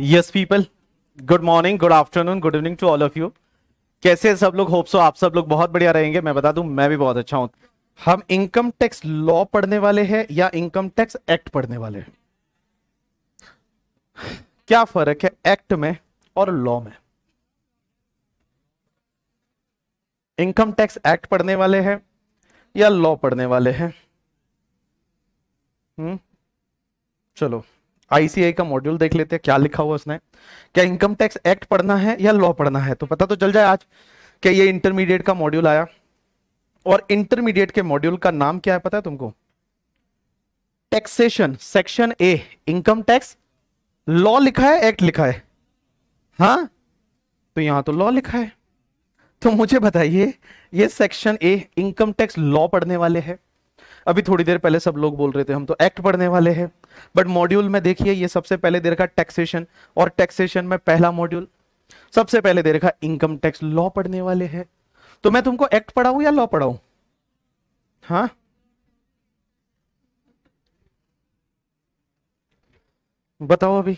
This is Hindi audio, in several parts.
Yes people good morning good afternoon good evening to all of you कैसे सब लोग होप सो आप सब लोग बहुत बढ़िया रहेंगे मैं बता दूं मैं भी बहुत अच्छा हूं हम इनकम टैक्स लॉ पढ़ने वाले हैं या इनकम टैक्स एक्ट पढ़ने वाले हैं क्या फर्क है एक्ट में और लॉ में इनकम टैक्स एक्ट पढ़ने वाले हैं या लॉ पढ़ने वाले हैं हम्म, चलो आईसीआई का मॉड्यूल देख लेते हैं क्या लिखा हुआ उसने क्या इनकम टैक्स एक्ट पढ़ना है या लॉ पढ़ना है तो पता तो चल जाए आज क्या ये इंटरमीडिएट का मॉड्यूल आया और इंटरमीडिएट के मॉड्यूल का नाम क्या है पता है तुमको taxation section A income tax law लिखा है एक्ट लिखा है हाँ तो यहां तो लॉ लिखा है तो मुझे बताइए ये section A income tax law पढ़ने वाले हैं अभी थोड़ी देर पहले सब लोग बोल रहे थे हम तो एक्ट पढ़ने वाले हैं बट मॉड्यूल में देखिए ये सबसे पहले दे रखा टैक्सेशन और टैक्सेशन में पहला मॉड्यूल सबसे पहले दे रखा इनकम टैक्स लॉ पढ़ने वाले हैं तो मैं तुमको एक्ट पढ़ाऊ या लॉ पढ़ाऊ हाँ बताओ अभी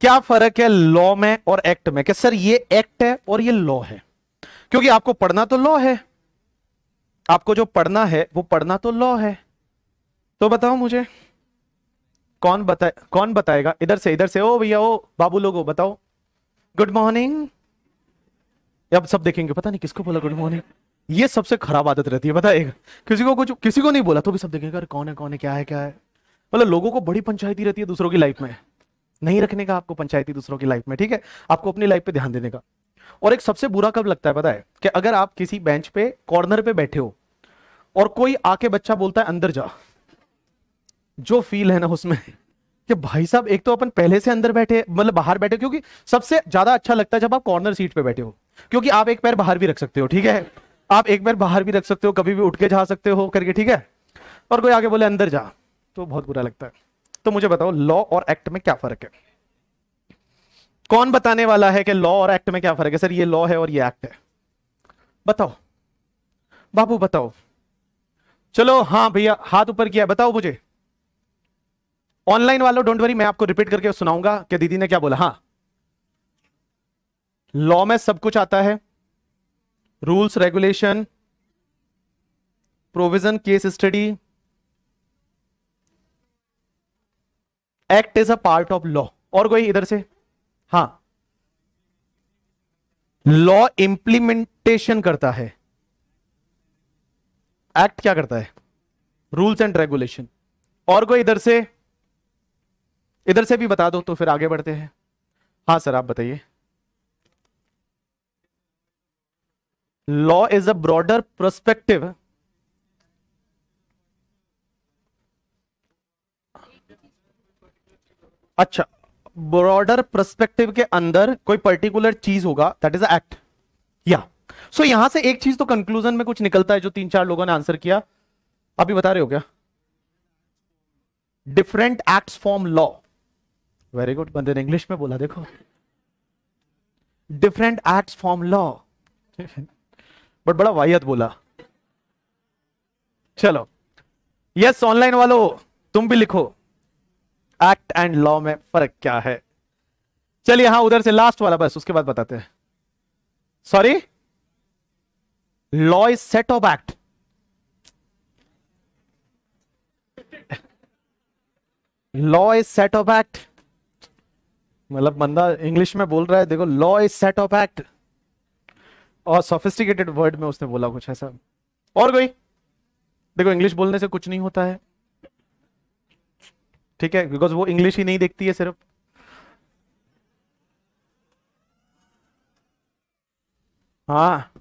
क्या फर्क है लॉ में और एक्ट में कि सर ये एक्ट है और ये लॉ है क्योंकि आपको पढ़ना तो लॉ है आपको जो पढ़ना है वो पढ़ना तो लॉ है तो बताओ मुझे कौन बता कौन बताएगा इधर से इधर से ओ भैया ओ बाबू लोगो बताओ गुड मॉर्निंग अब सब देखेंगे पता नहीं किसको बोला गुड मॉर्निंग ये सबसे खराब आदत रहती है बताएगा किसी को कुछ किसी को नहीं बोला तो भी सब देखेंगे अरे कौन है कौन है क्या है क्या है मतलब लोगों को बड़ी पंचायती रहती है दूसरों की लाइफ में नहीं रखने का आपको पंचायती दूसरों की लाइफ में ठीक है आपको अपनी लाइफ पे ध्यान देने का और एक सबसे बुरा कब लगता है पता है कि अगर आप किसी बेंच पे कॉर्नर पे बैठे हो और कोई आके बच्चा बोलता है अंदर जा जो फील है ना उसमें कि भाई साहब एक तो अपन पहले से अंदर बैठे मतलब बाहर बैठे क्योंकि सबसे ज्यादा अच्छा लगता है जब आप कॉर्नर सीट पे बैठे हो क्योंकि आप एक पैर बाहर भी रख सकते हो ठीक है आप एक पैर बाहर भी रख सकते हो कभी भी उठ के जा सकते हो करके ठीक है और कोई आगे बोले अंदर जा तो बहुत बुरा लगता है तो मुझे बताओ लॉ और एक्ट में क्या फर्क है कौन बताने वाला है कि लॉ और एक्ट में क्या फर्क है सर ये लॉ है और ये एक्ट है बताओ बाबू बताओ चलो हाँ भैया हाथ ऊपर किया बताओ मुझे ऑनलाइन वालों डोंट वरी मैं आपको रिपीट करके सुनाऊंगा कि दीदी ने क्या बोला हाँ लॉ में सब कुछ आता है rules regulation provision case study act is a part of law और कोई इधर से हां लॉ इंप्लीमेंटेशन करता है एक्ट क्या करता है रूल्स एंड रेगुलेशन और कोई इधर से इधर से भी बता दो तो फिर आगे बढ़ते हैं हां सर आप बताइए law is a broader prospective अच्छा ब्रॉडर परस्पेक्टिव के अंदर कोई पर्टिकुलर चीज होगा दैट इज एक्ट या सो यहां से एक चीज तो कंक्लूजन में कुछ निकलता है जो तीन चार लोगों ने आंसर किया अभी बता रहे हो क्या different act form law very good बंदे ने इंग्लिश में बोला देखो different act form law but बड़ा वाहियत बोला चलो यस ऑनलाइन वालों तुम भी लिखो एक्ट एंड लॉ में फर्क क्या है चलिए हाँ उधर से लास्ट वाला बस उसके बाद बताते हैं sorry law is set of act law is set of act मतलब बंदा इंग्लिश में बोल रहा है देखो law is set of act और सोफिस्टिकेटेड वर्ड में उसने बोला कुछ ऐसा और कोई देखो इंग्लिश बोलने से कुछ नहीं होता है ठीक है बिकॉज वो इंग्लिश ही नहीं देखती है सिर्फ हाँ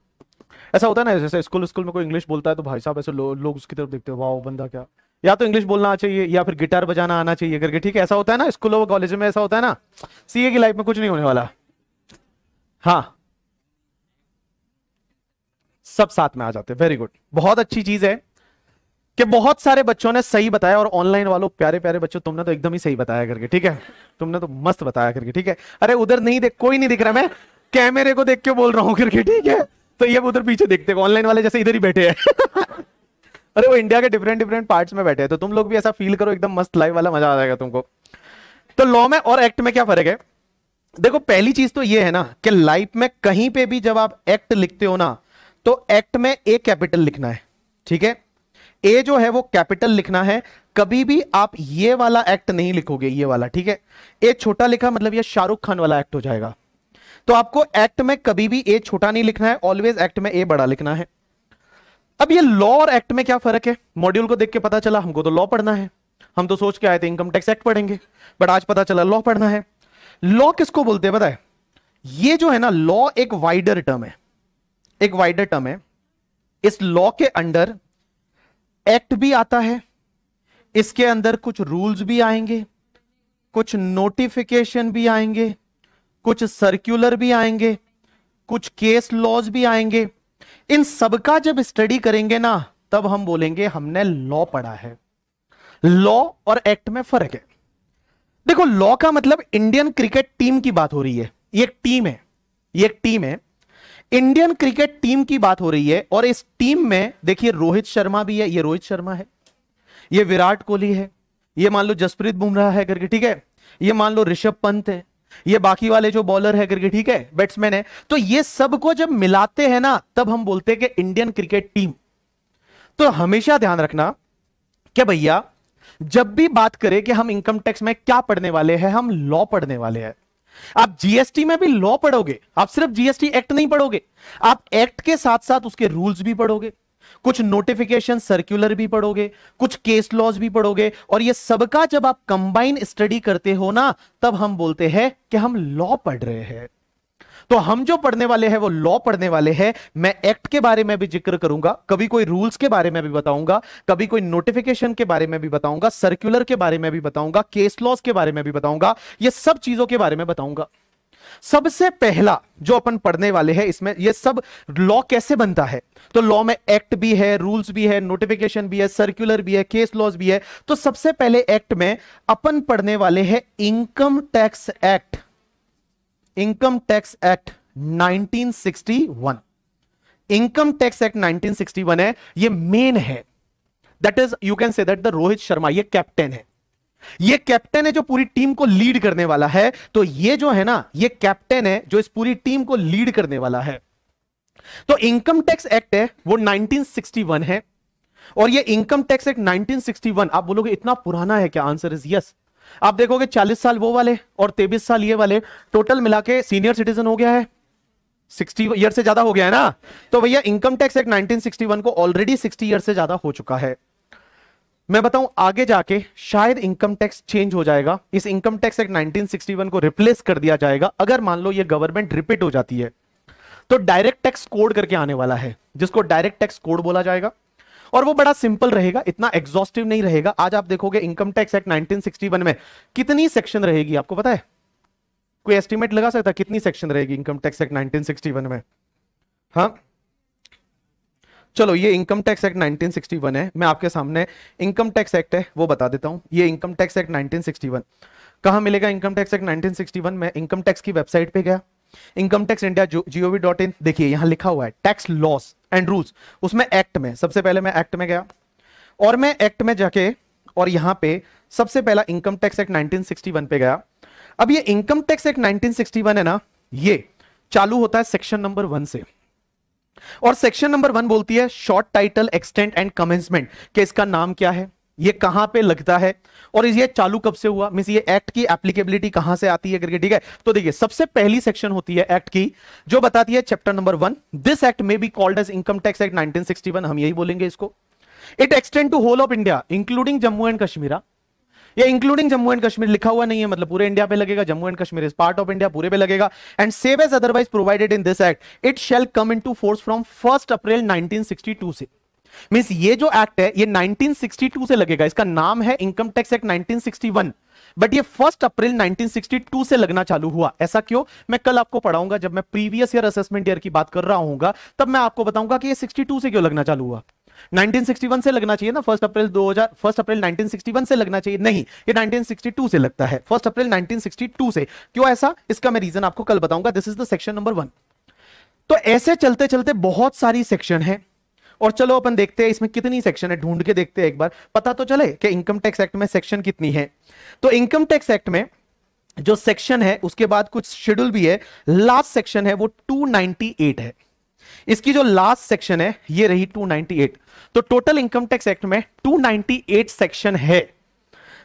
ऐसा होता है ना जैसे स्कूल स्कूल में कोई इंग्लिश बोलता है तो भाई साहब ऐसे लो, लोग उसकी तरफ देखते हो वाह बंदा क्या या तो इंग्लिश बोलना चाहिए या फिर गिटार बजाना आना चाहिए करके ठीक है ऐसा होता है ना स्कूलों और कॉलेज में ऐसा होता है ना सीए की लाइफ में कुछ नहीं होने वाला हाँ सब साथ में आ जाते वेरी गुड बहुत अच्छी चीज है कि बहुत सारे बच्चों ने सही बताया और ऑनलाइन वालों प्यारे प्यारे बच्चों तुमने तो एकदम ही सही बताया करके ठीक है तुमने तो मस्त बताया करके ठीक है अरे उधर नहीं देख कोई नहीं दिख रहा मैं कैमरे को देख के बोल रहा हूँ करके ठीक है तो ये उधर पीछे देखते ऑनलाइन वाले जैसे इधर ही बैठे हैं अरे वो इंडिया के डिफरेंट डिफरेंट पार्ट में बैठे हैं तो तुम लोग भी ऐसा फील करो एकदम मस्त लाइव वाला मजा आ जाएगा तुमको तो लॉ में और एक्ट में क्या फर्क है देखो पहली चीज तो ये है ना कि लाइफ में कहीं पे भी जब आप एक्ट लिखते हो ना तो एक्ट में ए कैपिटल लिखना है ठीक है ए जो है वो कैपिटल लिखना है कभी भी आप ये वाला एक्ट नहीं लिखोगे ये वाला ठीक है ए छोटा लिखा मतलब ये शाहरुख खान वाला एक्ट हो जाएगा तो आपको एक्ट में कभी भी ए छोटा नहीं लिखना है ऑलवेज एक्ट में ए बड़ा लिखना है अब ये लॉ और एक्ट में क्या फर्क है मॉड्यूल को देख के पता चला हमको तो लॉ पढ़ना है हम तो सोच के आए थे इनकम टैक्स एक्ट पढ़ेंगे बट आज पता चला लॉ पढ़ना है लॉ किसको बोलते हैं बताए ये जो है ना लॉ एक वाइडर टर्म है एक वाइडर टर्म है इस लॉ के अंडर एक्ट भी आता है इसके अंदर कुछ रूल्स भी आएंगे कुछ नोटिफिकेशन भी आएंगे कुछ सर्कुलर भी आएंगे कुछ केस लॉज भी आएंगे इन सबका जब स्टडी करेंगे ना तब हम बोलेंगे हमने लॉ पढ़ा है लॉ और एक्ट में फर्क है देखो लॉ का मतलब इंडियन क्रिकेट टीम की बात हो रही है ये एक टीम है ये एक टीम है इंडियन क्रिकेट टीम की बात हो रही है और इस टीम में देखिए रोहित शर्मा भी है ये रोहित शर्मा है ये विराट कोहली है ये मान लो जसप्रीत बुमराह है करके ठीक है ये मान लो ऋषभ पंत है ये बाकी वाले जो बॉलर है करके ठीक है बैट्समैन है तो ये सबको जब मिलाते हैं ना तब हम बोलते हैं कि इंडियन क्रिकेट टीम तो हमेशा ध्यान रखना क्या भैया जब भी बात करें कि हम इनकम टैक्स में क्या पढ़ने वाले हैं हम लॉ पढ़ने वाले हैं आप जीएसटी में भी लॉ पढ़ोगे आप सिर्फ जीएसटी एक्ट नहीं पढ़ोगे आप एक्ट के साथ साथ उसके रूल्स भी पढ़ोगे कुछ नोटिफिकेशन सर्कुलर भी पढ़ोगे कुछ केस लॉज भी पढ़ोगे और ये सबका जब आप कंबाइन स्टडी करते हो ना तब हम बोलते हैं कि हम लॉ पढ़ रहे हैं तो हम जो पढ़ने वाले हैं वो लॉ पढ़ने वाले हैं मैं एक्ट के बारे में भी जिक्र करूंगा कभी कोई रूल्स के बारे में भी बताऊंगा कभी कोई नोटिफिकेशन के बारे में भी बताऊंगा सर्कुलर के बारे में भी बताऊंगा केस लॉस के बारे में भी बताऊंगा ये सब चीजों के बारे में बताऊंगा सबसे पहला जो अपन पढ़ने वाले हैं इसमें ये सब लॉ कैसे बनता है तो लॉ में एक्ट भी है रूल्स भी है नोटिफिकेशन भी है सर्कुलर भी है केस लॉज भी है तो सबसे पहले एक्ट में अपन पढ़ने वाले हैं income tax act income tax act 1961 income tax act 1961 है ये मेन है that is you can say that the Rohit Sharma ये कैप्टन है ये कैप्टन है जो पूरी टीम को लीड करने वाला है तो ये जो है ना ये कैप्टन है जो इस पूरी टीम को लीड करने वाला है तो इनकम टैक्स एक्ट है वो 1961 है और ये इनकम टैक्स एक्ट 1961 आप बोलोगे इतना पुराना है क्या आंसर इज यस yes. आप देखोगे 40 साल वो वाले और 23 साल ये वाले टोटल मिला के सीनियर सिटीजन हो गया है 60 ईयर से ज्यादा हो गया है ना तो भैया इनकम टैक्स एक्ट 1961 को ऑलरेडी 60 ईयर से ज्यादा हो चुका है मैं बताऊं आगे जाके शायद इनकम टैक्स चेंज हो जाएगा इस इनकम टैक्स एक्ट 1961 को रिप्लेस कर दिया जाएगा अगर मान लो ये गवर्नमेंट रिपीट हो जाती है तो डायरेक्ट टैक्स कोड करके आने वाला है जिसको डायरेक्ट टैक्स कोड बोला जाएगा और वो बड़ा सिंपल रहेगा इतना एग्जॉस्टिव नहीं रहेगा आज आप देखोगे इनकम टैक्स एक्ट 1961 में कितनी सेक्शन रहेगी आपको पता है कोई एस्टिमेट लगा सकता है कितनी सेक्शन रहेगी इनकम टैक्स एक्ट 1961 में हाँ चलो ये इनकम टैक्स एक्ट 1961 है मैं आपके सामने इनकम टैक्स एक्ट है वो बता देता हूं ये इनकम टैक्स एक्ट 1961 कहाँ मिलेगा इनकम टैक्स एक्ट 1961 मैं इनकम टैक्स की वेबसाइट पे गया income tax India G O V dot in देखिए यहां लिखा हुआ है टैक्स लॉस एंड रूल्स उसमें एक्ट में सबसे पहले मैं एक्ट में गया और मैं एक्ट में जाके और यहां पे सबसे पहला इनकम टैक्स एक्ट 1961 पे गया अब ये इनकम टैक्स एक्ट 1961 है ना ये चालू होता है सेक्शन नंबर वन से और सेक्शन नंबर वन बोलती है short title extent and commencement के इसका नाम क्या है ये कहां पे लगता है और ये चालू कब से हुआ मीन ये एक्ट की एप्लीकेबिलिटी कहां से आती है करके ठीक है तो देखिए सबसे पहली सेक्शन होती है एक्ट की जो बताती है chapter number one this act में be called as income tax act 1961 हम यही बोलेंगे इसको it extend to whole of India including Jammu and Kashmir ये इंक्लूडिंग जम्मू एंड कश्मीर लिखा हुआ नहीं है मतलब पूरे इंडिया पे लगेगा Jammu and Kashmir is part of India पूरे पे लगेगा and save as otherwise provided in this act it shall come into force from first April 1962 से मीन ये जो एक्ट है ये 1962 से लगेगा इसका नाम है इनकम टैक्स एक्ट 1961 बट ये फर्स्ट अप्रैल 1962 से लगना चालू हुआ ऐसा क्यों मैं कल आपको पढ़ाऊंगा जब मैं प्रीवियस ईयर असेसमेंट ईयर की बात कर रहा हूंगा तब मैं आपको बताऊंगा कि ये 62 से क्यों लगना चालू हुआ 1961 से लगना चाहिए ना फर्स्ट अप्रैल 2000 फर्स्ट अप्रैल 1961 से लगना चाहिए नहीं ये 1962 से लगता है फर्स्ट अप्रैल 1962 से क्यों ऐसा इसका मैं रीजन आपको कल बताऊंगा this is the section number one तो ऐसे चलते चलते बहुत सारी सेक्शन है और चलो अपन देखते हैं इसमें कितनी सेक्शन है ढूंढ के देखते हैं एक बार पता तो चले कि इनकम टैक्स एक्ट में सेक्शन कितनी है तो इनकम टैक्स एक्ट में जो सेक्शन है उसके बाद कुछ शेड्यूल भी है लास्ट सेक्शन है वो 298 है इसकी जो लास्ट सेक्शन है ये रही 298 तो टोटल इनकम टैक्स एक्ट में 298 सेक्शन है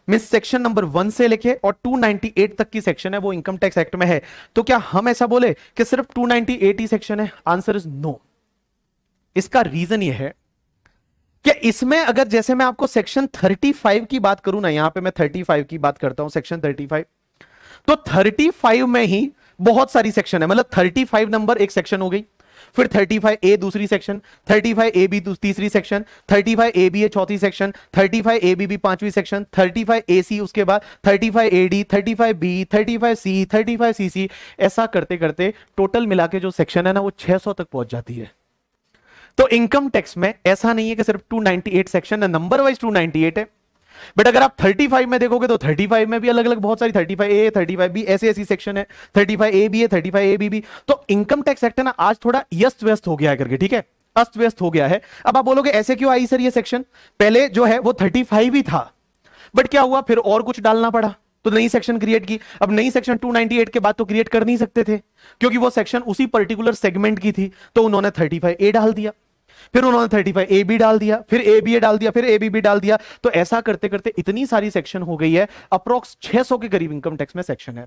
मिस सेक्शन नंबर वन से लेके और 298 तक की सेक्शन है वो इनकम टैक्स एक्ट में है तो क्या हम ऐसा बोले कि सिर्फ 298 ही सेक्शन है आंसर इज नो इसका रीजन ये है कि इसमें अगर जैसे मैं आपको सेक्शन 35 की बात करूं ना यहां पे मैं 35 की बात करता हूं सेक्शन 35 तो 35 में ही बहुत सारी सेक्शन है मतलब 35 नंबर एक सेक्शन हो गई फिर 35 ए दूसरी सेक्शन 35 ए बी तीसरी सेक्शन 35 ए बी ए चौथी सेक्शन 35 ए बी बी पांचवी सेक्शन 35 ए सी उसके बाद 35 ए डी 35 बी 35 सी 35 सी सी ऐसा करते करते टोटल मिला के जो सेक्शन है ना वो 600 तक पहुंच जाती है तो इनकम टैक्स में ऐसा नहीं है कि सिर्फ 298 सेक्शन है नंबर वाइज 298 है बट अगर आप 35 में देखोगे तो 35 में भी अलग अलग बहुत सारी 35 ए 35 बी ऐसे ऐसी सेक्शन है 35 ए भी है 35 ए बी भी तो इनकम टैक्स एक्ट है ना आज थोड़ा यस्त व्यस्त हो गया है करके ठीक है अस्त व्यस्त हो गया है अब आप बोलोगे ऐसे क्यों आई सर ये सेक्शन पहले जो है वो थर्टी ही था बट क्या हुआ फिर और कुछ डालना पड़ा तो नई सेक्शन क्रिएट की अब नई सेक्शन 298 के बाद तो क्रिएट कर नहीं सकते थे क्योंकि वो सेक्शन उसी पर्टिकुलर सेगमेंट की थी तो उन्होंने 35 ए डाल दिया फिर उन्होंने 35 ए बी डाल दिया फिर ए बी ए डाल दिया फिर ए बी बी डाल दिया तो ऐसा करते करते इतनी सारी सेक्शन हो गई है अप्रोक्स छह के करीब इनकम टैक्स में सेक्शन है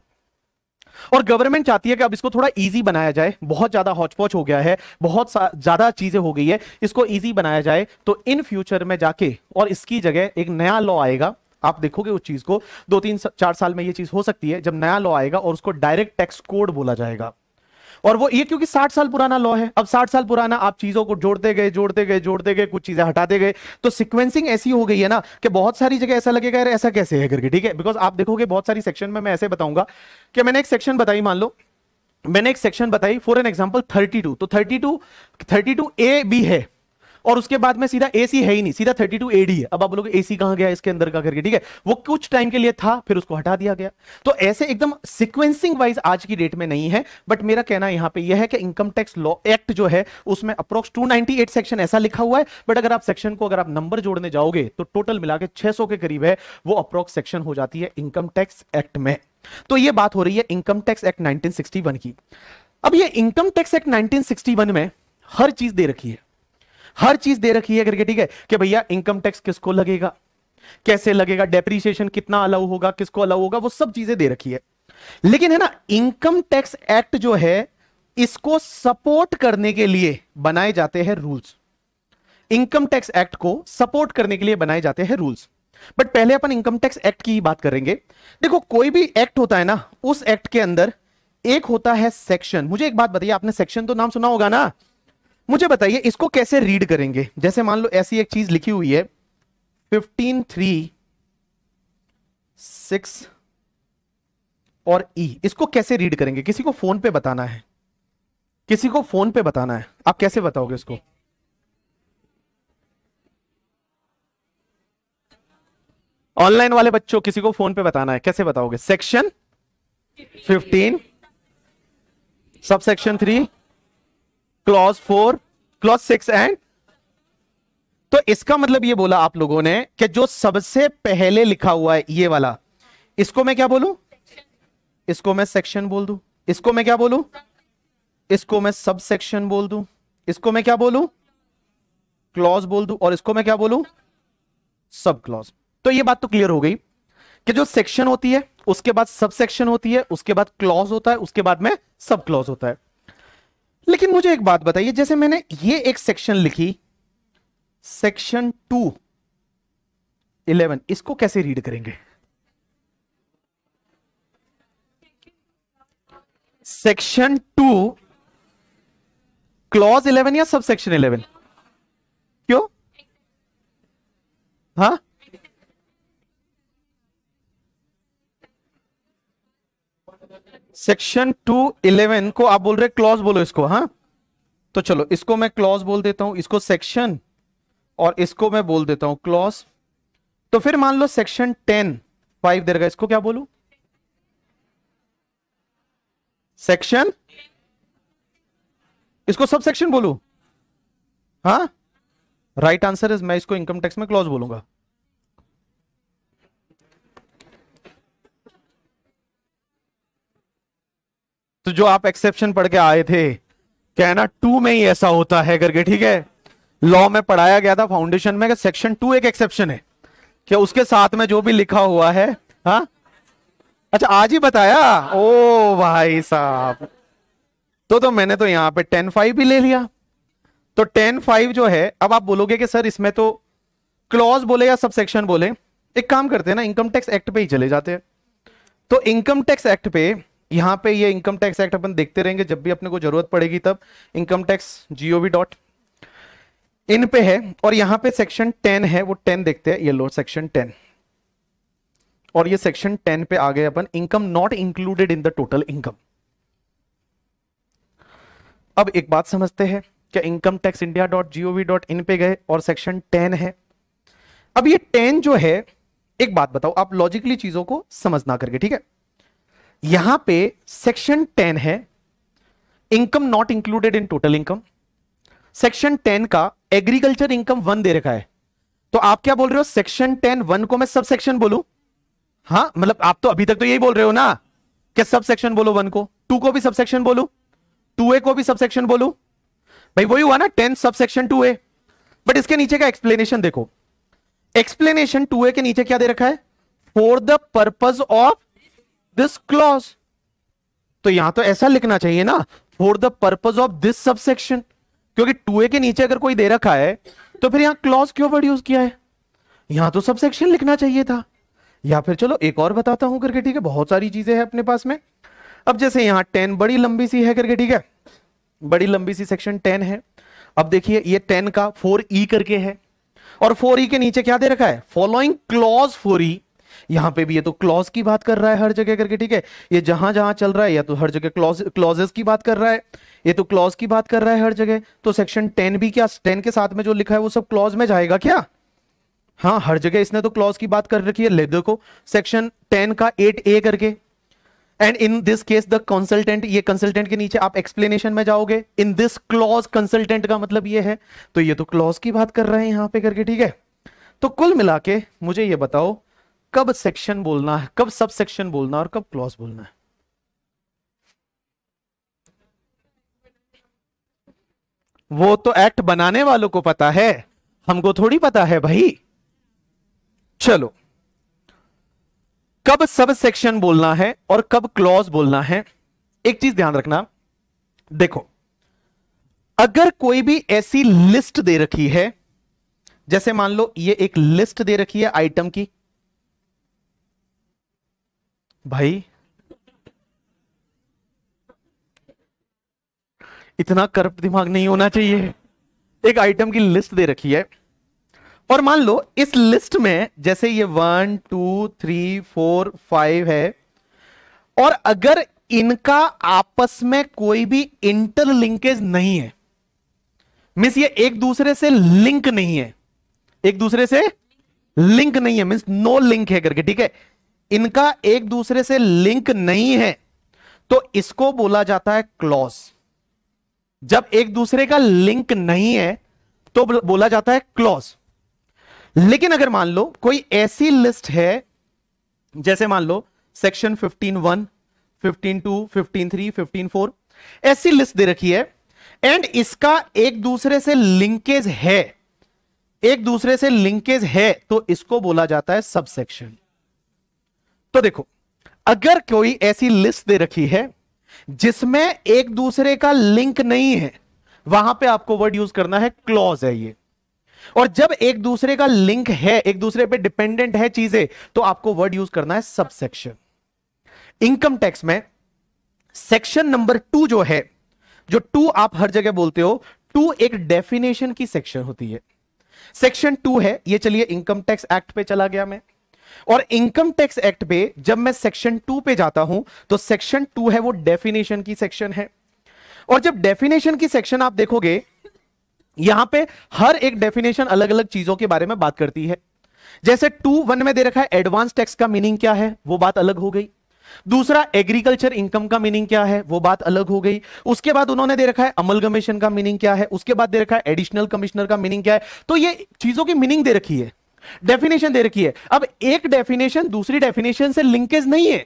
और गवर्नमेंट चाहती है कि अब इसको थोड़ा इजी बनाया जाए बहुत ज्यादा हॉचपॉच हो गया है बहुत ज्यादा चीजें हो गई है इसको इजी बनाया जाए तो इन फ्यूचर में जाके और इसकी जगह एक नया लॉ आएगा आप देखोगे उस चीज को दो तीन चार साल में ये चीज हो सकती है जब नया लॉ आएगा और उसको डायरेक्ट टैक्स कोड बोला जाएगा और वो ये क्योंकि 60 साल पुराना लॉ है अब 60 साल पुराना आप चीजों को जोड़ते गए जोड़ते गए जोड़ते गए कुछ चीजें हटाते गए तो सिक्वेंसिंग ऐसी हो गई है ना कि बहुत सारी जगह ऐसा लगेगा यार ऐसा कैसे है करके ठीक है बिकॉज आप देखोगे बहुत सारी सेक्शन में मैं ऐसे बताऊंगा कि मैंने एक सेक्शन बताई मान लो मैंने एक सेक्शन बताई फॉर एन एग्जाम्पल थर्टी तो थर्टी टू ए बी है और उसके बाद में सीधा एसी है ही नहीं सीधा टू एडी है अब आप लोग एसी कहां गया इसके अंदर का करके ठीक है वो कुछ टाइम के लिए था फिर उसको हटा दिया गया तो ऐसे एकदम सिक्वेंसिंग वाइज आज की डेट में नहीं है बट मेरा कहना यहां पे यह है कि इनकम टैक्स लॉ एक्ट जो है उसमें अप्रोक्स 298 सेक्शन ऐसा लिखा हुआ है बट अगर आप सेक्शन को अगर आप नंबर जोड़ने जाओगे तो टोटल मिला के छह के करीब है वो अप्रोक्स सेक्शन हो जाती है इनकम टैक्स एक्ट में तो ये बात हो रही है इनकम टैक्स एक्ट 1961 की अब ये इनकम टैक्स एक्ट 1961 में हर चीज दे रखी है हर चीज दे रखी है करके ठीक है कि भैया इनकम टैक्स किसको लगेगा कैसे लगेगा डेप्रीसिएशन कितना अलाउ होगा किसको अलाउ होगा वो सब चीजें दे रखी है लेकिन है ना इनकम टैक्स एक्ट जो है इसको सपोर्ट करने के लिए बनाए जाते हैं रूल्स इनकम टैक्स एक्ट को सपोर्ट करने के लिए बनाए जाते हैं रूल्स बट पहले अपन इनकम टैक्स एक्ट की ही बात करेंगे देखो कोई भी एक्ट होता है ना उस एक्ट के अंदर एक होता है सेक्शन मुझे एक बात बताइए आपने सेक्शन तो नाम सुना होगा ना मुझे बताइए इसको कैसे रीड करेंगे जैसे मान लो ऐसी एक चीज लिखी हुई है फिफ्टीन थ्री सिक्स और ई e. इसको कैसे रीड करेंगे किसी को फोन पे बताना है किसी को फोन पे बताना है आप कैसे बताओगे इसको ऑनलाइन वाले बच्चों किसी को फोन पे बताना है कैसे बताओगे section fifteen sub section three clause four clause six and तो इसका मतलब ये बोला आप लोगों ने कि जो सबसे पहले लिखा हुआ है ये वाला इसको मैं क्या बोलू इसको मैं सेक्शन बोल दू इसको मैं क्या बोलू इसको मैं सब सेक्शन बोल दू इसको मैं क्या बोलू क्लॉज बोल दू और इसको मैं क्या बोलू सब क्लॉज तो ये बात तो क्लियर हो गई कि जो सेक्शन होती है उसके बाद सब सेक्शन होती है उसके बाद क्लॉज होता है उसके बाद में सब क्लॉज होता है लेकिन मुझे एक बात बताइए जैसे मैंने ये एक सेक्शन लिखी सेक्शन टू इलेवन इसको कैसे रीड करेंगे सेक्शन टू क्लॉज इलेवन या सब सेक्शन इलेवन क्यों हा सेक्शन टू इलेवन को आप बोल रहे क्लॉज बोलो इसको हाँ तो चलो इसको मैं क्लॉज बोल देता हूं इसको सेक्शन और इसको मैं बोल देता हूं क्लॉज तो फिर मान लो सेक्शन टेन फाइव देगा इसको क्या बोलू सेक्शन इसको सब सेक्शन बोलू हाँ राइट आंसर इज मैं इसको इनकम टैक्स में क्लॉज बोलूंगा तो जो आप एक्सेप्शन पढ़ के आए थे क्या है ना टू में ही ऐसा होता है करके ठीक है लॉ में पढ़ाया गया था फाउंडेशन में सेक्शन टू एक एक्सेप्शन है क्या उसके साथ में जो भी लिखा हुआ है हा? अच्छा आज ही बताया ओ भाई साहब तो तो मैंने तो यहाँ पे टेन फाइव भी ले लिया तो टेन फाइव जो है अब आप बोलोगे कि सर इसमें तो क्लॉज बोले या सब सेक्शन बोले एक काम करते हैं ना इनकम टैक्स एक्ट पे ही चले जाते हैं तो इनकम टैक्स एक्ट पे यहाँ पे ये इनकम टैक्स एक्ट अपन देखते रहेंगे जब भी अपने को जरूरत पड़ेगी तब income tax G O V dot in पे है और यहाँ पे सेक्शन टेन है वो टेन देखते हैं ये लो सेक्शन टेन और ये सेक्शन टेन पे आ गए अपन income not included in the total income अब एक बात समझते हैं क्या income tax India dot G O V dot in पे गए और सेक्शन टेन है अब ये टेन जो है एक बात बताओ आप लॉजिकली चीजों को समझना करके ठीक है यहां पे सेक्शन टेन है income not included in total income section ten का एग्रीकल्चर इनकम वन दे रखा है तो आप क्या बोल रहे हो सेक्शन टेन वन को मैं सब सेक्शन बोलू हाँ मतलब आप तो अभी तक तो यही बोल रहे हो ना कि सब सेक्शन बोलो वन को टू को भी सब सेक्शन बोलू टू ए को भी सब सेक्शन बोलू भाई वही हुआ ना ten sub section two A but इसके नीचे का एक्सप्लेनेशन देखो एक्सप्लेनेशन टू ए के नीचे क्या दे रखा है for the purpose of this clause तो यहां तो ऐसा लिखना चाहिए ना for the purpose of this subsection क्योंकि टू ए के नीचे अगर कोई दे रखा है तो फिर यहां क्लॉज क्यों वर्ड यूज किया है यहां तो सबसेक्शन लिखना चाहिए था या फिर चलो एक और बताता हूं करके ठीक है बहुत सारी चीजें हैं अपने पास में अब जैसे यहां टेन बड़ी लंबी सी है करके ठीक है बड़ी लंबी सी सेक्शन टेन है अब देखिए ये टेन का फोर ई e करके है और फोर ई e के नीचे क्या दे रखा है फॉलोइंग क्लॉज फोर ई यहां पे भी ये तो क्लॉज की बात कर रहा है हर जगह करके ठीक है ये जहां जहां चल रहा है या तो हर जगह क्लॉज क्लॉजेस की बात कर रहा है ये तो क्लॉज की बात कर रहा है हर जगह तो सेक्शन टेन भी क्या टेन के साथ में जो लिखा है वो सब क्लॉज में जाएगा क्या हाँ हर जगह इसने तो क्लॉज की बात कर रखी है लेदर को सेक्शन टेन का एट ए करके and in this case the consultant ये कंसल्टेंट के नीचे आप एक्सप्लेनेशन में जाओगे इन दिस क्लॉज कंसल्टेंट का मतलब ये है तो ये तो क्लॉज की बात कर रहे हैं यहां पे करके ठीक है तो कुल मिला के मुझे ये बताओ कब सेक्शन बोलना है कब सब सेक्शन बोलना और कब क्लॉज बोलना है वो तो एक्ट बनाने वालों को पता है हमको थोड़ी पता है भाई चलो कब सब सेक्शन बोलना है और कब क्लॉज बोलना है एक चीज ध्यान रखना देखो अगर कोई भी ऐसी लिस्ट दे रखी है जैसे मान लो ये एक लिस्ट दे रखी है आइटम की भाई इतना करप्ट दिमाग नहीं होना चाहिए एक आइटम की लिस्ट दे रखी है और मान लो इस लिस्ट में जैसे ये one two three four five है और अगर इनका आपस में कोई भी इंटर लिंकेज नहीं है मीन्स ये एक दूसरे से लिंक नहीं है एक दूसरे से लिंक नहीं है मीन्स नो लिंक है करके ठीक है इनका एक दूसरे से लिंक नहीं है तो इसको बोला जाता है क्लॉज जब एक दूसरे का लिंक नहीं है तो बोला जाता है क्लॉज लेकिन अगर मान लो कोई ऐसी लिस्ट है जैसे मान लो section 15 one 15 two 15 three four ऐसी लिस्ट दे रखी है एंड इसका एक दूसरे से लिंकेज है एक दूसरे से लिंकेज है तो इसको बोला जाता है सबसेक्शन तो देखो अगर कोई ऐसी लिस्ट दे रखी है जिसमें एक दूसरे का लिंक नहीं है वहां पे आपको वर्ड यूज करना है क्लॉज है ये और जब एक दूसरे का लिंक है एक दूसरे पे डिपेंडेंट है चीजें तो आपको वर्ड यूज करना है सबसेक्शन इनकम टैक्स में सेक्शन नंबर टू जो है जो टू आप हर जगह बोलते हो टू एक डेफिनेशन की सेक्शन होती है सेक्शन टू है ये चलिए इनकम टैक्स एक्ट पे चला गया मैं और इनकम टैक्स एक्ट पे जब मैं सेक्शन टू पे जाता हूं तो सेक्शन टू है वो डेफिनेशन की सेक्शन है और जब डेफिनेशन की सेक्शन आप देखोगे यहां पे हर एक डेफिनेशन अलग अलग चीजों के बारे में बात करती है जैसे टू वन में दे रखा है एडवांस टैक्स का मीनिंग क्या है वो बात अलग हो गई दूसरा एग्रीकल्चर इनकम का मीनिंग क्या है वो बात अलग हो गई उसके बाद उन्होंने दे रखा है अमलगमेशन का मीनिंग क्या है उसके बाद दे रखा है एडिशनल कमिश्नर का मीनिंग क्या है तो ये चीजों की मीनिंग दे रखी है डेफिनेशन दे रखी है अब एक डेफिनेशन दूसरी डेफिनेशन से लिंकेज नहीं है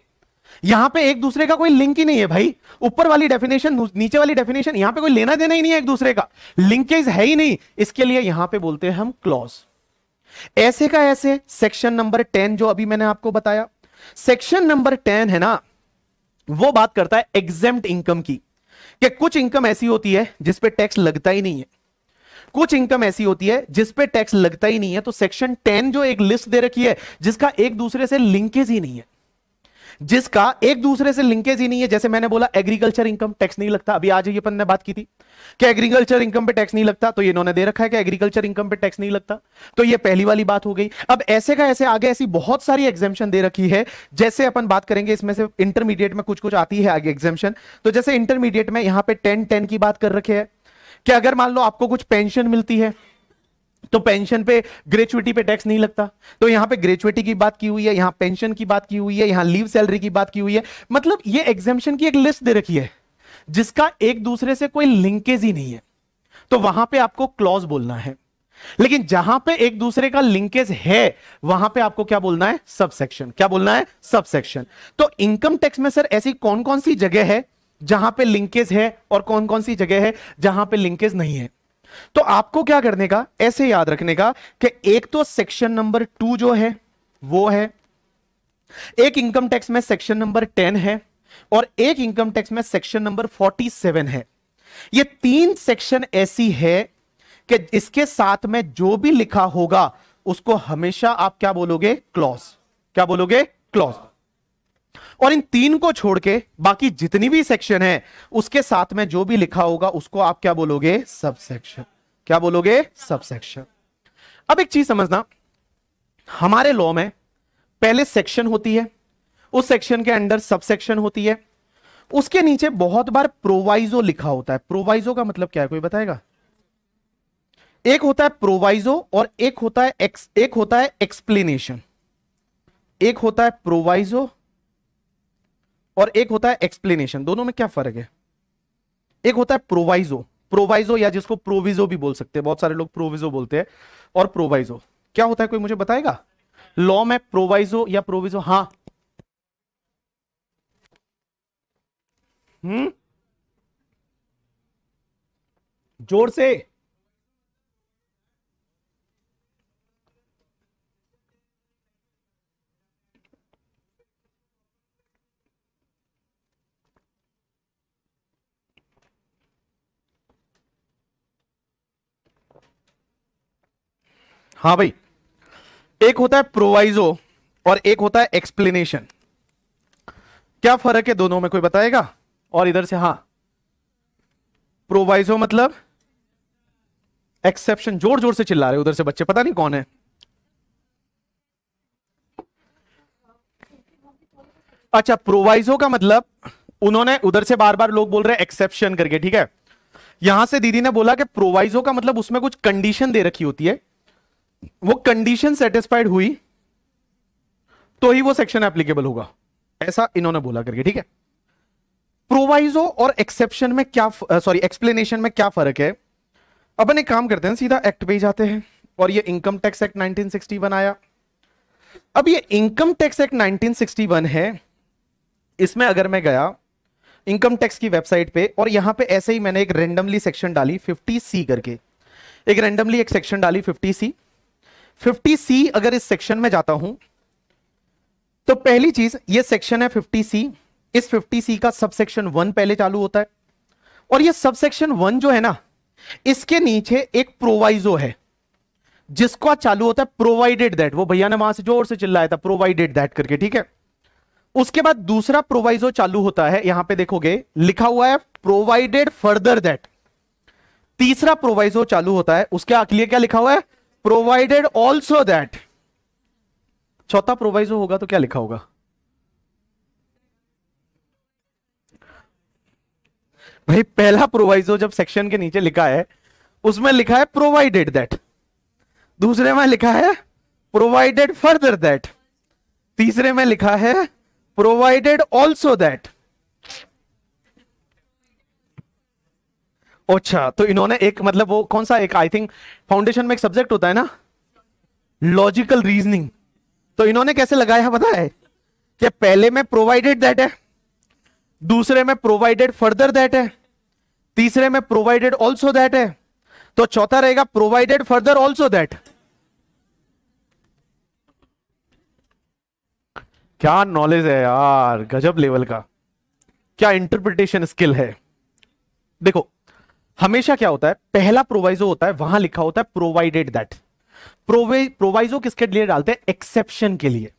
यहां पे एक दूसरे का कोई लिंक ही नहीं है भाई ऊपर वाली डेफिनेशन नीचे वाली डेफिनेशन यहां पे कोई लेना देना ही नहीं है एक दूसरे का लिंकेज है ही नहीं इसके लिए यहां पे बोलते हैं हम क्लॉज ऐसे का ऐसे सेक्शन नंबर टेन जो अभी मैंने आपको बताया सेक्शन नंबर टेन है ना वो बात करता है एग्जेम्प्ट इनकम की कि कुछ इनकम ऐसी होती है जिसपे टैक्स लगता ही नहीं है कुछ इनकम ऐसी होती है जिस पे टैक्स लगता ही नहीं है तो सेक्शन टेन जो एक लिस्ट दे रखी है जिसका एक दूसरे से लिंकेज ही नहीं है जिसका एक दूसरे से लिंकेज ही नहीं है जैसे मैंने बोला एग्रीकल्चर इनकम टैक्स नहीं लगता अभी आज ये अपन ने बात की थी कि एग्रीकल्चर इनकम पे टैक्स नहीं लगता तो ये इन्होंने दे रखा है कि एग्रीकल्चर इनकम पे टैक्स नहीं लगता तो ये पहली वाली बात हो गई अब ऐसे का ऐसे आगे ऐसी बहुत सारी एग्जेम्शन दे रखी है जैसे अपन बात करेंगे इसमें से इंटरमीडिएट में कुछ कुछ आती है आगे एग्जेम्शन तो जैसे इंटरमीडिएट में यहां पर टेन टेन की बात कर रखे है कि अगर मान लो आपको कुछ पेंशन मिलती है तो पेंशन पे ग्रेचुटी पे टैक्स नहीं लगता तो यहां पे ग्रेचुटी की बात की हुई है यहां पेंशन की बात की हुई है यहां लीव सैलरी की बात की हुई है मतलब ये एग्जामेशन की एक लिस्ट दे रखी है जिसका एक दूसरे से कोई लिंकेज ही नहीं है तो वहां पे आपको क्लॉज बोलना है लेकिन जहां पे एक दूसरे का लिंकेज है वहां पे आपको क्या बोलना है सबसेक्शन क्या बोलना है सबसेक्शन तो इनकम टैक्स में सर ऐसी कौन कौन सी जगह है जहां पे लिंकेज है और कौन कौन सी जगह है जहां पे लिंकेज नहीं है तो आपको क्या करने का ऐसे याद रखने का कि एक तो सेक्शन नंबर टू जो है वो है एक इनकम टैक्स में सेक्शन नंबर टेन है और एक इनकम टैक्स में सेक्शन नंबर फोर्टी सेवन है ये तीन सेक्शन ऐसी है कि इसके साथ में जो भी लिखा होगा उसको हमेशा आप क्या बोलोगे क्लॉज क्या बोलोगे क्लॉज और इन तीन को छोड़ के बाकी जितनी भी सेक्शन है उसके साथ में जो भी लिखा होगा उसको आप क्या बोलोगे सब सेक्शन क्या बोलोगे सब सेक्शन अब एक चीज समझना हमारे लॉ में पहले सेक्शन होती है उस सेक्शन के अंडर सब सेक्शन होती है उसके नीचे बहुत बार प्रोवाइजो लिखा होता है प्रोवाइजो का मतलब क्या है कोई बताएगा एक होता है प्रोवाइजो और एक होता है एक होता है एक्सप्लेनेशन एक होता है प्रोवाइजो और एक होता है एक्सप्लेनेशन दोनों में क्या फर्क है एक होता है प्रोवाइजो प्रोवाइजो या जिसको प्रोविजो भी बोल सकते हैं बहुत सारे लोग प्रोविजो बोलते हैं और प्रोवाइजो क्या होता है कोई मुझे बताएगा लॉ में प्रोवाइजो या प्रोविजो हाँ हम्म जोर से हाँ भाई एक होता है प्रोवाइजो और एक होता है एक्सप्लेनेशन क्या फर्क है दोनों में कोई बताएगा और इधर से हा प्रोवाइजो मतलब एक्सेप्शन जोर जोर से चिल्ला रहे उधर से बच्चे पता नहीं कौन है अच्छा प्रोवाइजो का मतलब उन्होंने उधर से बार बार लोग बोल रहे हैं एक्सेप्शन करके ठीक है यहां से दीदी ने बोला कि प्रोवाइजो का मतलब उसमें कुछ कंडीशन दे रखी होती है वो कंडीशन सेटिस्फाइड हुई तो ही वो सेक्शन एप्लीकेबल होगा ऐसा इन्होंने बोला करके ठीक है प्रोवाइजो और एक्सेप्शन में क्या सॉरी एक्सप्लेनेशन में क्या फर्क है अपन एक काम करते हैं सीधा एक्ट पे ही जाते हैं और ये इनकम टैक्स एक्ट 1961 आया अब ये इनकम टैक्स एक्ट 1961 है इसमें अगर मैं गया इनकम टैक्स की वेबसाइट पे और यहां पे ऐसे ही मैंने एक रेंडमली सेक्शन डाली 50 सी करके एक रेंडमली एक सेक्शन डाली 50 सी 50 सी अगर इस सेक्शन में जाता हूं तो पहली चीज ये सेक्शन है 50 सी इस 50 सी का सब सेक्शन वन पहले चालू होता है और ये सब सेक्शन वन जो है ना इसके नीचे एक प्रोवाइजो है आज चालू होता है प्रोवाइडेड दैट वो भैया ने वहां से जोर से चिल्लाया था प्रोवाइडेड दैट करके ठीक है उसके बाद दूसरा प्रोवाइजो चालू होता है यहां पे देखोगे लिखा हुआ है प्रोवाइडेड फर्दर दैट तीसरा प्रोवाइजो चालू होता है उसके लिए क्या लिखा हुआ है प्रोवाइडेड ऑल्सो दैट चौथा प्रोवाइजो होगा तो क्या लिखा होगा भाई पहला प्रोवाइजो जब सेक्शन के नीचे लिखा है उसमें लिखा है प्रोवाइडेड दैट दूसरे में लिखा है प्रोवाइडेड फर्दर दैट तीसरे में लिखा है प्रोवाइडेड ऑल्सो दैट अच्छा तो इन्होंने एक मतलब वो कौन सा एक आई थिंक फाउंडेशन में एक सब्जेक्ट होता है ना लॉजिकल रीजनिंग तो इन्होंने कैसे लगाया पता है कि पहले में प्रोवाइडेड दैट है दूसरे में प्रोवाइडेड फर्दर दैट है तीसरे में प्रोवाइडेड ऑल्सो दैट है तो चौथा रहेगा प्रोवाइडेड फर्दर ऑल्सो दैट क्या नॉलेज है यार गजब लेवल का क्या इंटरप्रिटेशन स्किल है देखो हमेशा क्या होता है पहला प्रोवाइजो होता है वहां लिखा होता है प्रोवाइडेड दैट प्रोवाइजो किसके लिए डालते हैं एक्सेप्शन के लिए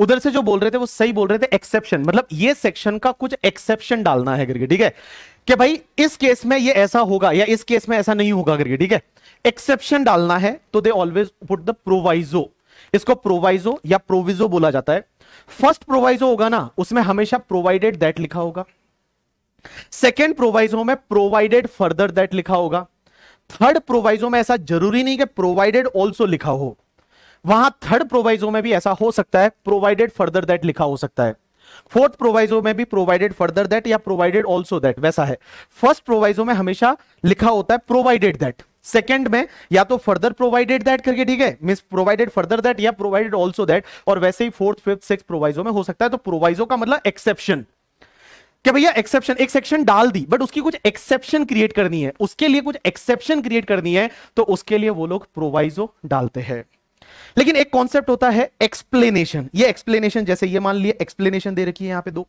उधर से जो बोल रहे थे वो सही बोल रहे थे एक्सेप्शन मतलब ये सेक्शन का कुछ एक्सेप्शन डालना है करके ठीक है कि भाई इस केस में ये ऐसा होगा या इस केस में ऐसा नहीं होगा करके ठीक है एक्सेप्शन डालना है तो they always put the proviso इसको प्रोवाइजो या प्रोविजो बोला जाता है फर्स्ट प्रोवाइजो होगा ना उसमें हमेशा प्रोवाइडेड दैट लिखा होगा सेकेंड प्रोवाइजो में प्रोवाइडेड फर्दर दैट लिखा होगा थर्ड प्रोवाइजो में ऐसा जरूरी नहीं कि प्रोवाइडेड ऑल्सो लिखा हो वहां थर्ड प्रोवाइजो में भी ऐसा हो सकता है प्रोवाइडेड फर्दर दैट लिखा हो सकता है फोर्थ प्रोवाइजो में भी प्रोवाइडेड फर्दर दैट या प्रोवाइडेड ऑल्सो दैट वैसा है फर्स्ट प्रोवाइजो में हमेशा लिखा होता है प्रोवाइडेड दैट सेकंड में या तो फर्दर प्रोवाइडेड दैट करके ठीक है मीन प्रोवाइडेड फर्दर दैट या प्रोवाइडेड ऑल्सो दैट और वैसे ही फोर्थ फिफ्थ सिक्स प्रोवाइजो में हो सकता है तो प्रोवाइजो का मतलब एक्सेप्शन कि भैया एक्सेप्शन एक सेक्शन डाल दी बट उसकी कुछ एक्सेप्शन क्रिएट करनी है उसके लिए कुछ एक्सेप्शन क्रिएट करनी है तो उसके लिए वो लोग प्रोवाइजो डालते हैं लेकिन एक कॉन्सेप्ट होता है एक्सप्लेनेशन ये एक्सप्लेनेशन जैसे ये मान लिया एक्सप्लेनेशन दे रखी है यहां पे दो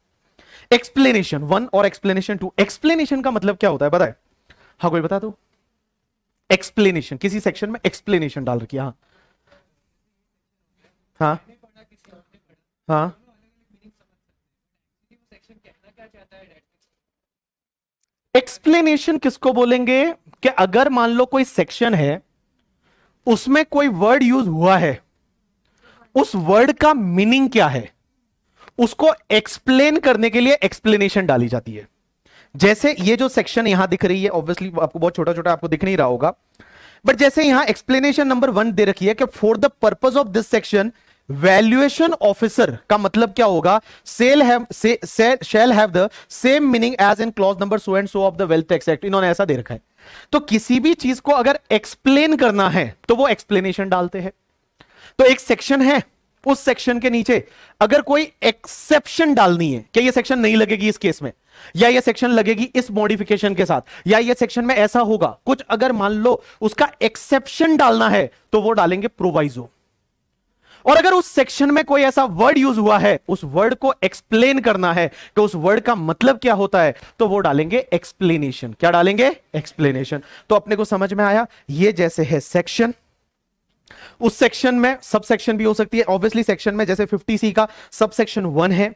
एक्सप्लेनेशन वन और एक्सप्लेनेशन टू एक्सप्लेनेशन का मतलब क्या होता है बताए हाँ कोई बता दो एक्सप्लेनेशन किसी सेक्शन में एक्सप्लेनेशन डाल रखी है हाँ हाँ, हाँ। एक्सप्लेनेशन किसको बोलेंगे कि अगर मान लो कोई सेक्शन है उसमें कोई वर्ड यूज हुआ है उस वर्ड का मीनिंग क्या है उसको एक्सप्लेन करने के लिए एक्सप्लेनेशन डाली जाती है जैसे ये जो सेक्शन यहां दिख रही है ऑब्वियसली आपको बहुत छोटा छोटा आपको दिख नहीं रहा होगा बट जैसे यहां एक्सप्लेनेशन नंबर वन दे रखी है कि for the purpose of this section valuation officer का मतलब क्या होगा shall have say, shall have the same meaning as in clause number so and so of the wealth tax act इन्होंने ऐसा दे रखा है तो किसी भी चीज को अगर एक्सप्लेन करना है तो वो एक्सप्लेनेशन डालते हैं तो एक सेक्शन है उस सेक्शन के नीचे अगर कोई एक्सेप्शन डालनी है क्या ये सेक्शन नहीं लगेगी इस केस में या ये सेक्शन लगेगी इस मॉडिफिकेशन के साथ या ये सेक्शन में ऐसा होगा कुछ अगर मान लो उसका एक्सेप्शन डालना है तो वो डालेंगे प्रोवाइजो और अगर उस सेक्शन में कोई ऐसा वर्ड यूज हुआ है उस वर्ड को एक्सप्लेन करना है कि तो उस वर्ड का मतलब क्या होता है तो वो डालेंगे एक्सप्लेनेशन क्या डालेंगे एक्सप्लेनेशन तो अपने को समझ में आया ये जैसे है सेक्शन उस सेक्शन में सब सेक्शन भी हो सकती है ऑब्वियसली सेक्शन में जैसे 50 सी का सब सेक्शन वन है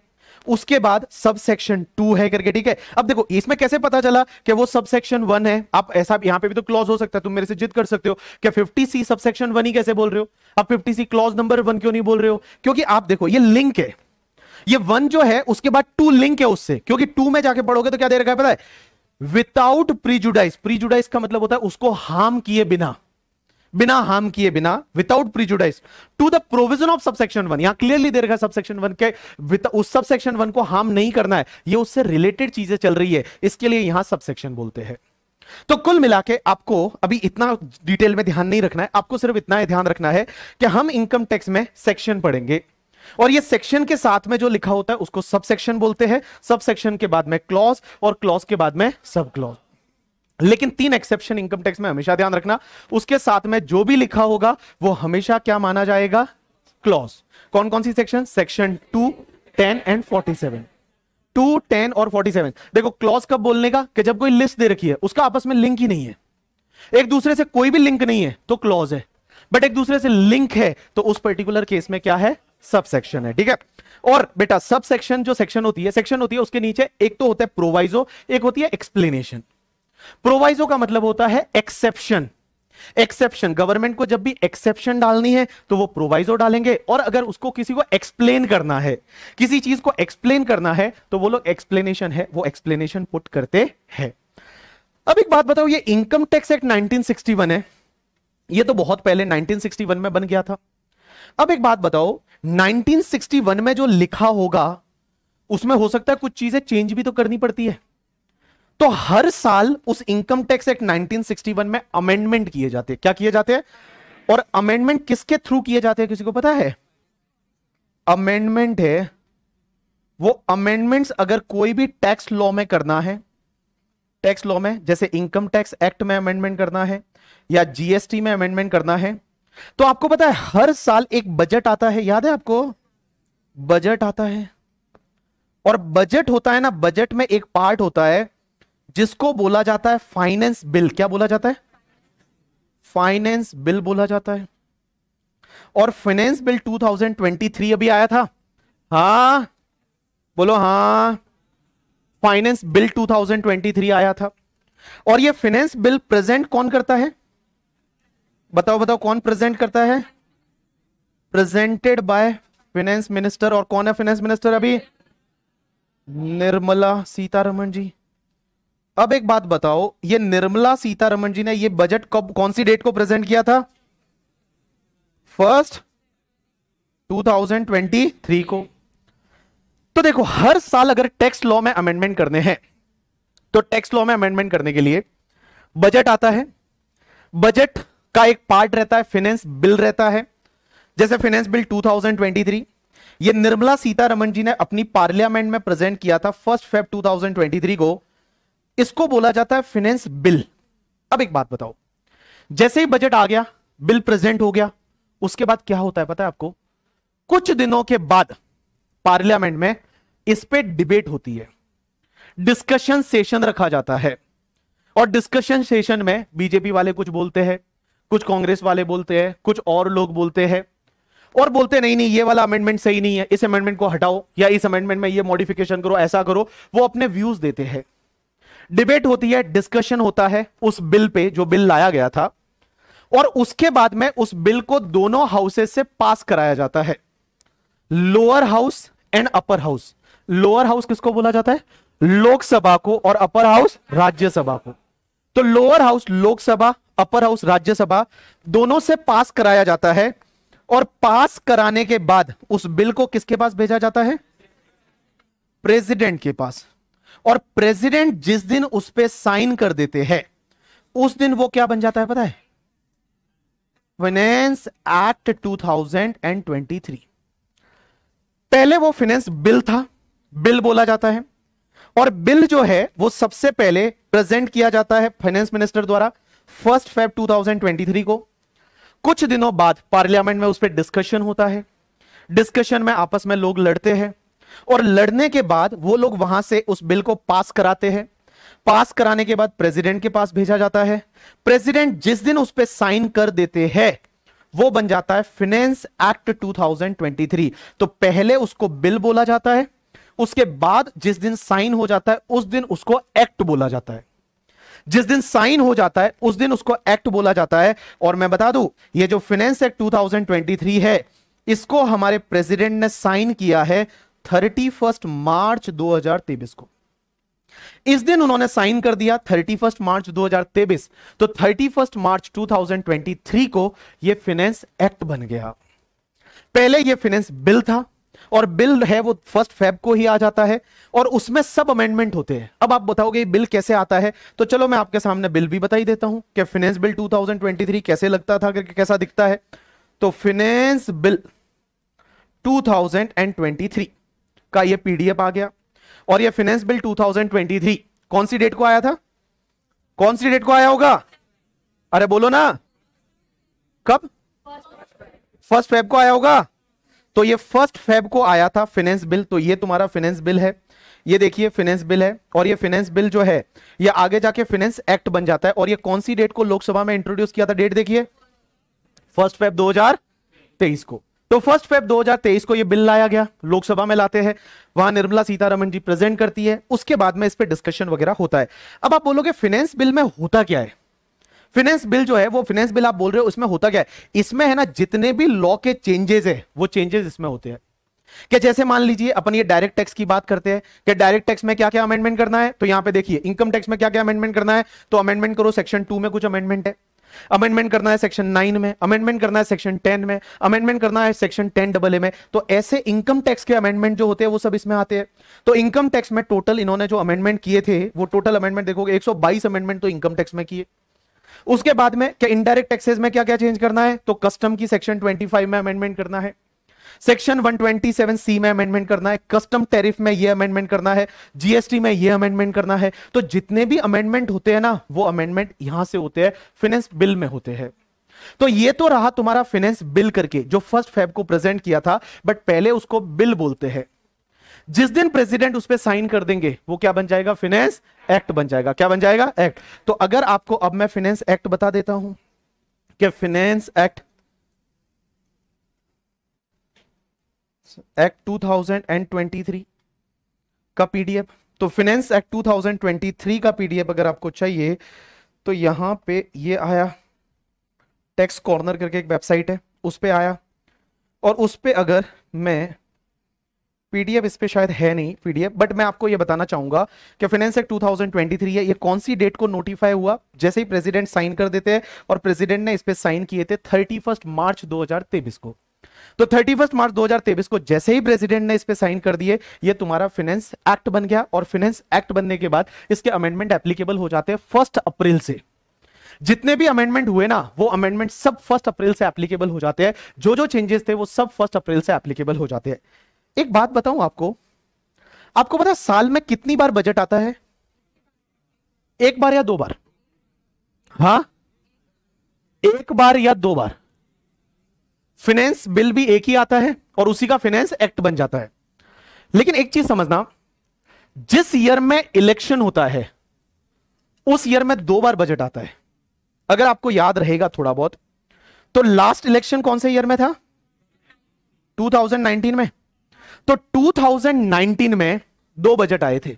उसके बाद सब सेक्शन टू है करके ठीक है अब देखो इसमें कैसे पता चला कि वो सब सेक्शन वन है आप ऐसा यहां पे भी तो क्लॉज हो सकता है तुम मेरे से जिद कर सकते हो कि fifty C sub section one ही कैसे बोल रहे हो आप fifty C clause number one क्यों नहीं बोल रहे हो क्योंकि आप देखो ये लिंक है ये वन जो है उसके बाद टू लिंक है उससे क्योंकि टू में जाके पढ़ोगे तो क्या दे रखा है पता है विदाउट प्रीजुडाइज प्रीजुडाइज का मतलब होता है उसको हार्म किए बिना बिना हार्म किए बिना without prejudice to the provision of subsection one यहां क्लियरली दे रखा सबसेक्शन वन के उस सबसेक्शन वन को हार्म नहीं करना है ये उससे रिलेटेड चीजें चल रही है इसके लिए यहां सबसेक्शन बोलते हैं तो कुल मिला के आपको अभी इतना डिटेल में ध्यान नहीं रखना है आपको सिर्फ इतना ही ध्यान रखना है कि हम इनकम टैक्स में सेक्शन पढ़ेंगे और ये सेक्शन के साथ में जो लिखा होता है उसको सबसेक्शन बोलते हैं सबसेक्शन के बाद में क्लॉज और क्लॉज के बाद में सब क्लॉज लेकिन तीन एक्सेप्शन इनकम टैक्स में हमेशा ध्यान रखना उसके साथ में जो भी लिखा होगा वो हमेशा क्या माना जाएगा क्लॉज कौन कौन सी section section two ten and forty seven two ten और फोर्टी सेवन देखो क्लॉज कब बोलने का कि जब कोई लिस्ट दे रखी है उसका आपस में लिंक ही नहीं है एक दूसरे से कोई भी लिंक नहीं है तो क्लॉज है बट एक दूसरे से लिंक है तो उस पर्टिकुलर केस में क्या है सब सेक्शन है ठीक है और बेटा सब सेक्शन जो सेक्शन होती है सेक्शन होती है उसके नीचे एक तो होता है प्रोवाइजो एक होती है एक्सप्लेनेशन प्रोवाइजो का मतलब होता है एक्सेप्शन एक्सेप्शन गवर्नमेंट को जब भी एक्सेप्शन डालनी है तो वो प्रोवाइजो डालेंगे और अगर उसको किसी को एक्सप्लेन करना है किसी चीज को एक्सप्लेन करना है तो वो लोग एक्सप्लेनेशन है वो एक्सप्लेनेशन पुट करते हैं अब एक बात बताओ ये इनकम टैक्स एक्ट 1961 है ये तो बहुत पहले 1961 में बन गया था अब एक बात बताओ 1961 में जो लिखा होगा उसमें हो सकता है कुछ चीजें चेंज भी तो करनी पड़ती है तो हर साल उस इनकम टैक्स एक्ट 1961 में अमेंडमेंट किए जाते हैं क्या किए जाते हैं और अमेंडमेंट किसके थ्रू किए जाते हैं किसी को पता है अमेंडमेंट है वो अमेंडमेंट्स अगर कोई भी टैक्स लॉ में करना है टैक्स लॉ में जैसे इनकम टैक्स एक्ट में अमेंडमेंट करना है या जीएसटी में अमेंडमेंट करना है तो आपको पता है हर साल एक बजट आता है याद है आपको बजट आता है और बजट होता है ना बजट में एक पार्ट होता है जिसको बोला जाता है फाइनेंस बिल क्या बोला जाता है फाइनेंस बिल बोला जाता है और फाइनेंस बिल 2023 अभी आया था हा बोलो हा फाइनेंस बिल 2023 आया था और ये फाइनेंस बिल प्रेजेंट कौन करता है बताओ बताओ कौन प्रेजेंट करता है प्रेजेंटेड बाय फाइनेंस मिनिस्टर और कौन है फाइनेंस मिनिस्टर अभी निर्मला सीतारमण जी अब एक बात बताओ ये निर्मला सीतारमन जी ने ये बजट कब कौन सी डेट को प्रेजेंट किया था फर्स्ट 2023 को तो देखो हर साल अगर टैक्स लॉ में अमेंडमेंट करने हैं तो टैक्स लॉ में अमेंडमेंट करने के लिए बजट आता है बजट का एक पार्ट रहता है फाइनेंस बिल रहता है जैसे फाइनेंस बिल 2023 ये निर्मला सीतारमन जी ने अपनी पार्लियामेंट में प्रेजेंट किया था फर्स्ट फेब 2023 को इसको बोला जाता है फिनेंस बिल अब एक बात बताओ जैसे ही बजट आ गया बिल प्रेजेंट हो गया उसके बाद क्या होता है पता है आपको कुछ दिनों के बाद पार्लियामेंट में इस पे डिबेट होती है डिस्कशन सेशन रखा जाता है और डिस्कशन सेशन में बीजेपी वाले कुछ बोलते हैं कुछ कांग्रेस वाले बोलते हैं कुछ और लोग बोलते हैं और बोलते नहीं नहीं ये वाला अमेंडमेंट सही नहीं है इस अमेंडमेंट को हटाओ या इस अमेंडमेंट में ये मॉडिफिकेशन करो ऐसा करो वो अपने व्यूज देते हैं डिबेट होती है डिस्कशन होता है उस बिल पे जो बिल लाया गया था और उसके बाद में उस बिल को दोनों हाउसेस से पास कराया जाता है lower house and upper house lower house किसको बोला जाता है लोकसभा को और अपर हाउस राज्यसभा को तो lower house Lok Sabha upper house Rajya Sabha दोनों से पास कराया जाता है और पास कराने के बाद उस बिल को किसके पास भेजा जाता है प्रेसिडेंट के पास और प्रेसिडेंट जिस दिन उस पर साइन कर देते हैं उस दिन वो क्या बन जाता है पता है फाइनेंस एक्ट 2023 पहले वो फाइनेंस बिल था बिल बोला जाता है और बिल जो है वो सबसे पहले प्रेजेंट किया जाता है फाइनेंस मिनिस्टर द्वारा फर्स्ट फेब 2023 को कुछ दिनों बाद पार्लियामेंट में उस पर डिस्कशन होता है डिस्कशन में आपस में लोग लड़ते हैं और लड़ने के बाद वो लोग वहां से उस बिल को पास कराते हैं पास कराने के बाद प्रेसिडेंट के पास भेजा जाता है प्रेसिडेंट जिस दिन उस पर साइन कर देते हैं वो बन जाता है फिनेंस एक्ट 2023 तो पहले उसको बिल बोला जाता है उसके बाद जिस दिन साइन हो जाता है उस दिन उसको एक्ट बोला जाता है जिस दिन साइन हो जाता है उस दिन उसको एक्ट बोला जाता है और मैं बता दू ये जो फिनेंस एक्ट 2023 है इसको हमारे प्रेसिडेंट ने साइन किया है थर्टी फर्स्ट मार्च 2023 को इस दिन उन्होंने साइन कर दिया थर्टी फर्स्ट मार्च 2023 तो थर्टी फर्स्ट मार्च 2023 को यह फिनेंस एक्ट बन गया पहले यह फिनेंस बिल था और बिल है वो फर्स्ट फेब को ही आ जाता है और उसमें सब अमेंडमेंट होते हैं अब आप बताओगे बिल कैसे आता है तो चलो मैं आपके सामने बिल भी बताई देता हूं कि फिनेंस बिल 2023 कैसे लगता था करके कैसा दिखता है तो फिनेंस बिल 2023 का ये पीडीएफ आ गया और ये फिनेंस बिल 2023 कौन सी डेट को आया था कौन सी डेट को आया होगा अरे बोलो ना कब फर्स्ट फेब को आया होगा तो ये फर्स्ट फेब को आया था फिनेंस बिल तो ये तुम्हारा फिनेंस बिल है ये देखिए फिनेंस बिल है और ये फिनेंस बिल जो है ये आगे जाके फिनेंस एक्ट बन जाता है और ये कौन सी डेट को लोकसभा में इंट्रोड्यूस किया था डेट देखिए फर्स्ट फेब दो को तो फर्स्ट फेब 2023 को यह बिल लाया गया लोकसभा में लाते हैं वहां निर्मला सीतारमन जी प्रेजेंट करती है उसके बाद में इस पर डिस्कशन वगैरह होता है अब आप बोलोगे फिनेंस बिल में होता क्या है फिनेंस बिल जो है वो फिनेंस बिल आप बोल रहे हो उसमें होता क्या है इसमें है ना जितने भी लॉ के चेंजेस है वो चेंजेस इसमें होते हैं कि जैसे मान लीजिए अपन ये डायरेक्ट टैक्स की बात करते हैं कि डायरेक्ट टैक्स में क्या क्या अमेंडमेंट करना है तो यहां पे देखिए इनकम टैक्स में क्या क्या अमेंडमेंट करना है तो अमेंडमेंट करो सेक्शन टू में कुछ अमेंडमेंट है अमेंडमेंट करना है सेक्शन नाइन में अमेंडमेंट करना है सेक्शन टेन में अमेंडमेंट करना है सेक्शन टेन डबल ए में तो ऐसे इनकम टैक्स के अमेंडमेंट जो होते हैं वो सब इसमें आते हैं तो इनकम टैक्स में टोटल इन्होंने जो अमेंडमेंट किए थे वो टोटल अमेंडमेंट देखोगे एक अमेंडमेंट तो इनकम टैक्स में किए उसके बाद में क्या इनडायरेक्ट टैक्सेस में क्या क्या चेंज करना है तो कस्टम की सेक्शन 25 में अमेंडमेंट करना है सेक्शन 127 सी में अमेंडमेंट करना है कस्टम टैरिफ में यह अमेंडमेंट करना है जीएसटी में यह अमेंडमेंट करना है तो जितने भी अमेंडमेंट होते हैं ना वो अमेंडमेंट यहां से होते हैं फिनेंस बिल में होते हैं तो ये तो रहा तुम्हारा फिनेंस बिल करके जो फर्स्ट फेब को प्रेजेंट किया था बट पहले उसको बिल बोलते हैं जिस दिन प्रेसिडेंट उस पर साइन कर देंगे वो क्या बन जाएगा फिनेंस एक्ट बन जाएगा क्या बन जाएगा एक्ट तो अगर आपको अब मैं फिनेंस एक्ट बता देता हूं कि फिनेंस एक्ट एक्ट 2023 का पीडीएफ तो फिनेंस एक्ट 2023 का पीडीएफ अगर आपको चाहिए तो यहां पे ये आया टेक्स कॉर्नर करके एक वेबसाइट है उस पर आया और उस पर अगर मैं पीडीएफ इस पर शायद है नहीं पीडीएफ बट मैं आपको यह बताना चाहूंगा कि फिनेंस एक्ट 2023 है ये कौन सी डेट को नोटिफाई हुआ जैसे ही प्रेसिडेंट साइन कर देते हैं और प्रेसिडेंट ने इस पर साइन किए थे 31 मार्च 2023 को तो थर्टी फर्स्ट मार्च 2023 को जैसे ही प्रेसिडेंट ने इस पर साइन कर दिए ये तुम्हारा फिनेंस एक्ट बन गया और फिनेंस एक्ट बनने के बाद इसके अमेंडमेंट एप्लीकेबल हो जाते हैं फर्स्ट अप्रैल से जितने भी अमेंडमेंट हुए ना वो अमेंडमेंट सब फर्स्ट अप्रैल से एप्लीकेबल हो जाते हैं जो जो चेंजेस थे वो सब फर्स्ट अप्रैल से एप्लीकेबल हो जाते हैं एक बात बताऊं आपको आपको पता साल में कितनी बार बजट आता है एक बार या दो बार हा एक बार या दो बार फिनेंस बिल भी एक ही आता है और उसी का फाइनेंस एक्ट बन जाता है लेकिन एक चीज समझना जिस ईयर में इलेक्शन होता है उस ईयर में दो बार बजट आता है अगर आपको याद रहेगा थोड़ा बहुत तो लास्ट इलेक्शन कौन से ईयर में था 2019 में तो 2019 में दो बजट आए थे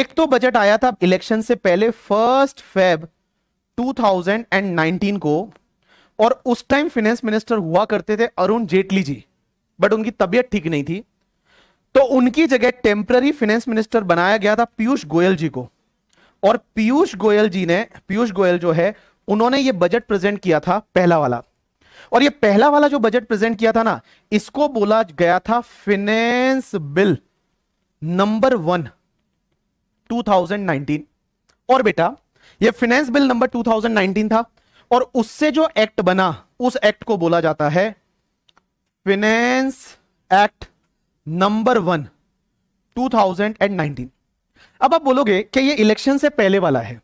एक तो बजट आया था इलेक्शन से पहले फर्स्ट फेब 2019 को और उस टाइम फाइनेंस मिनिस्टर हुआ करते थे अरुण जेटली जी बट उनकी तबियत ठीक नहीं थी तो उनकी जगह टेम्पररी फाइनेंस मिनिस्टर बनाया गया था पीयूष गोयल जी को और पीयूष गोयल जी ने पीयूष गोयल जो है उन्होंने ये बजट प्रेजेंट किया था पहला वाला और ये पहला वाला जो बजट प्रेजेंट किया था ना इसको बोला गया था फिनेंस बिल नंबर वन 2019 और बेटा ये फिनेंस बिल नंबर 2019 था और उससे जो एक्ट बना उस एक्ट को बोला जाता है फिनेंस एक्ट नंबर वन 2019 अब आप बोलोगे कि ये इलेक्शन से पहले वाला है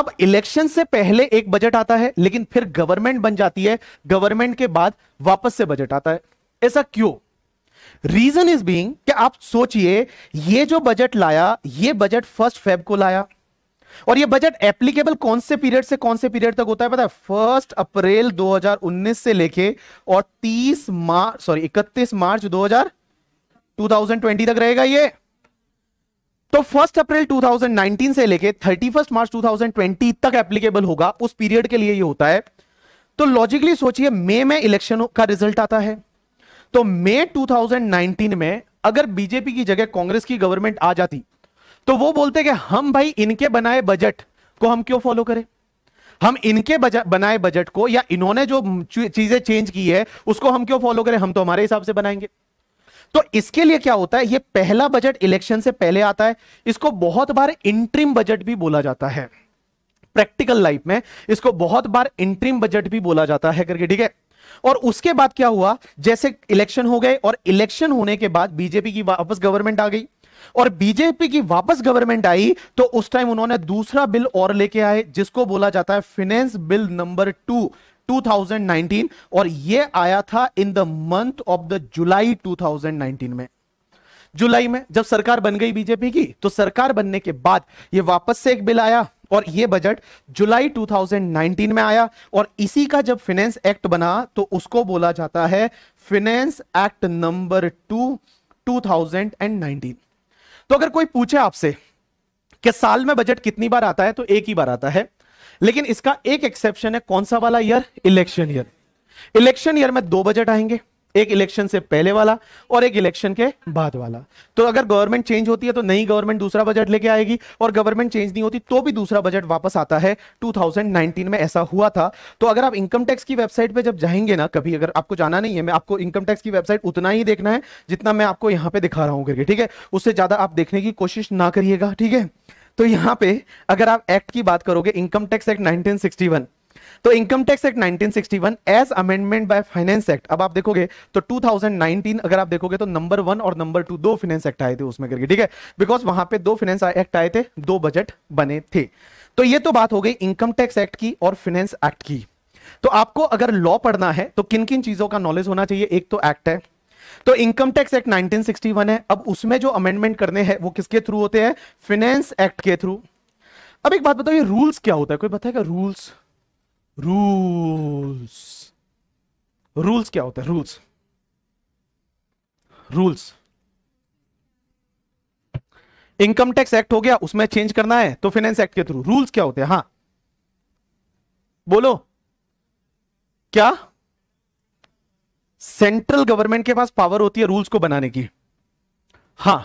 अब इलेक्शन से पहले एक बजट आता है लेकिन फिर गवर्नमेंट बन जाती है गवर्नमेंट के बाद वापस से बजट आता है ऐसा क्यों रीजन इज बीइंग कि आप सोचिए ये जो बजट लाया ये बजट फर्स्ट फेब को लाया और ये बजट एप्लीकेबल कौन से पीरियड से कौन से पीरियड तक होता है पता है फर्स्ट अप्रैल 2019 से लेके और 30 मार्च सॉरी 31 मार्च 2000 2020 तक रहेगा ये तो फर्स्ट अप्रैल 2019 से लेके 31 मार्च 2020 तक एप्लीकेबल होगा उस पीरियड के लिए ये होता है तो लॉजिकली सोचिए मई में इलेक्शन का रिजल्ट आता है तो मई 2019 में अगर बीजेपी की जगह कांग्रेस की गवर्नमेंट आ जाती तो वो बोलते कि हम भाई इनके बनाए बजट को हम क्यों फॉलो करें हम इनके बनाए बजट को या इन्होंने जो चीजें चेंज की है उसको हम क्यों फॉलो करें हम तो हमारे हिसाब से बनाएंगे तो इसके लिए क्या होता है ये पहला बजट इलेक्शन से पहले आता है इसको बहुत बार इंट्रीम बजट भी बोला जाता है प्रैक्टिकल लाइफ में इसको बहुत बार इंट्रीम बजट भी बोला जाता है करके ठीक है और उसके बाद क्या हुआ जैसे इलेक्शन हो गए और इलेक्शन होने के बाद बीजेपी की वापस गवर्नमेंट आ गई और बीजेपी की वापस गवर्नमेंट आई तो उस टाइम उन्होंने दूसरा बिल और लेके आए जिसको बोला जाता है फिनेंस बिल नंबर टू 2019 और यह आया था in the month of the July 2019 में जुलाई में जब सरकार बन गई बीजेपी की तो सरकार बनने के बाद यह वापस से एक बिल आया और यह बजट जुलाई 2019 में आया और इसी का जब फिनेंस एक्ट बना तो उसको बोला जाता है फिनेंस एक्ट नंबर टू 2019 तो अगर कोई पूछे आपसे कि साल में बजट कितनी बार आता है तो एक ही बार आता है लेकिन इसका एक एक्सेप्शन है कौन सा वाला year election year election year में दो बजट आएंगे एक इलेक्शन से पहले वाला और एक इलेक्शन के बाद वाला तो अगर गवर्नमेंट चेंज होती है तो नई गवर्नमेंट दूसरा बजट लेके आएगी और गवर्नमेंट चेंज नहीं होती तो भी दूसरा बजट वापस आता है 2019 में ऐसा हुआ था तो अगर आप इनकम टैक्स की वेबसाइट पे जब जाएंगे ना कभी अगर आपको जाना नहीं है मैं आपको इनकम टैक्स की वेबसाइट उतना ही देखना है जितना मैं आपको यहां पर दिखा रहा हूँ करके ठीक है उससे ज्यादा आप देखने की कोशिश ना करिएगा ठीक है तो यहाँ पे अगर आप एक्ट की बात करोगे इनकम टैक्स एक्ट नाइनटीन तो income tax act 1961 as amendment by finance act अब आप देखोगे तो 2019 अगर आप देखोगे तो नंबर वन और नंबर टू दो फाइनेंस एक्ट आए थे उसमें करके ठीक है बिकॉज वहां पे दो फाइनेंस एक्ट आए थे दो बजट बने थे तो ये तो बात हो गई इनकम टैक्स एक्ट की और फाइनेंस एक्ट की तो आपको अगर लॉ पढ़ना है तो किन किन चीजों का नॉलेज होना चाहिए एक तो एक्ट है तो इनकम टैक्स एक्ट 1961 है अब उसमें जो अमेंडमेंट करने हैं वो किसके थ्रू होते हैं फाइनेंस एक्ट के थ्रू अब एक बात बताओ ये रूल्स क्या होता है कोई बताएगा रूल्स रूल्स रूल्स क्या होता है rules rules income tax act हो गया उसमें चेंज करना है तो फाइनेंस एक्ट के थ्रू रूल्स क्या होते हैं हां बोलो क्या सेंट्रल गवर्नमेंट के पास पावर होती है रूल्स को बनाने की हां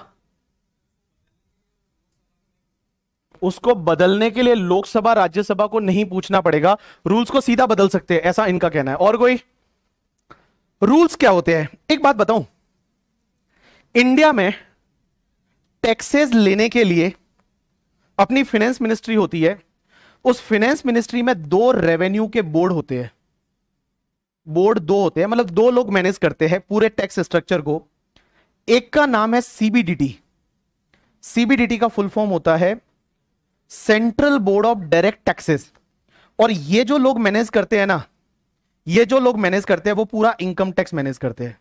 उसको बदलने के लिए लोकसभा राज्यसभा को नहीं पूछना पड़ेगा रूल्स को सीधा बदल सकते हैं ऐसा इनका कहना है और कोई रूल्स क्या होते हैं एक बात बताऊं इंडिया में टैक्सेस लेने के लिए अपनी फाइनेंस मिनिस्ट्री होती है उस फाइनेंस मिनिस्ट्री में दो रेवेन्यू के बोर्ड होते हैं बोर्ड दो होते हैं मतलब दो लोग मैनेज करते हैं पूरे टैक्स स्ट्रक्चर को एक का नाम है सीबीडीटी सीबीडीटी का फुल फॉर्म होता है central board of direct taxes और ये जो लोग मैनेज करते हैं ना ये जो लोग मैनेज करते हैं वो पूरा इनकम टैक्स मैनेज करते हैं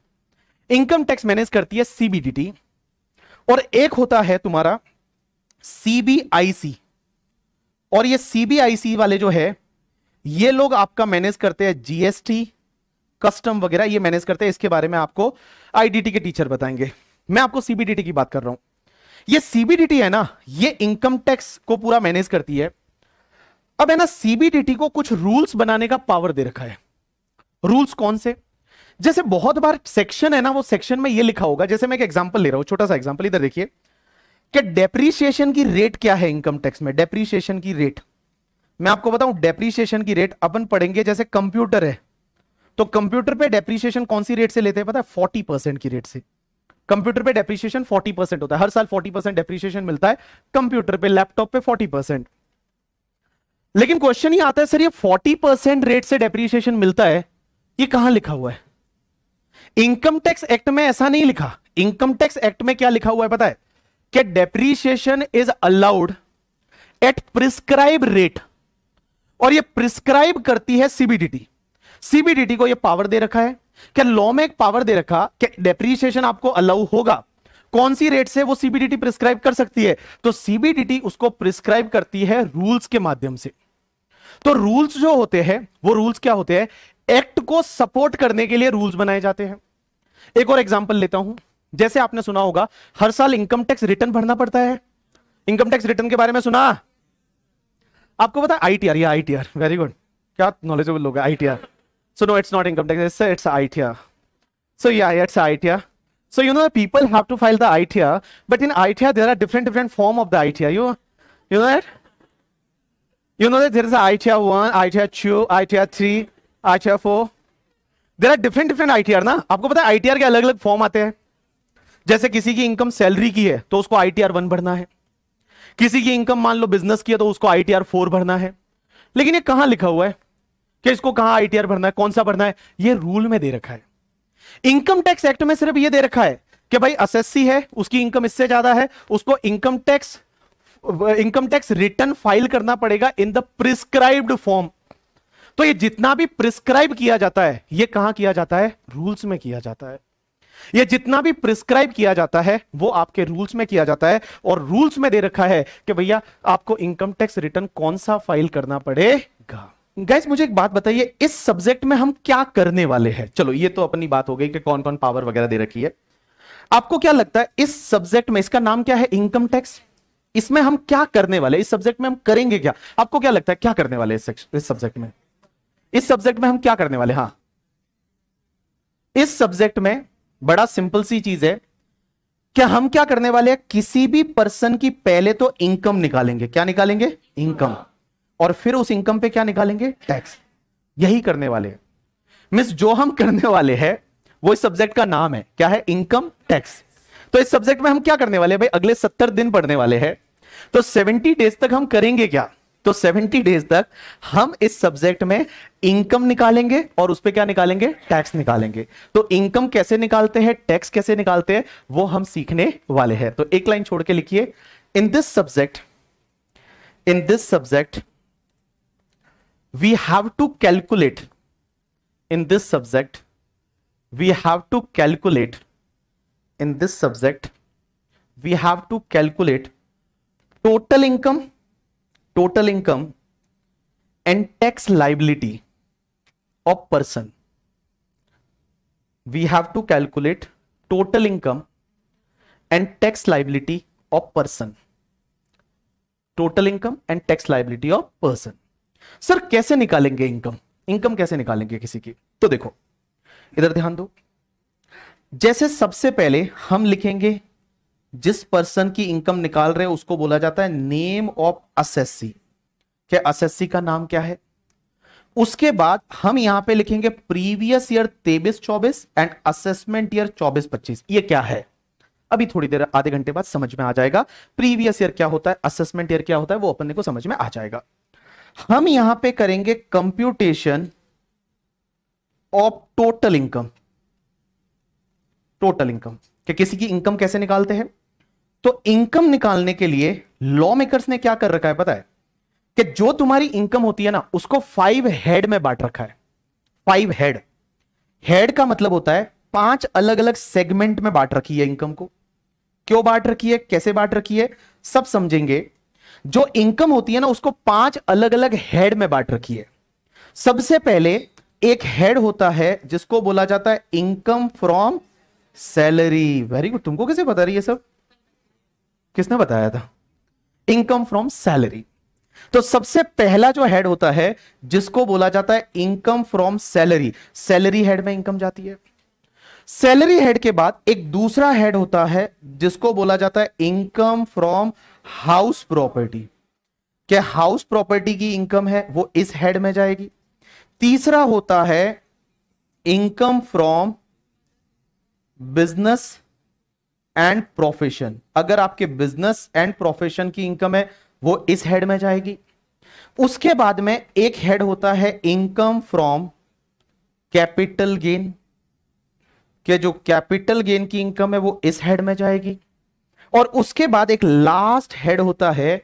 इनकम टैक्स मैनेज करती है सीबीडीटी और एक होता है तुम्हारा सीबीआईसी और ये सीबीआईसी वाले जो है ये लोग आपका मैनेज करते हैं जीएसटी कस्टम वगैरह ये मैनेज करते हैं इसके बारे में आपको आईडीटी के टीचर बताएंगे मैं आपको सीबीडीटी की बात कर रहा हूं ये सीबीडीटी है ना ये इनकम टैक्स को पूरा मैनेज करती है अब है ना सीबीडीटी को कुछ रूल्स बनाने का पावर दे रखा है रूल्स कौन से जैसे बहुत बार सेक्शन है ना वो सेक्शन में ये लिखा होगा जैसे मैं एक एग्जांपल ले रहा हूं छोटा सा एग्जांपल इधर देखिए कि डेप्रीशिएशन की रेट क्या है इनकम टैक्स में डेप्रीशिएशन की रेट मैं आपको बताऊं डेप्रीशिएशन की रेट अपन पढ़ेंगे जैसे कंप्यूटर है तो कंप्यूटर पे डेप्रीशिएशन कौन सी रेट से लेते हैं पता है फोर्टी परसेंट की रेट से कंप्यूटर पे डेप्रीशिएशन 40 परसेंट होता है हर साल 40 परसेंट डेप्रिसिएशन मिलता है कंप्यूटर पे लैपटॉप पे 40 परसेंट लेकिन क्वेश्चन ये आता है सर ये 40 परसेंट रेट से डेप्रीशिएशन मिलता है ये कहां लिखा हुआ है इनकम टैक्स एक्ट में ऐसा नहीं लिखा इनकम टैक्स एक्ट में क्या लिखा हुआ है पता है कि depreciation is allowed at prescribe rate और ये प्रिस्क्राइब करती है सीबीडीटी सीबीडीटी को ये पावर दे रखा है क्या लॉ में एक पावर दे रखा कि डेप्रीशिएशन आपको अलाउ होगा कौन सी रेट से वो सीबीडीटी प्रिस्क्राइब कर सकती है तो सीबीडीटी उसको प्रिस्क्राइब करती है रूल्स के माध्यम से तो रूल्स जो होते हैं वो रूल्स क्या होते हैं एक्ट को सपोर्ट करने के लिए रूल्स बनाए जाते हैं एक और एग्जाम्पल लेता हूं जैसे आपने सुना होगा हर साल इनकम टैक्स रिटर्न भरना पड़ता है इनकम टैक्स रिटर्न के बारे में सुना आपको पता आईटीआर या आईटीआर वेरी गुड क्या नॉलेजेबल लोग ITR So no, it's not income tax. It's, it's ITR. So yeah, it's ITR. So you know, people have to file the ITR, but in ITR there are different different form of the ITR. You, you know that? You know that there is a ITR 1 ITR 2 ITR 3 ITR 4 there are different different itr ना आपको पता है आईटीआर के अलग अलग फॉर्म आते हैं जैसे किसी की इनकम सैलरी की है तो उसको आईटीआर वन भरना है किसी की इनकम मान लो बिजनेस की है तो उसको आईटीआर फोर भरना है लेकिन ये कहां लिखा हुआ है किसको कहां आईटीआर भरना है कौन सा भरना है ये रूल में दे रखा है इनकम टैक्स एक्ट में सिर्फ ये दे रखा है कि भाई एसएससी है उसकी इनकम इससे ज्यादा है उसको income tax income tax return file करना पड़ेगा इन द प्रिस्क्राइब्ड फॉर्म तो ये जितना भी प्रिस्क्राइब किया जाता है ये कहां किया जाता है रूल्स में किया जाता है ये जितना भी प्रिस्क्राइब किया जाता है वो आपके रूल्स में किया जाता है और रूल्स में दे रखा है कि भैया आपको इनकम टैक्स रिटर्न कौन सा फाइल करना पड़ेगा गैस मुझे एक बात बताइए इस सब्जेक्ट में हम क्या करने वाले हैं चलो ये तो अपनी बात हो गई कि कौन कौन पावर वगैरह दे रखी है आपको क्या लगता है इस सब्जेक्ट में इसका नाम क्या है इनकम टैक्स इसमें हम क्या करने वाले इस सब्जेक्ट में हम करेंगे क्या आपको क्या लगता है क्या करने वाले इस, सब्जेक्ट में इस सब्जेक्ट में हम क्या करने वाले हाँ इस सब्जेक्ट में बड़ा सिंपल सी चीज है क्या हम क्या करने वाले हैं किसी भी पर्सन की पहले तो इनकम निकालेंगे क्या निकालेंगे इनकम और फिर उस इनकम पे क्या निकालेंगे टैक्स यही करने वाले मिस जो हम करने वाले हैं वो इस सब्जेक्ट का नाम है क्या है इनकम टैक्स तो इस सब्जेक्ट में हम क्या करने वाले भाई अगले सत्तर दिन पढ़ने वाले हैं तो सेवेंटी डेज तक हम करेंगे क्या तो सेवेंटी डेज तक हम इस सब्जेक्ट में इनकम निकालेंगे और उस पर क्या निकालेंगे टैक्स निकालेंगे तो इनकम कैसे निकालते हैं टैक्स कैसे निकालते हैं वो हम सीखने वाले हैं तो एक लाइन छोड़ के लिखिए in this subject in this subject we have to calculate in this subject we have to calculate in this subject we have to calculate total income total income and tax liability of person we have to calculate total income and tax liability of person total income and tax liability of person sir कैसे निकालेंगे इनकम इनकम कैसे निकालेंगे किसी की तो देखो इधर ध्यान दो जैसे सबसे पहले हम लिखेंगे जिस पर्सन की इनकम निकाल रहे हैं उसको बोला जाता है नेम ऑफ असेसी क्या असेसी का नाम क्या है उसके बाद हम यहां पे लिखेंगे प्रीवियस ईयर तेबिस चौबीस एंड असेसमेंट ईयर चौबीस पच्चीस ये क्या है अभी थोड़ी देर आधे घंटे बाद समझ में आ जाएगा प्रीवियस ईयर क्या होता है असेसमेंट ईयर क्या होता है वो अपने को समझ में आ जाएगा हम यहां पे करेंगे computation of total income total income कि किसी की इनकम कैसे निकालते हैं तो इनकम निकालने के लिए लॉ मेकर्स ने क्या कर रखा है पता है कि जो तुम्हारी इनकम होती है ना उसको फाइव हेड में बांट रखा है फाइव हेड हेड का मतलब होता है पांच अलग अलग सेगमेंट में बांट रखी है इनकम को क्यों बांट रखी है कैसे बांट रखी है सब समझेंगे जो इनकम होती है ना उसको पांच अलग अलग हेड में बांट रखी है सबसे पहले एक हेड होता है जिसको बोला जाता है income from salary very good तुमको कैसे बता रही है सब किसने बताया था इनकम फ्रॉम सैलरी तो सबसे पहला जो हेड होता है जिसको बोला जाता है income from salary salary head में इनकम जाती है सैलरी हेड के बाद एक दूसरा हेड होता है जिसको बोला जाता है इनकम फ्रॉम हाउस प्रॉपर्टी क्या हाउस प्रॉपर्टी की इनकम है वो इस हेड में जाएगी तीसरा होता है income from business and profession अगर आपके बिजनेस एंड प्रोफेशन की इनकम है वो इस हेड में जाएगी उसके बाद में एक हेड होता है इनकम फ्रॉम कैपिटल गेन के जो कैपिटल गेन की इनकम है वो इस हेड में जाएगी और उसके बाद एक लास्ट हेड होता है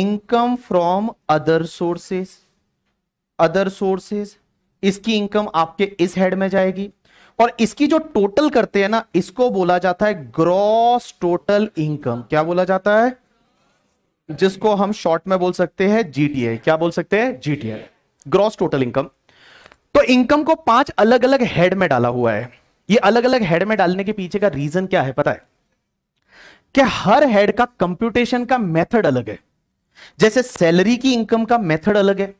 income from other sources other sources इसकी इनकम आपके इस हेड में जाएगी और इसकी जो टोटल करते हैं ना इसको बोला जाता है ग्रॉस टोटल इनकम क्या बोला जाता है जिसको हम शॉर्ट में बोल सकते हैं जीटीए क्या बोल सकते हैं जीटीए ग्रॉस टोटल इनकम तो इनकम को पांच अलग अलग हेड में डाला हुआ है ये अलग अलग हेड में डालने के पीछे का रीजन क्या है पता है कि हर हेड का कंप्यूटेशन का मेथड अलग है जैसे सैलरी की इनकम का मेथड अलग है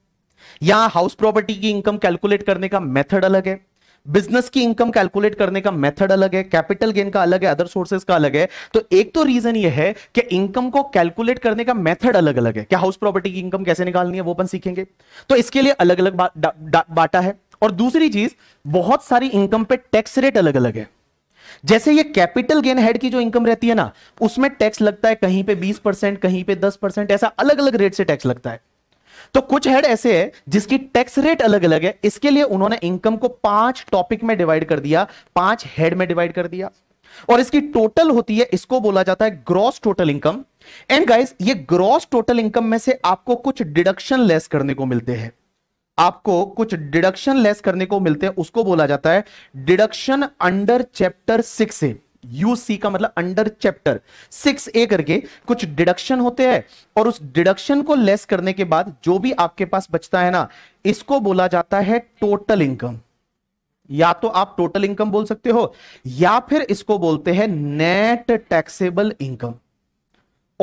यहां हाउस प्रॉपर्टी की इनकम कैलकुलेट करने का मेथड अलग है बिजनेस की इनकम कैलकुलेट करने का मेथड अलग है कैपिटल गेन का अलग है अदर सोर्सेज का अलग है तो एक तो रीजन ये है कि इनकम को कैलकुलेट करने का मेथड अलग अलग है क्या हाउस प्रॉपर्टी की इनकम कैसे निकालनी है वो अपन सीखेंगे तो इसके लिए अलग अलग बा, बाटा है और दूसरी चीज बहुत सारी इनकम पे टैक्स रेट अलग अलग है जैसे ये कैपिटल गेन हेड की जो इनकम रहती है ना उसमें टैक्स लगता है कहीं पे 20 परसेंट कहीं पे 10 परसेंट ऐसा अलग अलग रेट से टैक्स लगता है तो कुछ हेड ऐसे है जिसकी टैक्स रेट अलग अलग है इसके लिए उन्होंने इनकम को पांच टॉपिक में डिवाइड कर दिया पांच हेड में डिवाइड कर दिया और इसकी टोटल होती है इसको बोला जाता है gross total income and guys ये ग्रॉस टोटल इनकम में से आपको कुछ डिडक्शन लेस करने को मिलते हैं आपको कुछ डिडक्शन लेस करने को मिलते हैं उसको बोला जाता है deduction under chapter six A UC का मतलब अंडर चैप्टर सिक्स ए करके कुछ डिडक्शन होते हैं और उस डिडक्शन को लेस करने के बाद जो भी आपके पास बचता है ना इसको बोला जाता है टोटल इनकम या तो आप टोटल इनकम बोल सकते हो या फिर इसको बोलते हैं नेट टैक्सेबल इनकम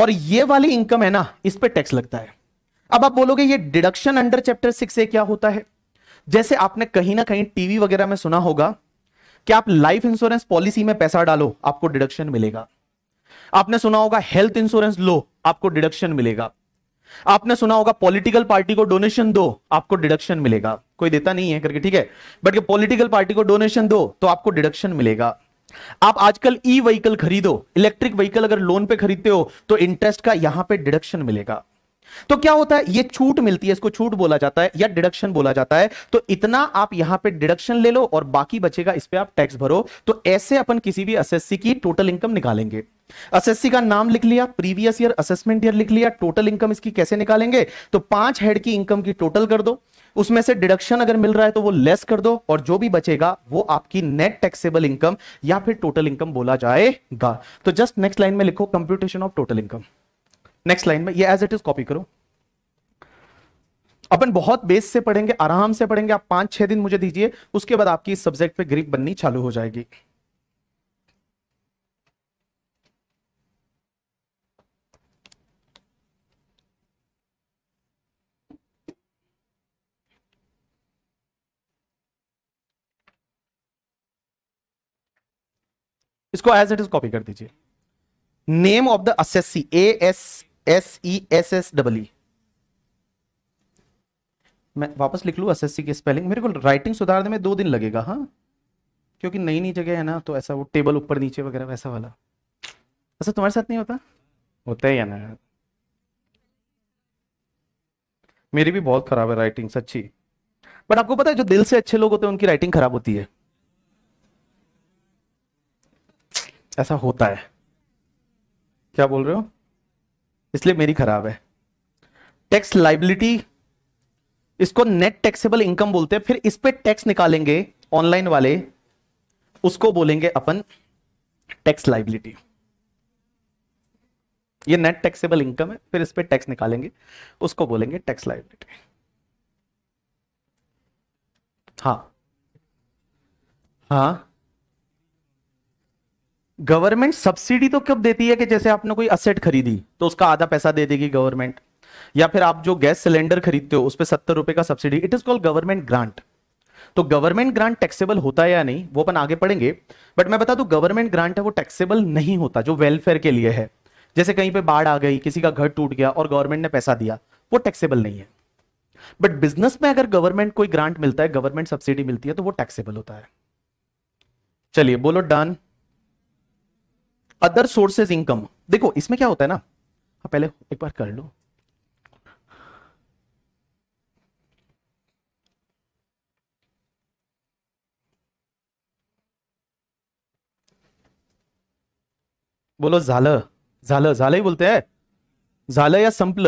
और ये वाली इनकम है ना इस पर टैक्स लगता है अब आप बोलोगे ये deduction under chapter six A क्या होता है जैसे आपने कहीं ना कहीं टीवी वगैरह में सुना होगा कि आप लाइफ इंश्योरेंस पॉलिसी में पैसा डालो आपको डिडक्शन मिलेगा आपने सुना होगा हेल्थ इंश्योरेंस लो आपको डिडक्शन मिलेगा आपने सुना होगा पॉलिटिकल पार्टी को डोनेशन दो आपको डिडक्शन मिलेगा कोई देता नहीं है करके ठीक है बट पॉलिटिकल पार्टी को डोनेशन दो तो आपको डिडक्शन मिलेगा आप आजकल ई व्हीकल खरीदो इलेक्ट्रिक व्हीकल अगर लोन पे खरीदते हो तो इंटरेस्ट का यहां पे डिडक्शन मिलेगा तो क्या होता है ये छूट मिलती है इसको छूट बोला जाता है या डिडक्शन बोला जाता है तो इतना आप यहां पे डिडक्शन ले लो और बाकी बचेगा इस पर आप टैक्स भरो तो ऐसे अपन किसी भी एसएससी की टोटल इनकम निकालेंगे एसएससी का नाम लिख लिया प्रीवियस ईयर असेसमेंट ईयर लिख लिया टोटल इनकम इसकी कैसे निकालेंगे तो पांच हेड की इनकम की टोटल कर दो उसमें से डिडक्शन अगर मिल रहा है तो वो लेस कर दो और जो भी बचेगा वो आपकी नेट टैक्सेबल इनकम या फिर टोटल इनकम बोला जाएगा तो जस्ट नेक्स्ट लाइन में लिखो computation of total income next line में ये एज इट इज कॉपी करो अपन बहुत बेस से पढ़ेंगे आराम से पढ़ेंगे आप पांच छह दिन मुझे दीजिए उसके बाद आपकी इस सब्जेक्ट पे ग्रिप बननी चालू हो जाएगी इसको एज इट इज कॉपी कर दीजिए name of the assessee A S S E S S double E मैं वापस लिख लू एस एस सी की स्पेलिंग मेरे को राइटिंग सुधारने में दो दिन लगेगा हाँ क्योंकि नई नई जगह है ना तो ऐसा वो टेबल ऊपर नीचे वगैरह वैसा वाला ऐसा अच्छा, तुम्हारे साथ नहीं होता होता है है ना मेरी भी बहुत खराब है राइटिंग सच्ची बट आपको पता है जो दिल से अच्छे लोग होते हैं उनकी राइटिंग खराब होती है ऐसा होता है क्या बोल रहे हो इसलिए मेरी खराब है टैक्स लाइबिलिटी इसको नेट टैक्सेबल इनकम बोलते हैं फिर इस पर टैक्स निकालेंगे ऑनलाइन वाले उसको बोलेंगे अपन टैक्स लाइबिलिटी ये नेट टैक्सेबल इनकम है फिर इस पर टैक्स निकालेंगे उसको बोलेंगे टैक्स लाइबिलिटी हाँ हाँ गवर्नमेंट सब्सिडी तो कब देती है कि जैसे आपने कोई असेट खरीदी तो उसका आधा पैसा दे देगी गवर्नमेंट या फिर आप जो गैस सिलेंडर खरीदते हो उस पर सत्तर रुपए का subsidy it is called government grant तो गवर्नमेंट ग्रांट टैक्सेबल होता है या नहीं वो अपन आगे पढ़ेंगे बट मैं बता दू गवर्नमेंट ग्रांट है वो टैक्सेबल नहीं होता जो वेलफेयर के लिए है जैसे कहीं पे बाढ़ आ गई किसी का घर टूट गया और गवर्नमेंट ने पैसा दिया वो टैक्सेबल नहीं है बट बिजनेस में अगर गवर्नमेंट कोई ग्रांट मिलता है गवर्नमेंट सब्सिडी मिलती है तो वो टैक्सेबल होता है चलिए बोलो डन अदर सोर्सेज इनकम देखो इसमें क्या होता है ना हाँ, पहले एक बार कर लो बोलो झाल झाल ही बोलते है जाल या संपल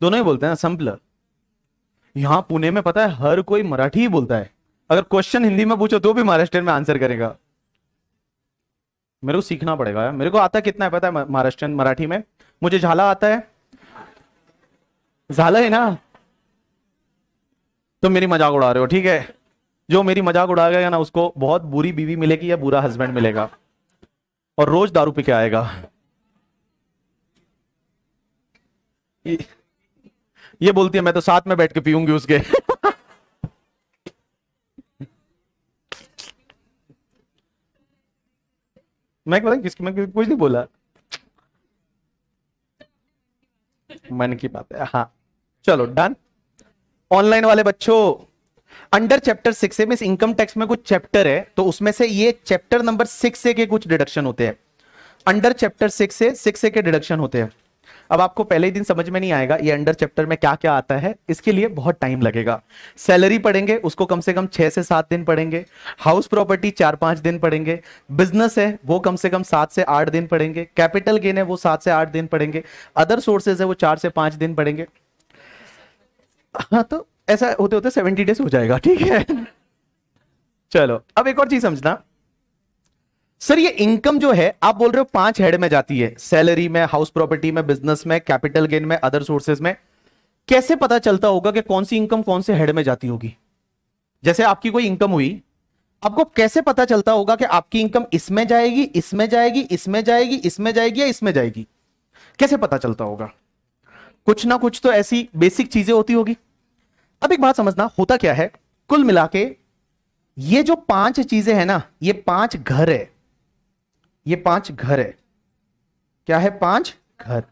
दोनों ही बोलते हैं ना संपल यहां पुणे में पता है हर कोई मराठी ही बोलता है अगर क्वेश्चन हिंदी में पूछो तो भी महाराष्ट्र में आंसर करेगा मेरे को सीखना पड़ेगा यार मेरे को आता कितना है पता है महाराष्ट्रियन मराठी में मुझे झाला आता है झाला है ना तो मेरी मजाक उड़ा रहे हो ठीक है जो मेरी मजाक उड़ा गया ना उसको बहुत बुरी बीवी मिलेगी या बुरा हस्बैंड मिलेगा और रोज दारू पी के आएगा ये बोलती है मैं तो साथ में बैठ के पीऊंगी उसके मैं पता किसकी मैं कुछ नहीं बोला मन की बात है हाँ चलो डन ऑनलाइन वाले बच्चों अंडर चैप्टर सिक्स में इनकम टैक्स में कुछ चैप्टर है तो उसमें से ये चैप्टर नंबर सिक्स के कुछ डिडक्शन होते हैं अंडर चैप्टर सिक्स सिक्स के डिडक्शन होते हैं अब आपको पहले ही दिन समझ में नहीं आएगा ये अंडर चैप्टर में क्या क्या आता है इसके लिए बहुत टाइम लगेगा सैलरी पढ़ेंगे उसको कम से कम छह से सात दिन पढ़ेंगे हाउस प्रॉपर्टी चार पांच दिन पढ़ेंगे बिजनेस है वो कम से कम सात से आठ दिन पढ़ेंगे कैपिटल गेन है वो सात से आठ दिन पढ़ेंगे अदर सोर्सेज है वो चार से पांच दिन पढ़ेंगे हाँ तो ऐसा होते होते सेवेंटी डेज हो जाएगा ठीक है चलो अब एक और चीज समझना सर ये इनकम जो है आप बोल रहे हो पांच हेड में जाती है सैलरी में हाउस प्रॉपर्टी में बिजनेस में कैपिटल गेन में अदर सोर्सेज में कैसे पता चलता होगा कि कौन सी इनकम कौन से हेड में जाती होगी जैसे आपकी कोई इनकम हुई आपको कैसे पता चलता होगा कि आपकी इनकम इसमें जाएगी इसमें जाएगी इसमें जाएगी इसमें जाएगी या इसमें जाएगी कैसे पता चलता होगा कुछ ना कुछ तो ऐसी बेसिक चीजें होती होगी अब एक बात समझना होता क्या है कुल मिला के ये जो पांच चीजें हैं ना ये पांच घर है ये पांच घर है क्या है पांच घर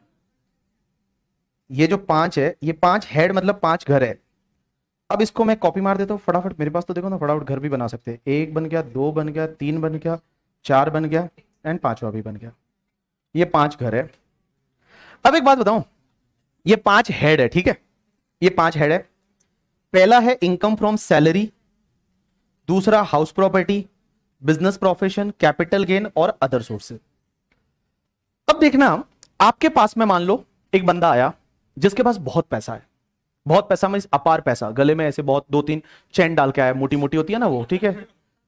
ये जो पांच है ये पांच हेड मतलब पांच घर है अब इसको मैं कॉपी मार देता हूँ फटाफट मेरे पास तो देखो ना फटाफट घर भी बना सकते हैं एक बन गया दो बन गया तीन बन गया चार बन गया एंड पांचवा भी बन गया ये पांच घर है अब एक बात बताऊ ये पांच हेड है ठीक है ये पांच हेड है पहला है इनकम फ्रॉम सैलरी दूसरा house property business profession capital gain और अदर सोर्सेज अब देखना आपके पास में मान लो एक बंदा आया जिसके पास बहुत पैसा है बहुत पैसा मीन अपार पैसा गले में ऐसे बहुत दो तीन चैन डाल के आया मोटी मोटी होती है ना वो ठीक है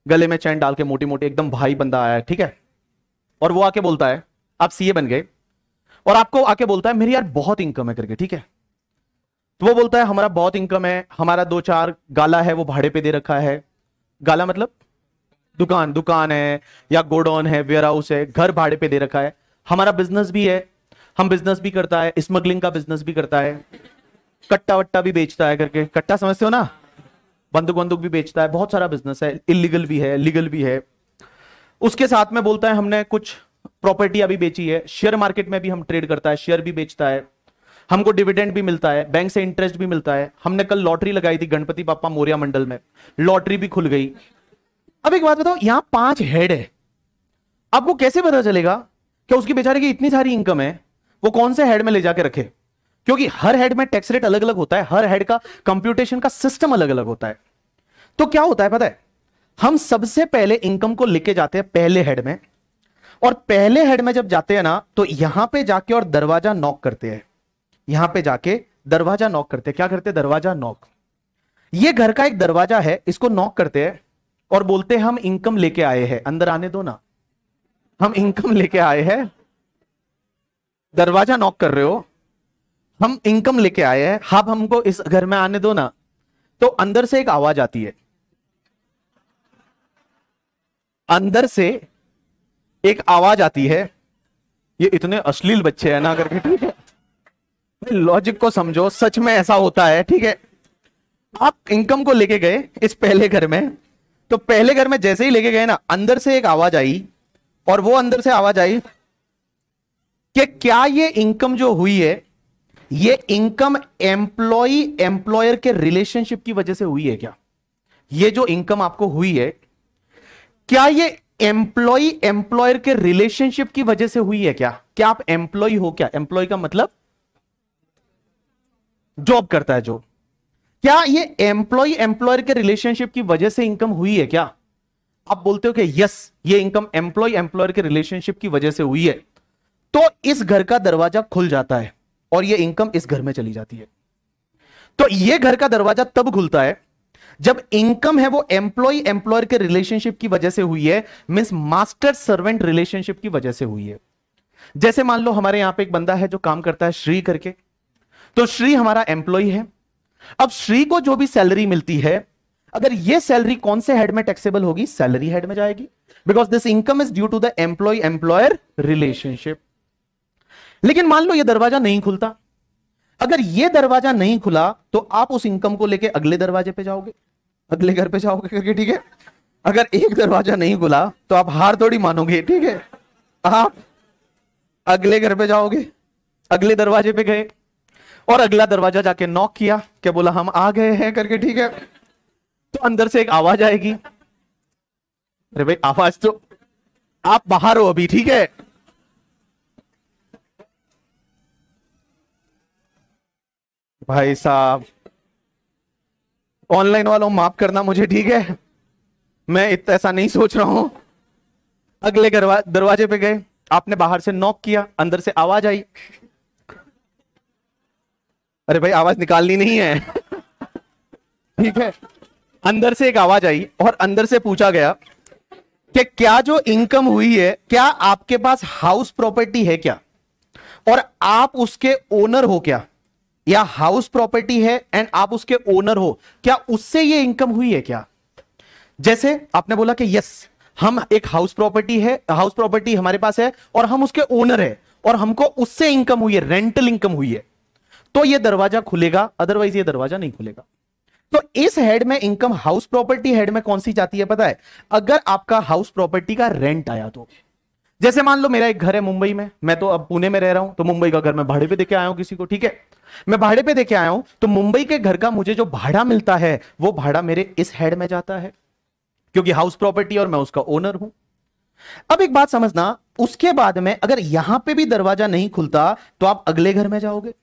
गले में चैन डाल के मोटी मोटी एकदम भाई बंदा आया ठीक है और वो आके बोलता है आप सीए बन गए और आपको आके बोलता है मेरी यार बहुत इनकम है करके ठीक है तो वो बोलता है हमारा बहुत इनकम है हमारा दो चार गाला है वो भाड़े पे दे रखा है गाला मतलब दुकान दुकान है या गोडाउन है वेयर हाउस है घर भाड़े पे दे रखा है हमारा बिजनेस भी है हम बिजनेस भी करता है स्मगलिंग का बिजनेस भी करता है कट्टा वट्टा भी बेचता है करके कट्टा समझते हो ना बंदूक बंदूक भी बेचता है बहुत सारा बिजनेस है इलीगल भी है लीगल भी है उसके साथ में बोलता है हमने कुछ प्रॉपर्टी अभी बेची है शेयर मार्केट में भी हम ट्रेड करता है शेयर भी बेचता है हमको डिविडेंड भी मिलता है बैंक से इंटरेस्ट भी मिलता है हमने कल लॉटरी लगाई थी गणपति बापा मौर्या मंडल में लॉटरी भी खुल गई अब एक बात बताओ यहां पांच हेड है आपको कैसे पता चलेगा कि उसकी बेचारे की इतनी सारी इनकम है वो कौन से हेड में ले जाके रखे क्योंकि हर हेड में टैक्स रेट अलग अलग होता है हर हेड का कंप्यूटेशन का सिस्टम अलग अलग होता है तो क्या होता है पता है हम सबसे पहले इनकम को लेके जाते हैं पहले हेड में और पहले हेड में जब जाते हैं ना तो यहां पे जाके और दरवाजा नॉक करते हैं यहां पे जाके दरवाजा नॉक करते हैं क्या करते हैं दरवाजा नॉक ये घर का एक दरवाजा है इसको नॉक करते हैं और बोलते हम इनकम लेके आए हैं अंदर आने दो ना हम इनकम लेके आए हैं दरवाजा नॉक कर रहे हो हम इनकम लेके आए हैं हाँ हमको इस घर में आने दो ना तो अंदर से एक आवाज आती है अंदर से एक आवाज आती है ये इतने अश्लील बच्चे हैं ना करके ठीक है लॉजिक को समझो सच में ऐसा होता है ठीक है आप इनकम को लेके गए इस पहले घर में तो पहले घर में जैसे ही लेके गए ना अंदर से एक आवाज आई और वो अंदर से आवाज आई कि क्या ये इनकम जो हुई है ये इनकम एम्प्लॉई एम्प्लॉयर के रिलेशनशिप की वजह से हुई है क्या ये जो इनकम आपको हुई है क्या ये एम्प्लॉई एम्प्लॉयर के रिलेशनशिप की वजह से हुई है क्या क्या आप एम्प्लॉय हो क्या एम्प्लॉय का मतलब जॉब करता है जो क्या ये एम्प्लॉय एम्प्लॉयर के रिलेशनशिप की वजह से इनकम हुई है क्या आप बोलते हो कि यस ये इनकम एम्प्लॉय एम्प्लॉयर के रिलेशनशिप की वजह से हुई है तो इस घर का दरवाजा खुल जाता है और ये इनकम इस घर में चली जाती है तो ये घर का दरवाजा तब खुलता है जब इनकम है वो एम्प्लॉय एम्प्लॉयर के रिलेशनशिप की वजह से हुई है मीन्स मास्टर सर्वेंट रिलेशनशिप की वजह से हुई है जैसे मान लो हमारे यहां पे एक बंदा है जो काम करता है श्री करके तो श्री हमारा एम्प्लॉय है अब श्री को जो भी सैलरी मिलती है अगर ये सैलरी कौन से हेड में टैक्सेबल होगी सैलरी हेड में जाएगी because this income is due to the employ employer relationship लेकिन मान लो ये दरवाजा नहीं खुलता अगर ये दरवाजा नहीं खुला तो आप उस इनकम को लेके अगले दरवाजे पे जाओगे अगले घर पे जाओगे करके ठीक है अगर एक दरवाजा नहीं खुला तो आप हार थोड़ी मानोगे ठीक है आप अगले घर पे जाओगे अगले दरवाजे पे गए और अगला दरवाजा जाके नॉक किया क्या बोला हम आ गए हैं करके ठीक है तो अंदर से एक आवाज आएगी अरे भाई आवाज तो आप बाहर हो अभी ठीक है भाई साहब ऑनलाइन वालों माफ करना मुझे ठीक है मैं इतना ऐसा नहीं सोच रहा हूं अगले दरवाजे पे गए आपने बाहर से नॉक किया अंदर से आवाज आई अरे भाई आवाज निकालनी नहीं है ठीक है अंदर से एक आवाज आई और अंदर से पूछा गया कि क्या जो इनकम हुई है क्या आपके पास हाउस प्रॉपर्टी है क्या और आप उसके ओनर हो क्या या हाउस प्रॉपर्टी है एंड आप उसके ओनर हो क्या उससे ये इनकम हुई है क्या जैसे आपने बोला कि यस हम एक हाउस प्रॉपर्टी है हाउस प्रॉपर्टी हमारे पास है और हम उसके ओनर है और हमको उससे इनकम हुई है रेंटल इनकम हुई है तो ये दरवाजा खुलेगा अदरवाइज ये दरवाजा नहीं खुलेगा तो इस हेड में इनकम हाउस प्रॉपर्टी हेड में कौन सी जाती है पता है अगर आपका हाउस प्रॉपर्टी का रेंट आया तो जैसे मान लो मेरा एक घर है मुंबई में मैं तो अब पुणे में रह रहा हूं तो मुंबई का घर मैं भाड़े पे देके आया हूं किसी को ठीक है मैं भाड़े पे देके आया हूं तो मुंबई के घर का मुझे जो भाड़ा मिलता है वो भाड़ा मेरे इस हेड में जाता है क्योंकि हाउस प्रॉपर्टी और मैं उसका ओनर हूं अब एक बात समझना उसके बाद में अगर यहां पे भी दरवाजा नहीं खुलता तो आप अगले घर में जाओगे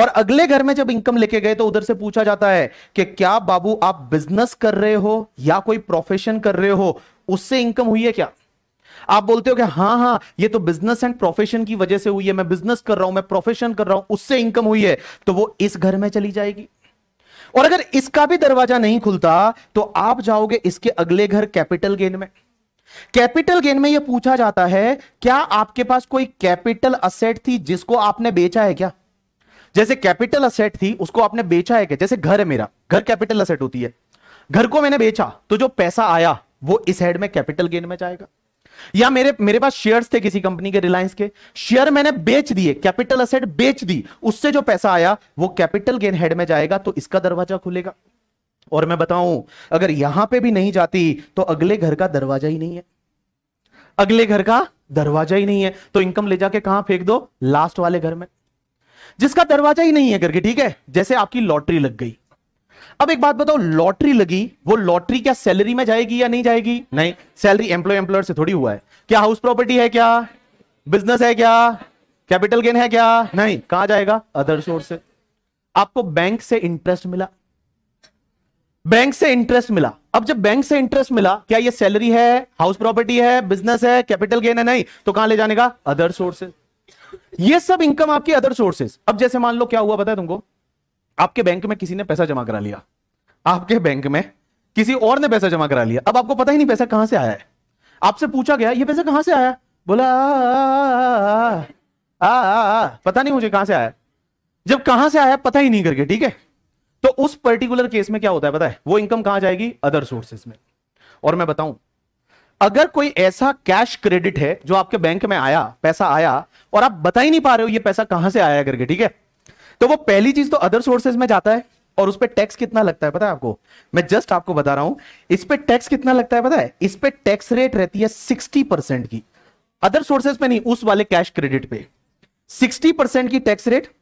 और अगले घर में जब इनकम लेके गए तो उधर से पूछा जाता है कि क्या बाबू आप बिजनेस कर रहे हो या कोई प्रोफेशन कर रहे हो उससे इनकम हुई है क्या आप बोलते हो कि हाँ हाँ ये तो बिजनेस एंड प्रोफेशन की वजह से हुई है मैं बिजनेस कर रहा हूं मैं प्रोफेशन कर रहा हूं उससे इनकम हुई है तो वो इस घर में चली जाएगी और अगर इसका भी दरवाजा नहीं खुलता तो आप जाओगे इसके अगले घर कैपिटल गेन में कैपिटल गेन में यह पूछा जाता है क्या आपके पास कोई कैपिटल असेट थी जिसको आपने बेचा है क्या जैसे कैपिटल असेट थी उसको आपने बेचा है क्या जैसे घर है मेरा घर कैपिटल असेट होती है घर को मैंने बेचा तो जो पैसा आया वो इस हेड में कैपिटल गेन में जाएगा या मेरे मेरे पास शेयर्स थे किसी कंपनी के रिलायंस के शेयर मैंने बेच दिए कैपिटल असेट बेच दी उससे जो पैसा आया वो कैपिटल गेन हेड में जाएगा तो इसका दरवाजा खुलेगा और मैं बताऊं अगर यहां पे भी नहीं जाती तो अगले घर का दरवाजा ही नहीं है अगले घर का दरवाजा ही नहीं है तो इनकम ले जाके कहां फेंक दो लास्ट वाले घर में जिसका दरवाजा ही नहीं है करके ठीक है जैसे आपकी लॉटरी लग गई अब एक बात बताओ लॉटरी लगी वो लॉटरी क्या सैलरी में जाएगी या नहीं जाएगी नहीं सैलरी एम्प्लॉय एम्प्लॉयर से थोड़ी हुआ है क्या हाउस प्रॉपर्टी है क्या बिजनेस है क्या कैपिटल गेन है क्या नहीं कहा जाएगा अदर सोर्स से आपको बैंक से इंटरेस्ट मिला बैंक से इंटरेस्ट मिला अब जब बैंक से इंटरेस्ट मिला क्या ये सैलरी है हाउस प्रॉपर्टी है बिजनेस है कैपिटल गेन है नहीं तो कहां ले जाने का अदर सोर्सेस ये सब इनकम आपकी अदर सोर्सेस अब जैसे मान लो क्या हुआ पता है तुमको आपके बैंक में किसी ने पैसा जमा करा लिया आपके बैंक में किसी और ने पैसा जमा करा लिया अब आपको पता ही नहीं पैसा कहां से आया है आपसे पूछा गया ये पैसा कहां से आया बोला आ, आ, आ, पता नहीं मुझे कहां से आया जब कहां से आया पता ही नहीं करके ठीक है तो उस पर्टिकुलर केस में क्या होता है पता है वो इनकम कहां जाएगी अदर सोर्सेस में और मैं बताऊं अगर कोई ऐसा कैश क्रेडिट है जो आपके बैंक में आया पैसा आया और आप बता ही नहीं पा रहे हो ये पैसा कहां से आया करके ठीक है तो वो पहली चीज तो अदर सोर्सेज में जाता है और उस पर टैक्स कितना लगता है पता है आपको मैं जस्ट आपको बता रहा हूं इस पर टैक्स कितना लगता है पता है इस पर टैक्स रेट रहती है सिक्सटी परसेंट की अदर सोर्सेज पे नहीं उस वाले कैश क्रेडिट पे सिक्सटी परसेंट की टैक्स रेट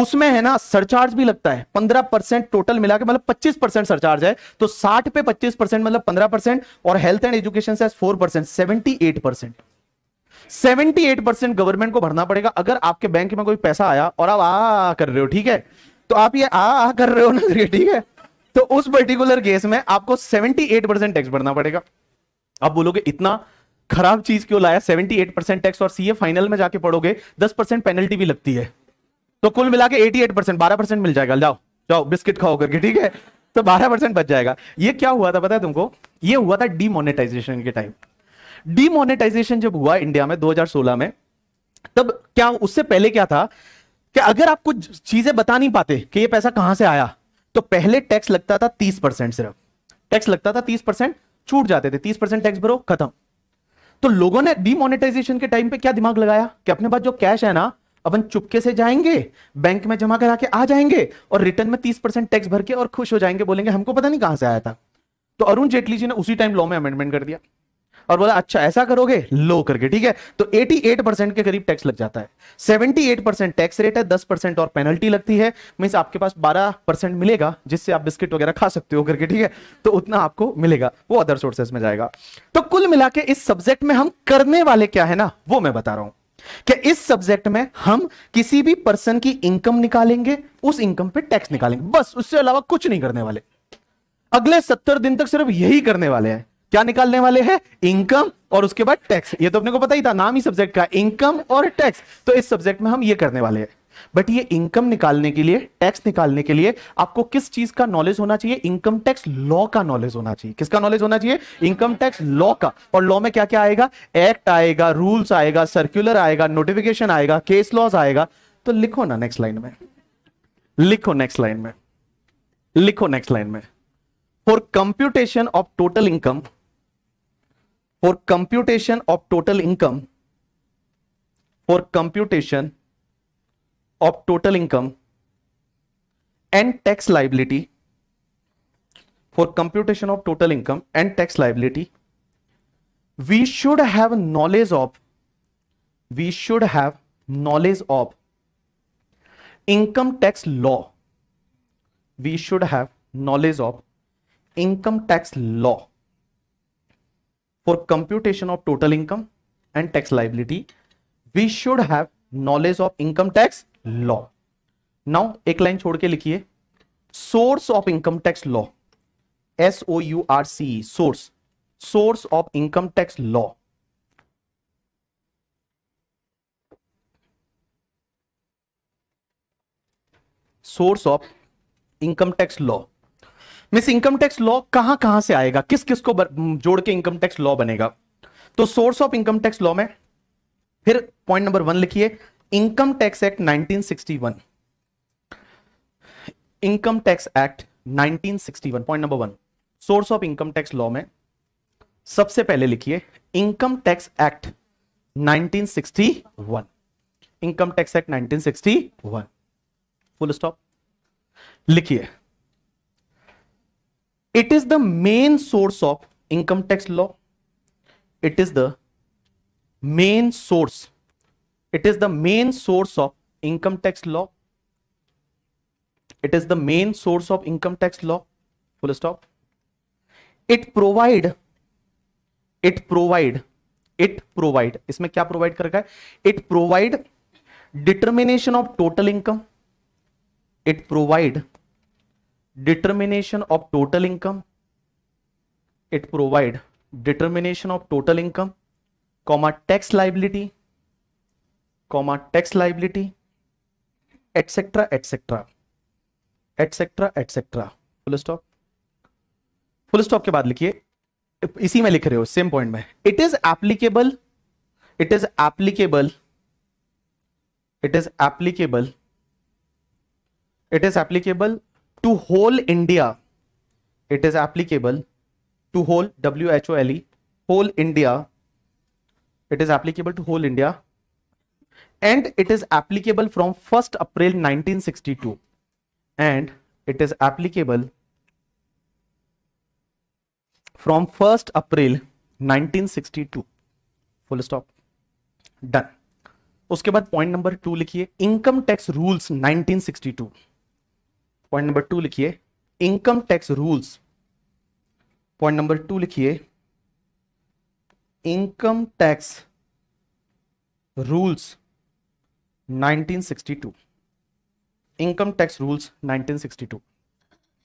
उसमें है ना सरचार्ज भी लगता है पंद्रह परसेंट टोटल मिला के मतलब पच्चीस परसेंट सरचार्ज है तो साठ पे पच्चीस परसेंट मतलब पंद्रह परसेंट और हेल्थ एंड एजुकेशन से four percent seventy eight percent seventy eight percent government को भरना पड़ेगा अगर आपके बैंक में कोई पैसा आया और आप आ कर रहे हो ठीक है तो आप ये आ, आ कर रहे हो ना ठीक है तो उस पर्टिकुलर केस में आपको सेवेंटी टैक्स भरना पड़ेगा आप बोलोगे इतना खराब चीज क्यों लाया सेवेंटी टैक्स और सीए फाइनल में जाके पढ़ोगे दस पेनल्टी भी लगती है तो कुल मिला के एटी एट परसेंट बारह परसेंट मिल जाएगा जाओ जाओ बिस्किट खाओ करके ठीक है तो बारह परसेंट बच जाएगा ये क्या हुआ था पता है तुमको ये हुआ था डीमोनेटाइजेशन के टाइम डीमोनेटाइजेशन जब हुआ इंडिया में 2016 में तब क्या उससे पहले क्या था कि अगर आप कुछ चीजें बता नहीं पाते कि ये पैसा कहां से आया तो पहले टैक्स लगता था तीस परसेंट सिर्फ टैक्स लगता था तीस परसेंट छूट जाते थे तीस परसेंट टैक्स भरो खत्म तो लोगों ने डीमोनेटाइजेशन के टाइम पे क्या दिमाग लगाया कि अपने पास जो कैश है ना अपन चुपके से जाएंगे बैंक में जमा करा के आ जाएंगे और रिटर्न में तीस परसेंट टैक्स भर के और खुश हो जाएंगे बोलेंगे हमको पता नहीं कहां से आया था तो अरुण जेटली जी ने उसी टाइम लॉ में अमेंडमेंट कर दिया और बोला अच्छा ऐसा करोगे लो करके ठीक है तो 88 परसेंट के करीब टैक्स लग जाता है 78 परसेंट टैक्स रेट है 10 परसेंट और पेनल्टी लगती है मीन्स आपके पास 12 परसेंट मिलेगा जिससे आप बिस्किट वगैरह खा सकते हो करके ठीक है तो उतना आपको मिलेगा वो अदर सोर्सेस में जाएगा तो कुल मिला इस सब्जेक्ट में हम करने वाले क्या है ना वो मैं बता रहा हूं कि इस सब्जेक्ट में हम किसी भी पर्सन की इनकम निकालेंगे उस इनकम पे टैक्स निकालेंगे बस उससे अलावा कुछ नहीं करने वाले अगले सत्तर दिन तक सिर्फ यही करने वाले हैं क्या निकालने वाले हैं इनकम और उसके बाद टैक्स ये तो अपने को पता ही था नाम ही सब्जेक्ट का इनकम और टैक्स तो इस सब्जेक्ट में हम ये करने वाले हैं बट ये इनकम निकालने के लिए टैक्स निकालने के लिए आपको किस चीज का नॉलेज होना चाहिए इनकम टैक्स लॉ का नॉलेज होना चाहिए किसका नॉलेज होना चाहिए इनकम टैक्स लॉ का और लॉ में क्या क्या आएगा एक्ट आएगा रूल्स आएगा सर्क्यूलर आएगा नोटिफिकेशन आएगा केस लॉज आएगा तो लिखो ना नेक्स्ट लाइन में लिखो नेक्स्ट लाइन में लिखो नेक्स्ट लाइन में for computation of total income for computation of total income for computation of total income and tax liability for computation of total income and tax liability we should have knowledge of we should have knowledge of income tax law we should have knowledge of income tax law for computation of total income and tax liability we should have knowledge of income tax law now एक लाइन छोड़ के लिखिए source of income tax law S O U R C source source of income tax law source of income tax law miss income tax law कहां कहां से आएगा किस किस को जोड़ के इनकम टैक्स लॉ बनेगा तो source of income tax law में फिर पॉइंट नंबर वन लिखिए income tax act 1961 income tax act 1961 point number one source of income tax law में सबसे पहले लिखिए income tax act 1961 income tax act 1961 full stop लिखिए it is the main source of income tax law it is the main source it is the main source of income tax law it is the main source of income tax law full stop it provide it provide it provide इसमें क्या provide कर रखा है it provide determination of total income it provide determination of total income it provide determination of total income comma tax liability comma tax liability etcetera etcetera etcetera etcetera full stop full stop के बाद लिखिए इसी में लिख रहे हो सेम पॉइंट में it is applicable it is applicable it is applicable it is applicable to whole India it is applicable to whole W H O L E whole India it is applicable to whole India and it is applicable from first April nineteen sixty two and it is applicable from first April nineteen sixty two full stop done उसके बाद पॉइंट नंबर टू लिखिए income tax rules nineteen sixty two point number two लिखिए income tax rules point number two लिखिए income tax rules 1962 1962 income tax rules 1962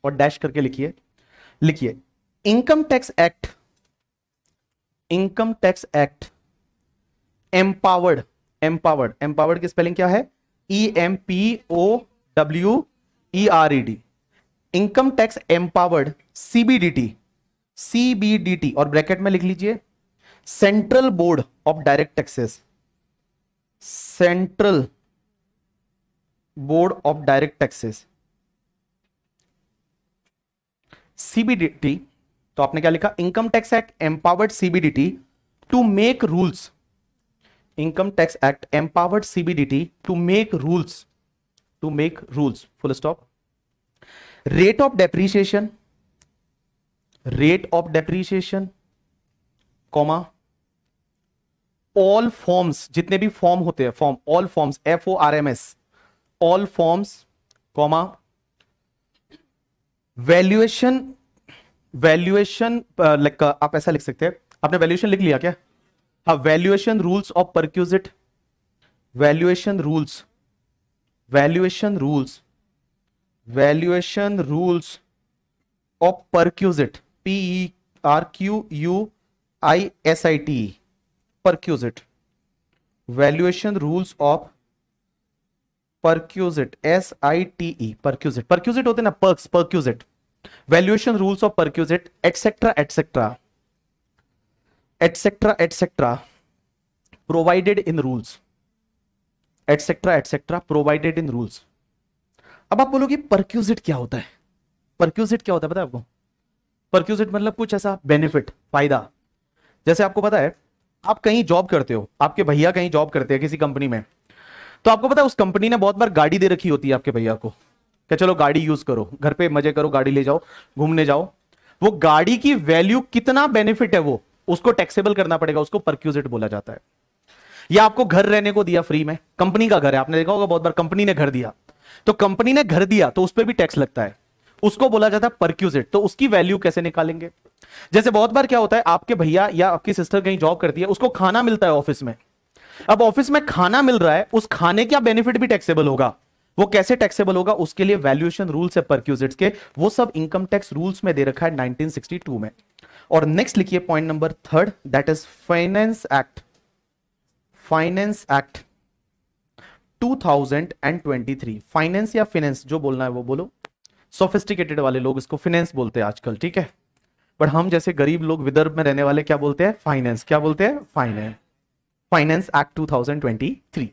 और डैश करके लिखिए लिखिए income tax act income tax act empowered empowered empowered की स्पेलिंग क्या है E M P O W E R E D income tax empowered CBDT CBDT और ब्रैकेट में लिख लीजिए central board of direct taxes central board of direct taxes CBDT तो आपने क्या लिखा income tax act empowered CBDT to make rules income tax act empowered CBDT to make rules to make rules full stop rate of depreciation rate of depreciation comma all forms जितने भी फॉर्म होते हैं form all forms F O R M S all forms comma valuation valuation like आप ऐसा लिख सकते हैं आपने वैल्यूएशन लिख लिया क्या हाँ valuation rules of perquisite valuation rules valuation rules valuation rules of perquisite P E R Q U I S I T perquisite valuation rules of perquisite S I T E perquisite perquisite होते ना perks perquisite valuation rules of perquisite etcetera etcetera etcetera etcetera provided in rules etcetera etcetera provided in rules अब आप बोलोगे परक्यूजिट क्या होता है परक्यूजिट क्या होता है पता है आपको परक्यूजिट मतलब कुछ ऐसा बेनिफिट फायदा जैसे आपको पता है आप कहीं जॉब करते हो आपके भैया कहीं जॉब करते हैं किसी कंपनी में तो आपको पता है उस कंपनी ने बहुत बार गाड़ी दे रखी होती है आपके भैया को क्या चलो गाड़ी यूज करो घर पे मजे करो गाड़ी ले जाओ घूमने जाओ वो गाड़ी की वैल्यू कितना बेनिफिट है वो उसको टैक्सेबल करना पड़ेगा उसको परक्यूजिट बोला जाता है या आपको घर रहने को दिया फ्री में कंपनी का घर है आपने देखा होगा बहुत बार कंपनी ने घर दिया तो कंपनी ने घर दिया तो उस पर भी टैक्स लगता है उसको बोला जाता है परक्यूजिट तो उसकी वैल्यू कैसे निकालेंगे जैसे बहुत बार क्या होता है आपके भैया या आपकी सिस्टर कहीं जॉब करती है उसको खाना मिलता है ऑफिस में अब ऑफिस में खाना मिल रहा है उस खाने का बेनिफिट भी टैक्सेबल होगा वो कैसे टैक्सेबल होगा उसके लिए वैल्यूएशन रूल्स है परक्यूजिट के वो सब इनकम टैक्स रूल्स में दे रखा है 1962 में और नेक्स्ट लिखिए point number third that is finance act finance act 2023 finance या फिनेंस जो बोलना है वो बोलो सोफिस्टिकेटेड वाले लोग इसको फिनेंस बोलते हैं आजकल ठीक है बट हम जैसे गरीब लोग विदर्भ में रहने वाले क्या बोलते हैं फाइनेंस क्या बोलते हैं finance finance act two thousand twenty three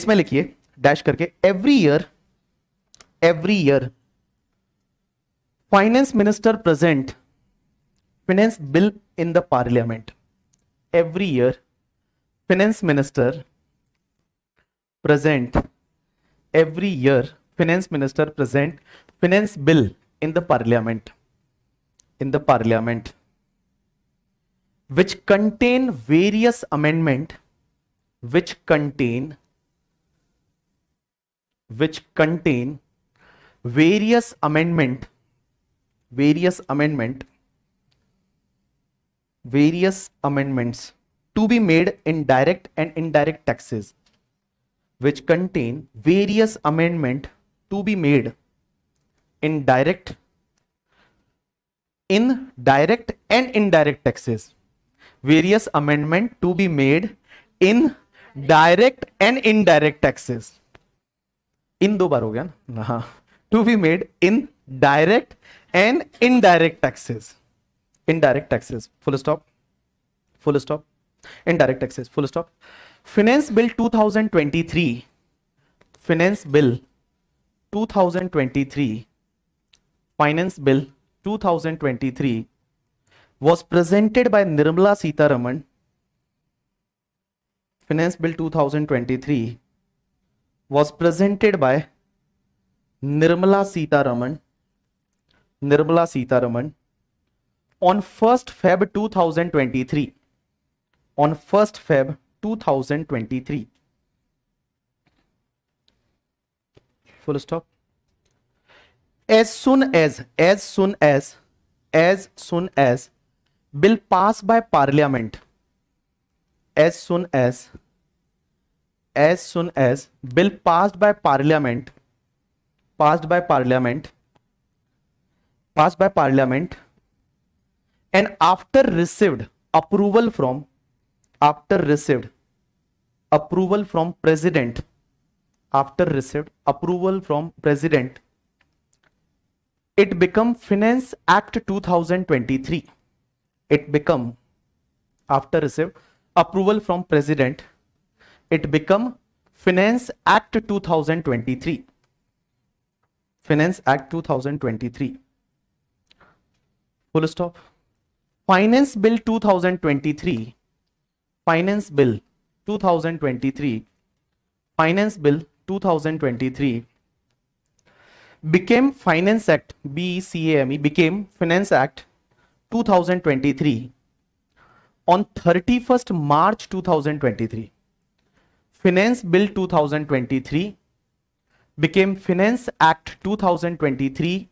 इसमें लिखिए डैश करके every year every year finance minister present finance bill in the parliament every year finance minister present every year finance minister present finance bill in the parliament in the parliament which contain various amendment which contain which contain various amendment various amendment various amendments to be made in direct and indirect taxes which contain various amendment to be made in direct in direct and indirect taxes various amendment to be made in direct and indirect taxes in do bar ho gaya na to be made in direct and indirect taxes indirect taxes full stop full stop indirect taxes full stop finance bill 2023 finance bill 2023 finance bill 2023 was presented by Nirmala Sitaraman, Finance Bill 2023 was presented by Nirmala Sitaraman, Nirmala Sitaraman on 1st Feb 2023. On 1st Feb 2023. Full stop. As soon as, as soon as, as soon as bill passed by parliament as soon as as soon as bill passed by parliament passed by parliament passed by parliament and after received approval from after received approval from president after received approval from president it become finance act 2023 it become after receive approval from president it become finance act 2023 finance act 2023 full stop finance bill 2023 finance bill 2023 finance bill 2023 became finance act became finance act 2023 on 31st March 2023 Finance Bill 2023 became Finance Act 2023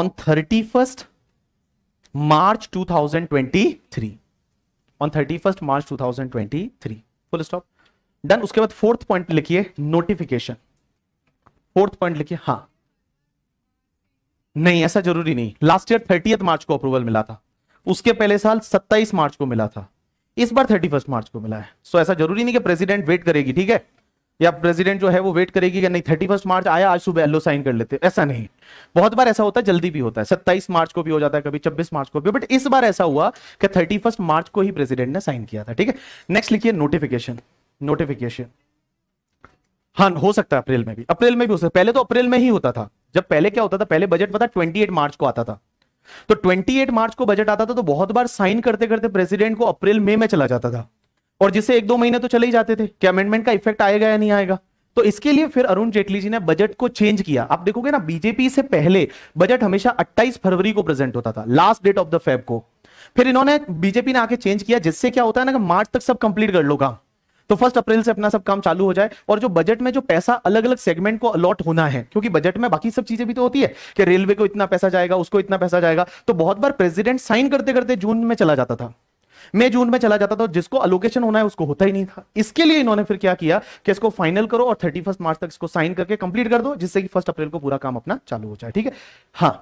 on 31st March 2023 on 31st March 2023 full stop done उसके बाद फोर्थ पॉइंट लिखिए नोटिफिकेशन फोर्थ पॉइंट लिखिए हाँ नहीं ऐसा जरूरी नहीं लास्ट ईयर थर्टी मार्च को अप्रूवल मिला था उसके पहले साल 27 मार्च को मिला था इस बार 31 मार्च को मिला है सो ऐसा जरूरी नहीं कि प्रेसिडेंट वेट करेगी ठीक है या प्रेसिडेंट जो है वो वेट करेगी कि नहीं थर्टी फर्स्ट मार्च आया आज सुबह एलो साइन कर लेते ऐसा नहीं बहुत बार ऐसा होता है जल्दी भी होता है सत्ताईस मार्च को भी हो जाता है कभी छब्बीस मार्च को भी बट इस बार ऐसा हुआ कि थर्टी फर्स्ट मार्च को ही प्रेसिडेंट ने साइन किया था ठीक है नेक्स्ट लिखिए नोटिफिकेशन नोटिफिकेशन हाँ हो सकता है अप्रैल में भी अप्रैल में भी हो सकता है पहले तो अप्रैल में ही होता था जब पहले क्या होता था पहले बजट पता 28 मार्च को आता था तो 28 मार्च को बजट आता था तो बहुत बार साइन करते करते प्रेसिडेंट को अप्रैल मई में चला जाता था और जिससे एक दो महीने तो चले ही जाते थे कि अमेंडमेंट का इफेक्ट आएगा या नहीं आएगा तो इसके लिए फिर अरुण जेटली जी ने बजट को चेंज किया आप देखोगे ना बीजेपी से पहले बजट हमेशा 28 फरवरी को प्रेजेंट होता था last date of the Feb को फिर इन्होंने बीजेपी ने आके चेंज किया जिससे क्या होता है ना कि मार्च तक सब कंप्लीट कर लो काम तो फर्स्ट अप्रैल से अपना सब काम चालू हो जाए और जो बजट में जो पैसा अलग अलग सेगमेंट को अलॉट होना है क्योंकि बजट में बाकी सब चीजें भी तो होती है कि रेलवे को इतना पैसा जाएगा उसको इतना पैसा जाएगा तो बहुत बार प्रेसिडेंट साइन करते करते जून में चला जाता था मई जून में चला जाता था जिसको अलोकेशन होना है उसको होता ही नहीं था इसके लिए इन्होंने फिर क्या किया कि इसको फाइनल करो और थर्टी मार्च तक इसको साइन करके कंप्लीट कर दो जिससे कि फर्स्ट अप्रैल को पूरा काम अपना चालू हो जाए ठीक है हाँ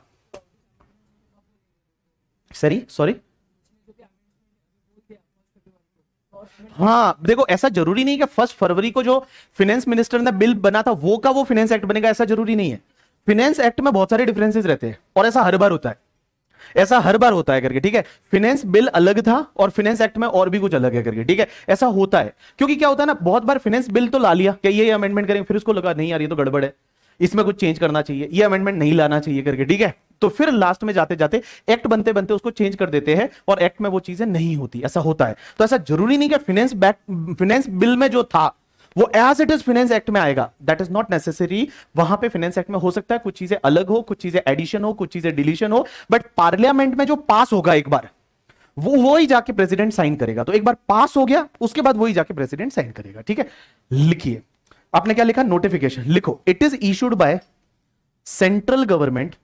सॉरी सॉरी हाँ देखो ऐसा जरूरी नहीं कि फर्स्ट फरवरी को जो फिनेंस मिनिस्टर ने बिल बना था वो का वो फिनेंस एक्ट बनेगा ऐसा जरूरी नहीं है फिनेंस एक्ट में बहुत सारे डिफरेंसेस रहते हैं और ऐसा हर बार होता है ऐसा हर बार होता है करके ठीक है फिनेंस बिल अलग था और फिनेंस एक्ट में और भी कुछ अलग है करके ठीक है ऐसा होता है क्योंकि क्या होता है ना बहुत बार फिनेंस बिल तो ला लिया कि ये अमेंडमेंट करेंगे फिर उसको लगा नहीं यार ये तो गड़बड़ है इसमें कुछ चेंज करना चाहिए ये अमेंडमेंट नहीं लाना चाहिए करके ठीक है तो फिर लास्ट में जाते जाते एक्ट बनते बनते उसको चेंज कर देते हैं और एक्ट में वो चीजें नहीं होती ऐसा होता है तो ऐसा जरूरी नहीं कि फाइनेंस बैक फाइनेंस बिल में जो था वो as it is finance act में आएगा दैट इज नॉट नेसेसरी वहां पे फाइनेंस एक्ट में हो सकता है कुछ चीजें अलग हो कुछ चीजें एडिशन हो कुछ चीजें डिलीशन हो बट पार्लियामेंट में जो पास होगा एक बार वो वो ही जाके प्रेसिडेंट साइन करेगा तो एक बार पास हो गया उसके बाद वही जाके प्रेसिडेंट साइन करेगा ठीक है लिखिए आपने क्या लिखा नोटिफिकेशन लिखो it is issued by central government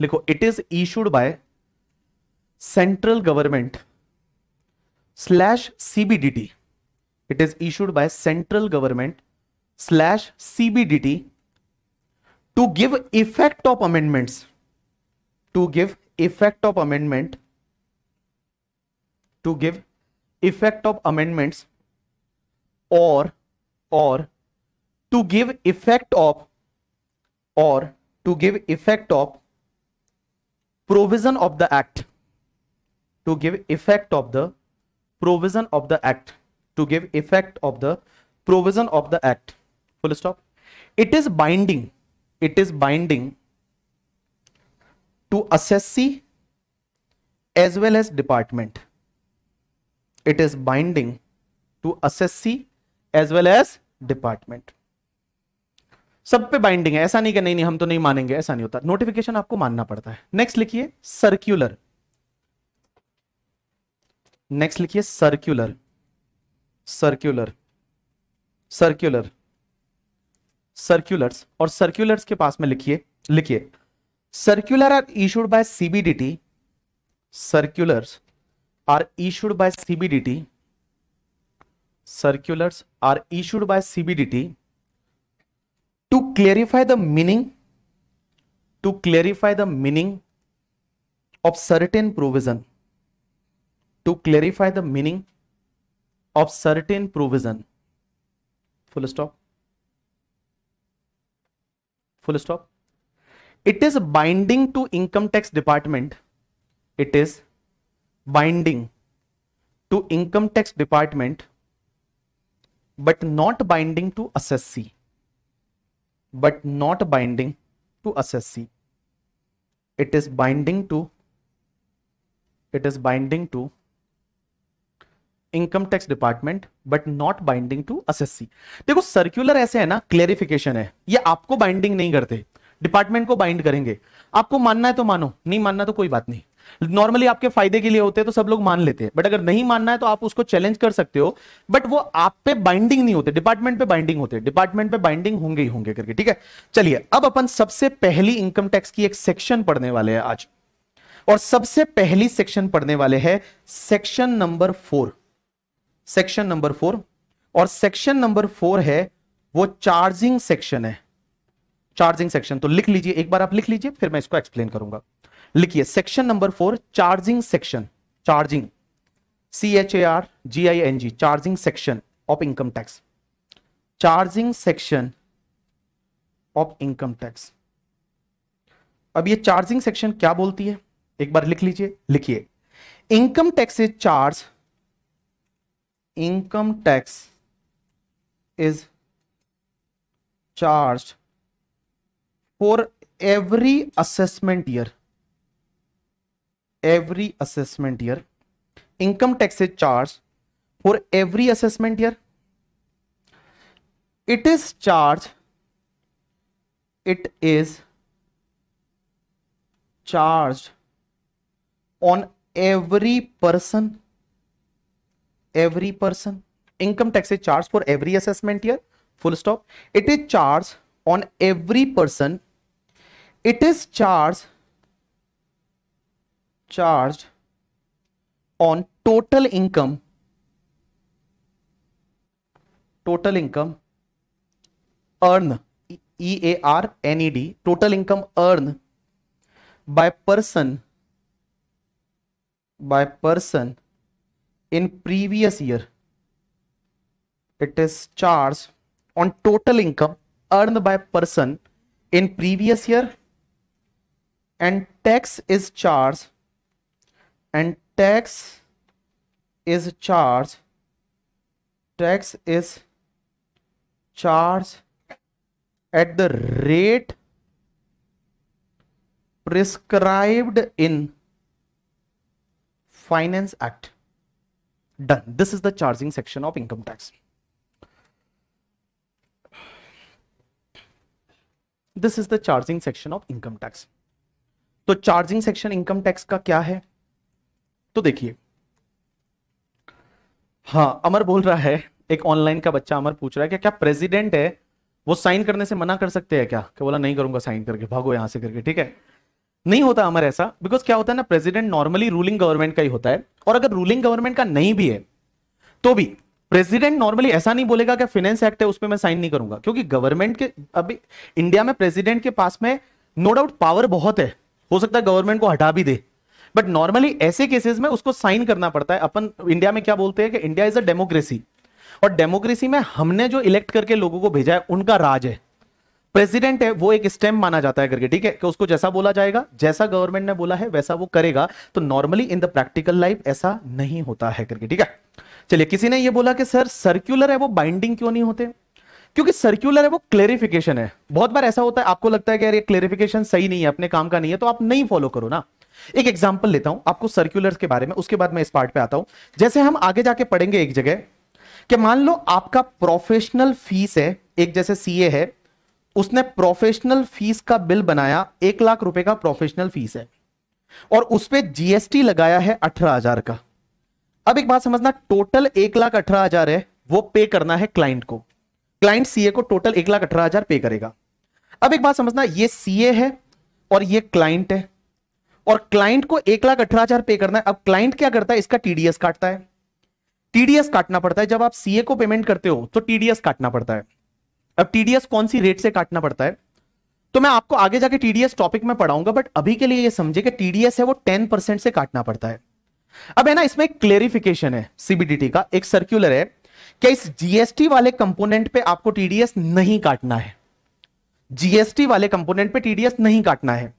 लिखो it is issued by central government slash CBDT it is issued by central government slash CBDT to give effect of amendments to give effect of amendment to give effect of amendments और और to give effect of or to give effect of provision of the act to give effect of the provision of the act to give effect of the provision of the act full stop it is binding it is binding to assessee as well as department it is binding to assessee as well as department सब पे बाइंडिंग है ऐसा नहीं कि नहीं नहीं हम तो नहीं मानेंगे ऐसा नहीं होता नोटिफिकेशन आपको मानना पड़ता है नेक्स्ट लिखिए सर्क्यूलर नेक्स्ट लिखिए सर्क्यूलर सर्क्यूलर सर्क्यूलर सर्क्यूलर्स और सर्क्यूलर्स के पास में लिखिए लिखिए circular are issued by CBDT circulars are issued by CBDT circulars are issued by CBDT to clarify the meaning to clarify the meaning of certain provision to clarify the meaning of certain provision full stop full stop it is binding to income tax department it is binding to income tax department but not binding to assessee but not binding to SSC. It is binding to it is binding to income tax department but not binding to see देखो सर्कुलर ऐसे है ना क्लेरिफिकेशन है ये आपको बाइंडिंग नहीं करते डिपार्टमेंट को बाइंड करेंगे आपको मानना है तो मानो नहीं मानना तो कोई बात नहीं नॉर्मली आपके फायदे के लिए होते हैं तो सब लोग मान लेते हैं बट अगर नहीं मानना है तो आप उसको चैलेंज कर सकते हो बट वो आप पे बाइंडिंग नहीं होते डिपार्टमेंट पे बाइंडिंग होते डिपार्टमेंट पे बाइंडिंग होंगे ही होंगे करके ठीक है चलिए अब अपन सबसे पहली इनकम टैक्स की एक सेक्शन पढ़ने वाले हैं आज और सबसे पहली सेक्शन पढ़ने वाले हैं section number four section number four और सेक्शन नंबर फोर है वो चार्जिंग सेक्शन है चार्जिंग सेक्शन तो लिख लीजिए एक बार आप लिख लीजिए फिर मैं इसको एक्सप्लेन करूंगा लिखिए section number four charging section charging C H A R G I N G charging section of income tax charging section of income tax अब ये चार्जिंग सेक्शन क्या बोलती है एक बार लिख लीजिए लिखिए income tax is charge income tax is charge for every assessment year every assessment year. Income tax is charged for every assessment year. It is charged, it is charged on every person, every person. Income tax is charged for every assessment year, full stop. It is charged on every person. It is charged charged on total income total income earned E A R N E D total income earned by person by person in previous year it is charged on total income earned by person in previous year and tax is charged and tax is charged tax is charged at the rate prescribed in finance act done this is the charging section of income tax this is the charging section of income tax तो चार्जिंग सेक्शन इनकम टैक्स का क्या है तो देखिए हाँ अमर बोल रहा है एक ऑनलाइन का बच्चा अमर पूछ रहा है कि क्या प्रेसिडेंट है वो साइन करने से मना कर सकते हैं क्या कि बोला नहीं करूंगा साइन करके भागो यहां से करके ठीक है नहीं होता अमर ऐसा बिकॉज क्या होता है ना प्रेसिडेंट नॉर्मली रूलिंग गवर्नमेंट का ही होता है और अगर रूलिंग गवर्नमेंट का नहीं भी है तो भी प्रेसिडेंट नॉर्मली ऐसा नहीं बोलेगा कि फाइनेंस एक्ट है उस पर मैं साइन नहीं करूंगा क्योंकि गवर्नमेंट के अभी इंडिया में प्रेसिडेंट के पास में नो डाउट पावर बहुत है हो सकता है गवर्नमेंट को हटा भी दे बट नॉर्मली ऐसे केसेस में उसको साइन करना पड़ता है अपन इंडिया में क्या बोलते हैं कि इंडिया इज अ डेमोक्रेसी और डेमोक्रेसी में हमने जो इलेक्ट करके लोगों को भेजा है उनका राज है प्रेसिडेंट है वो एक स्टेम माना जाता है करके ठीक है कि उसको जैसा बोला जाएगा जैसा गवर्नमेंट ने बोला है वैसा वो करेगा तो normally in the practical life ऐसा नहीं होता है करके ठीक है चलिए किसी ने ये बोला कि सर सर्कुलर है वो बाइंडिंग क्यों नहीं होते क्योंकि सर्कुलर है वो क्लेरिफिकेशन है बहुत बार ऐसा होता है आपको लगता है कि यार ये क्लेरिफिकेशन सही नहीं है अपने काम का नहीं है तो आप नहीं फॉलो करो ना एक एग्जाम्पल लेता हूं आपको सर्क्यूलर के बारे में उसके बाद मैं इस पार्ट पे आता हूं जैसे हम आगे जाके पढ़ेंगे एक जगह कि मान लो आपका प्रोफेशनल फीस है एक जैसे सीए है उसने प्रोफेशनल फीस का बिल बनाया एक लाख रुपए का प्रोफेशनल फीस है और उस पर जीएसटी लगाया है अठारह हजार का अब एक बात समझना टोटल एक लाख अठारह हजार है वो पे करना है क्लाइंट को क्लाइंट सीए को टोटल एक लाख अठारह हजार पे करेगा अब एक बात समझना ये सीए है और ये क्लाइंट है और क्लाइंट को एक लाख अठारह हजार पे करना है अब क्लाइंट क्या करता है इसका टीडीएस काटता है टीडीएस काटना पड़ता है जब आप सीए को पेमेंट करते हो तो टीडीएस काटना पड़ता है अब टीडीएस कौन सी रेट से काटना पड़ता है तो मैं आपको आगे जाके टीडीएस टॉपिक में पढ़ाऊंगा बट अभी के लिए ये समझे कि टीडीएस है वो टेन परसेंट से काटना पड़ता है अब है ना इसमें एक क्लेरिफिकेशन है सीबीडीटी का एक सर्क्यूलर है क्या इस जीएसटी वाले कंपोनेंट पे आपको टीडीएस नहीं काटना है जीएसटी वाले कंपोनेंट पे टीडीएस नहीं काटना है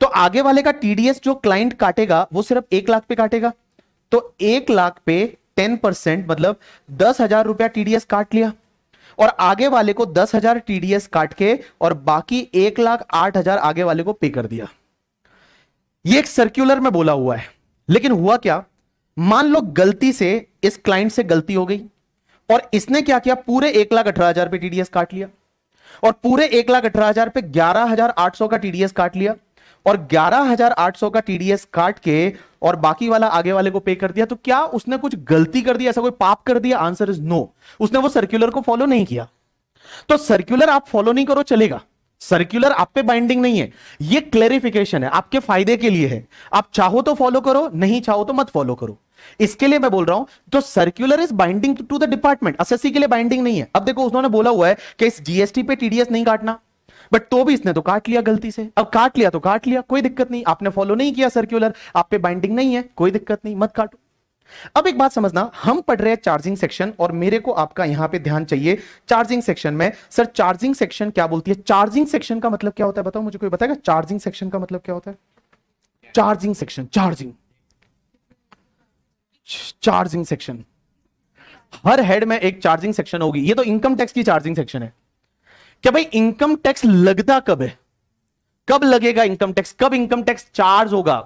तो आगे वाले का टीडीएस जो क्लाइंट काटेगा वो सिर्फ एक लाख पे काटेगा तो एक लाख पे टेन परसेंट मतलब दस हजार रुपया टीडीएस काट लिया और आगे वाले को दस हजार टीडीएस काट के और बाकी एक लाख आठ हजार आगे वाले को पे कर दिया ये एक सर्क्यूलर में बोला हुआ है लेकिन हुआ क्या मान लो गलती से इस क्लाइंट से गलती हो गई और इसने क्या किया पूरे एक लाख अठारह हजार पे टीडीएस काट लिया और पूरे एक लाख अठारह हजार पे ग्यारह हजार आठ सौ का टीडीएस काट लिया और 11,800 का टीडीएस काट के और बाकी वाला आगे वाले को पे कर दिया तो क्या उसने कुछ गलती कर दी ऐसा कोई पाप कर दिया आंसर इज नो उसने वो सर्क्यूलर को फॉलो नहीं किया तो सर्क्यूलर आप फॉलो नहीं करो चलेगा सर्क्यूलर आप पे बाइंडिंग नहीं है ये क्लेरिफिकेशन है आपके फायदे के लिए है आप चाहो तो फॉलो करो नहीं चाहो तो मत फॉलो करो इसके लिए मैं बोल रहा हूं तो circular is binding to the department असएससी के लिए बाइंडिंग नहीं है अब देखो उन्होंने बोला हुआ है कि इस जीएसटी पे टीडीएस नहीं काटना बट तो भी इसने तो काट लिया गलती से अब काट लिया तो काट लिया कोई दिक्कत नहीं आपने फॉलो नहीं किया सर्क्यूलर आप पे बाइंडिंग नहीं है कोई दिक्कत नहीं मत काटो अब एक बात समझना हम पढ़ रहे हैं चार्जिंग सेक्शन और मेरे को आपका यहां पे ध्यान चाहिए चार्जिंग सेक्शन में सर चार्जिंग सेक्शन क्या बोलती है चार्जिंग सेक्शन का मतलब क्या होता है बताओ मुझे कोई बताएगा चार्जिंग सेक्शन का मतलब क्या होता है charging section charging charging section हर हेड में एक चार्जिंग सेक्शन होगी ये तो इनकम टैक्स की चार्जिंग सेक्शन है क्या भाई इनकम टैक्स लगता कब है कब लगेगा इनकम टैक्स कब इनकम टैक्स चार्ज होगा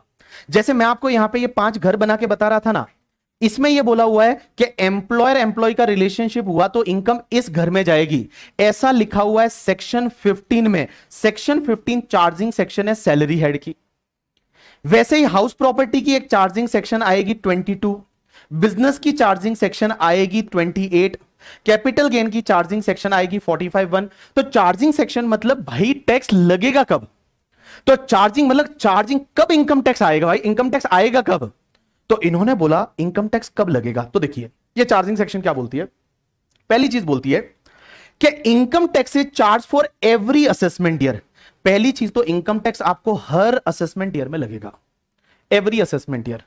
जैसे मैं आपको यहां पे ये पांच घर बना के बता रहा था ना इसमें यह बोला हुआ है कि एम्प्लॉयर एम्प्लॉय का रिलेशनशिप हुआ तो इनकम इस घर में जाएगी ऐसा लिखा हुआ है सेक्शन 15 में सेक्शन 15 चार्जिंग सेक्शन है सैलरी हेड की वैसे ही हाउस प्रॉपर्टी की एक चार्जिंग सेक्शन आएगी 22 बिजनेस की चार्जिंग सेक्शन आएगी 28 कैपिटल गेन की चार्जिंग सेक्शन आएगी 451 तो चार्जिंग सेक्शन मतलब भाई टैक्स लगेगा कब तो चार्जिंग मतलब चार्जिंग कब इनकम टैक्स आएगा भाई इनकम टैक्स आएगा कब तो इन्होंने बोला इनकम टैक्स कब लगेगा तो देखिए ये चार्जिंग सेक्शन क्या बोलती है पहली चीज बोलती है कि income tax is charge for every assessment year पहली चीज तो इनकम टैक्स आपको हर असेसमेंट ईयर में लगेगा एवरी असेसमेंट ईयर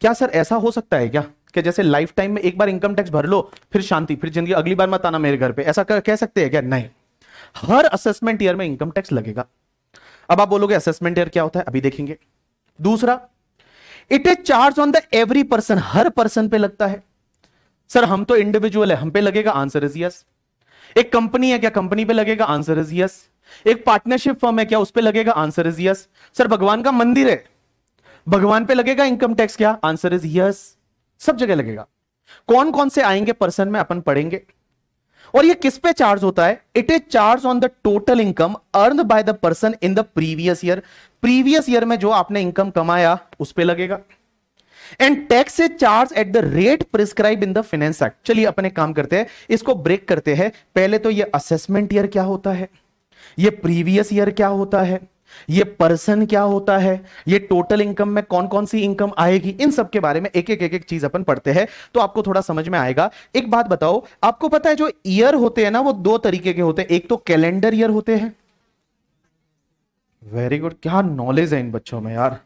क्या सर ऐसा हो सकता है क्या कि जैसे लाइफ टाइम में एक बार इनकम टैक्स भर लो फिर शांति फिर जिंदगी अगली बार मत आना मेरे घर पे ऐसा कर, कह सकते हैं क्या नहीं हर असेसमेंट ईयर में इनकम टैक्स लगेगा अब आप बोलोगे असेसमेंट ईयर क्या होता है अभी देखेंगे दूसरा it is charge on the every person हर पर्सन पे लगता है सर हम तो इंडिविजुअल है हम पे लगेगा आंसर इज यस एक कंपनी है क्या कंपनी पे लगेगा आंसर इज यस एक पार्टनरशिप फर्म है क्या उस पर लगेगा आंसर इज यस सर भगवान का मंदिर है भगवान पे लगेगा इनकम टैक्स क्या आंसर इज यस सब जगह लगेगा कौन कौन से आएंगे पर्सन में अपन पढ़ेंगे और ये किस पे चार्ज होता है it is charge on the total income earn by the person in the previous year previous year में जो आपने इनकम कमाया उस पर लगेगा and tax is charge at the rate prescribe in the finance act चलिए अपने काम करते हैं इसको ब्रेक करते हैं पहले तो ये असेसमेंट ईयर क्या होता है ये प्रीवियस ईयर क्या होता है ये पर्सन क्या होता है ये टोटल इनकम में कौन कौन सी इनकम आएगी इन सब के बारे में एक एक एक एक चीज अपन पढ़ते हैं तो आपको थोड़ा समझ में आएगा एक बात बताओ आपको पता है जो ईयर होते हैं ना वो दो तरीके के होते हैं एक तो कैलेंडर ईयर होते हैं वेरी गुड क्या नॉलेज है इन बच्चों में यार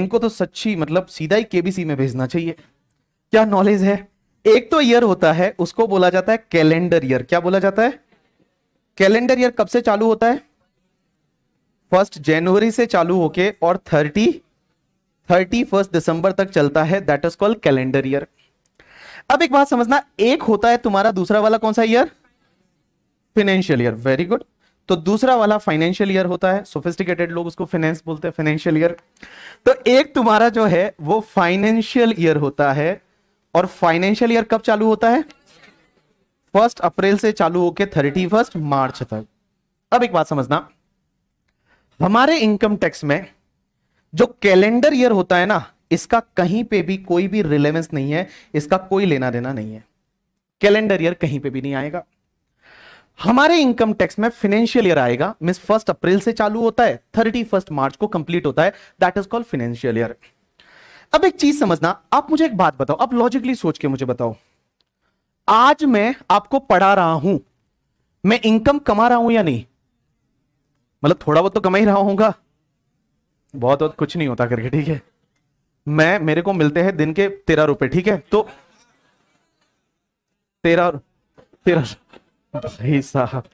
इनको तो सच्ची मतलब सीधा ही केबीसी में भेजना चाहिए क्या नॉलेज है एक तो ईयर होता है उसको बोला जाता है कैलेंडर ईयर क्या बोला जाता है कैलेंडर ईयर कब से चालू होता है फर्स्ट जनवरी से चालू होके और थर्टी थर्टी फर्स्ट दिसंबर तक चलता है that is called calendar year अब एक बात समझना एक होता है तुम्हारा दूसरा वाला कौन सा year financial year very good तो दूसरा वाला फाइनेंशियल ईयर होता है सोफिस्टिकेटेड लोग उसको फाइनेंस बोलते हैं फाइनेंशियल ईयर तो एक तुम्हारा जो है वो फाइनेंशियल ईयर होता है और फाइनेंशियल ईयर कब चालू होता है फर्स्ट अप्रैल से चालू होके थर्टी फर्स्ट मार्च तक अब एक बात समझना हमारे इनकम टैक्स में जो कैलेंडर ईयर होता है ना इसका कहीं पे भी कोई भी रिलेवेंस नहीं है इसका कोई लेना देना नहीं है कैलेंडर ईयर कहीं पे भी नहीं आएगा हमारे इनकम टैक्स में फाइनेंशियल ईयर आएगा मिस फर्स्ट अप्रैल से चालू होता है थर्टी फर्स्ट मार्च को कंप्लीट होता है that is called financial year अब एक चीज समझना आप मुझे एक बात बताओ आप लॉजिकली सोच के मुझे बताओ आज मैं आपको पढ़ा रहा हूं मैं इनकम कमा रहा हूं या नहीं मतलब थोड़ा बहुत तो कमा ही रहा होगा बहुत बहुत तो कुछ नहीं होता करके ठीक है मैं मेरे को मिलते हैं दिन के तेरह रुपए ठीक है तो तेरा तेरा भाई साहब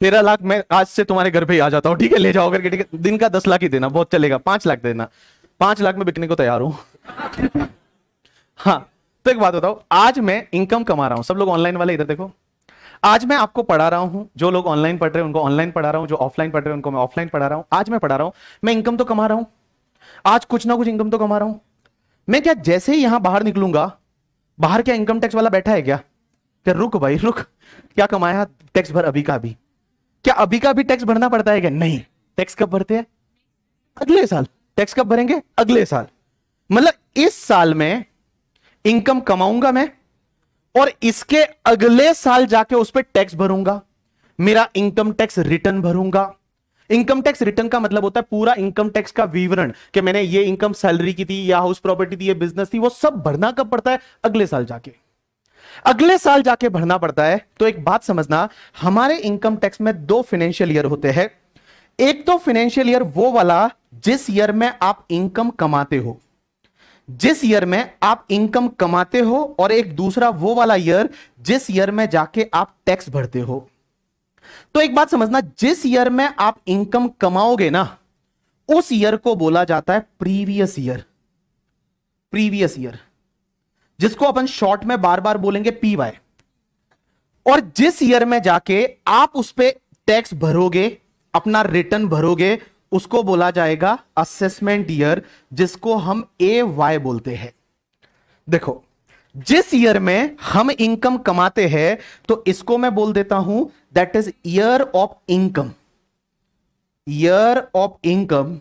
तेरह लाख मैं आज से तुम्हारे घर पे ही आ जाता हूँ ठीक है ले जाओ करके ठीक है दिन का दस लाख ही देना बहुत चलेगा पांच लाख देना पांच लाख में बिकने को तैयार हूं हाँ तो एक बात बताओ आज मैं इनकम कमा रहा हूं सब लोग ऑनलाइन वाले इधर देखो आज मैं आपको पढ़ा रहा हूं जो लोग ऑनलाइन पढ़ रहे हैं उनको ऑनलाइन पढ़ा रहा हूं जो ऑफलाइन पढ़ रहे हैं उनको मैं ऑफलाइन पढ़ा रहा हूं आज मैं पढ़ा रहा हूं मैं इनकम तो कमा रहा हूं आज कुछ ना कुछ इनकम तो कमा रहा हूं मैं क्या जैसे ही यहां बाहर निकलूंगा बाहर क्या इनकम टैक्स वाला बैठा है क्या क्या रुक भाई रुक क्या कमाया टैक्स भर अभी का भी क्या अभी का भी टैक्स भरना पड़ता है क्या नहीं टैक्स कब भरते हैं अगले साल टैक्स कब भरेंगे अगले साल मतलब इस साल में इनकम कमाऊंगा मैं और इसके अगले साल जाके उस पर टैक्स भरूंगा मेरा इनकम टैक्स रिटर्न भरूंगा इनकम टैक्स रिटर्न का मतलब होता है पूरा इनकम टैक्स का विवरण कि मैंने ये इनकम सैलरी की थी या हाउस प्रॉपर्टी थी ये बिजनेस थी वो सब भरना कब पड़ता है अगले साल जाके अगले साल जाके भरना पड़ता है तो एक बात समझना हमारे इनकम टैक्स में दो फाइनेंशियल ईयर होते हैं एक तो फाइनेंशियल ईयर वो वाला जिस ईयर में आप इनकम कमाते हो जिस ईयर में आप इनकम कमाते हो और एक दूसरा वो वाला ईयर जिस ईयर में जाके आप टैक्स भरते हो तो एक बात समझना जिस ईयर में आप इनकम कमाओगे ना उस ईयर को बोला जाता है प्रीवियस ईयर प्रीवियस ईयर जिसको अपन शॉर्ट में बार बार बोलेंगे पी वाई और जिस ईयर में जाके आप उस पर टैक्स भरोगे अपना रिटर्न भरोगे उसको बोला जाएगा असेसमेंट ईयर जिसको हम ए वाई बोलते हैं देखो जिस ईयर में हम इनकम कमाते हैं तो इसको मैं बोल देता हूं that is year of income year of income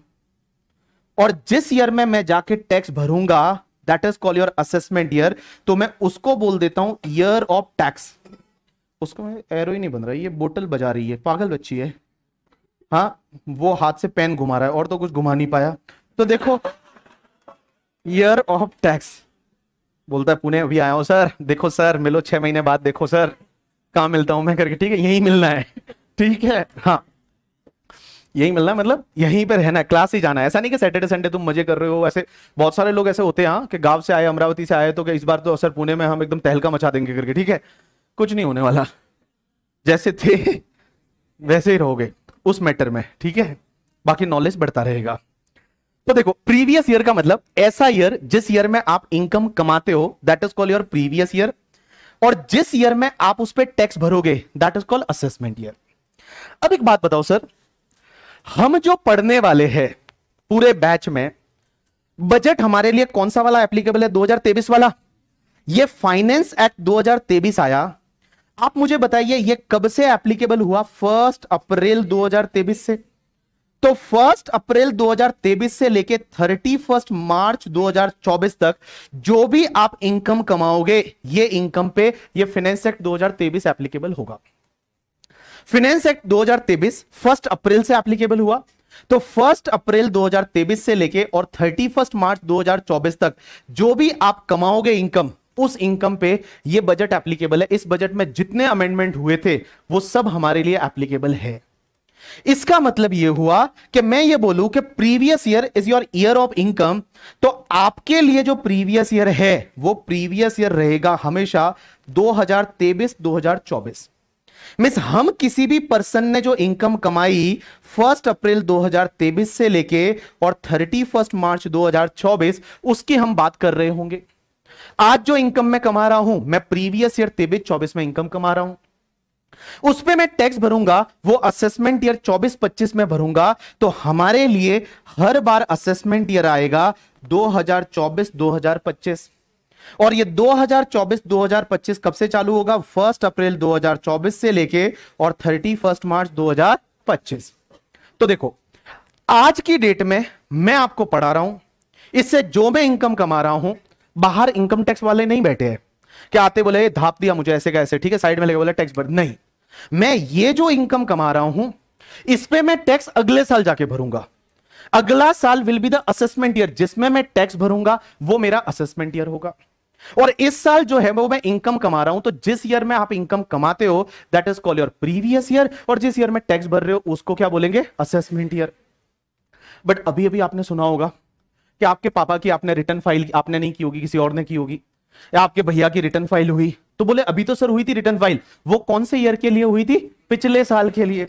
और जिस ईयर में मैं जाके टैक्स भरूंगा that is call your assessment year तो मैं उसको बोल देता हूं ईयर ऑफ टैक्स उसको एरो ही नहीं बन रहा ये बोतल बजा रही है पागल बच्ची है हाँ वो हाथ से पेन घुमा रहा है और तो कुछ घुमा नहीं पाया तो देखो ईयर ऑफ टैक्स बोलता है पुणे अभी आया हूँ सर देखो सर मिलो छह महीने बाद देखो सर कहा मिलता हूँ मैं करके ठीक है यही मिलना है ठीक है हाँ यही मिलना है मतलब यहीं पर रहना है क्लास ही जाना है ऐसा नहीं कि सैटरडे संडे तुम मजे कर रहे हो ऐसे बहुत सारे लोग ऐसे होते हैं हाँ, कि गांव से आए अमरावती से आए तो कि इस बार तो सर पुणे में हम एकदम तहलका मचा देंगे करके ठीक है कुछ नहीं होने वाला जैसे थे वैसे ही रहोगे उस मैटर में ठीक है बाकी नॉलेज बढ़ता रहेगा तो देखो प्रीवियस ईयर का मतलब ऐसा ईयर जिस ईयर में आप इनकम कमाते हो that is call your previous year और जिस ईयर में आप उस पर टैक्स भरोगे that is call assessment year अब एक बात बताओ सर हम जो पढ़ने वाले हैं पूरे बैच में बजट हमारे लिए कौन सा वाला एप्लीकेबल है 2023 वाला ये फाइनेंस एक्ट 2023 आया आप मुझे बताइए ये कब से एप्लीकेबल हुआ फर्स्ट अप्रैल 2023 से तो फर्स्ट अप्रैल 2023 से लेके थर्टी फर्स्ट मार्च 2024 तक जो भी आप इनकम कमाओगे ये इनकम पे ये फाइनेंस एक्ट 2023 एप्लीकेबल होगा फाइनेंस एक्ट 2023 फर्स्ट अप्रैल से एप्लीकेबल हुआ तो फर्स्ट अप्रैल 2023 से लेके और थर्टी फर्स्ट मार्च 2024 तक जो भी आप कमाओगे इनकम उस इनकम पे ये बजट एप्लीकेबल है इस बजट में जितने अमेंडमेंट हुए थे वो सब हमारे लिए एप्लीकेबल है इसका मतलब ये हुआ कि मैं ये बोलूं कि previous year is your year of income तो आपके लिए जो प्रीवियस ईयर है वो प्रीवियस ईयर रहेगा हमेशा 2023 2024 मिस हम किसी भी पर्सन ने जो इनकम कमाई फर्स्ट अप्रैल 2023 से लेके और थर्टी फर्स्ट मार्च 2024 उसकी हम बात कर रहे होंगे आज जो इनकम मैं कमा रहा हूं मैं प्रीवियस ईयर तेबिस चौबीस में इनकम कमा रहा हूं उस पर मैं टैक्स भरूंगा वो असेसमेंट ईयर 24-25 में भरूंगा तो हमारे लिए हर बार असेसमेंट ईयर आएगा 2024-2025 और ये 2024-2025 कब से चालू होगा फर्स्ट अप्रैल 2024 से लेके और 31 मार्च 2025 तो देखो आज की डेट में मैं आपको पढ़ा रहा हूं इससे जो मैं इनकम कमा रहा हूं बाहर इनकम टैक्स वाले नहीं बैठे हैं क्या आते बोले धाप दिया मुझे ऐसे कैसे ठीक है साइड में लगे बोले टैक्स भर नहीं मैं ये जो इनकम कमा रहा हूं इस पे मैं टैक्स अगले साल जाके भरूंगा अगला साल will be the assessment year जिसमें मैं टैक्स भरूंगा वो मेरा असेसमेंट ईयर होगा और इस साल जो है वो मैं इनकम कमा रहा हूं तो जिस ईयर में आप इनकम कमाते हो that is call your previous year और जिस ईयर में टैक्स भर रहे हो उसको क्या बोलेंगे असेसमेंट ईयर बट अभी अभी आपने सुना होगा कि आपके पापा की आपने रिटर्न फाइल आपने नहीं की होगी किसी और ने की होगी या आपके भैया की रिटर्न फाइल हुई तो बोले अभी तो सर हुई थी रिटर्न फाइल वो कौन से ईयर के लिए हुई थी पिछले साल के लिए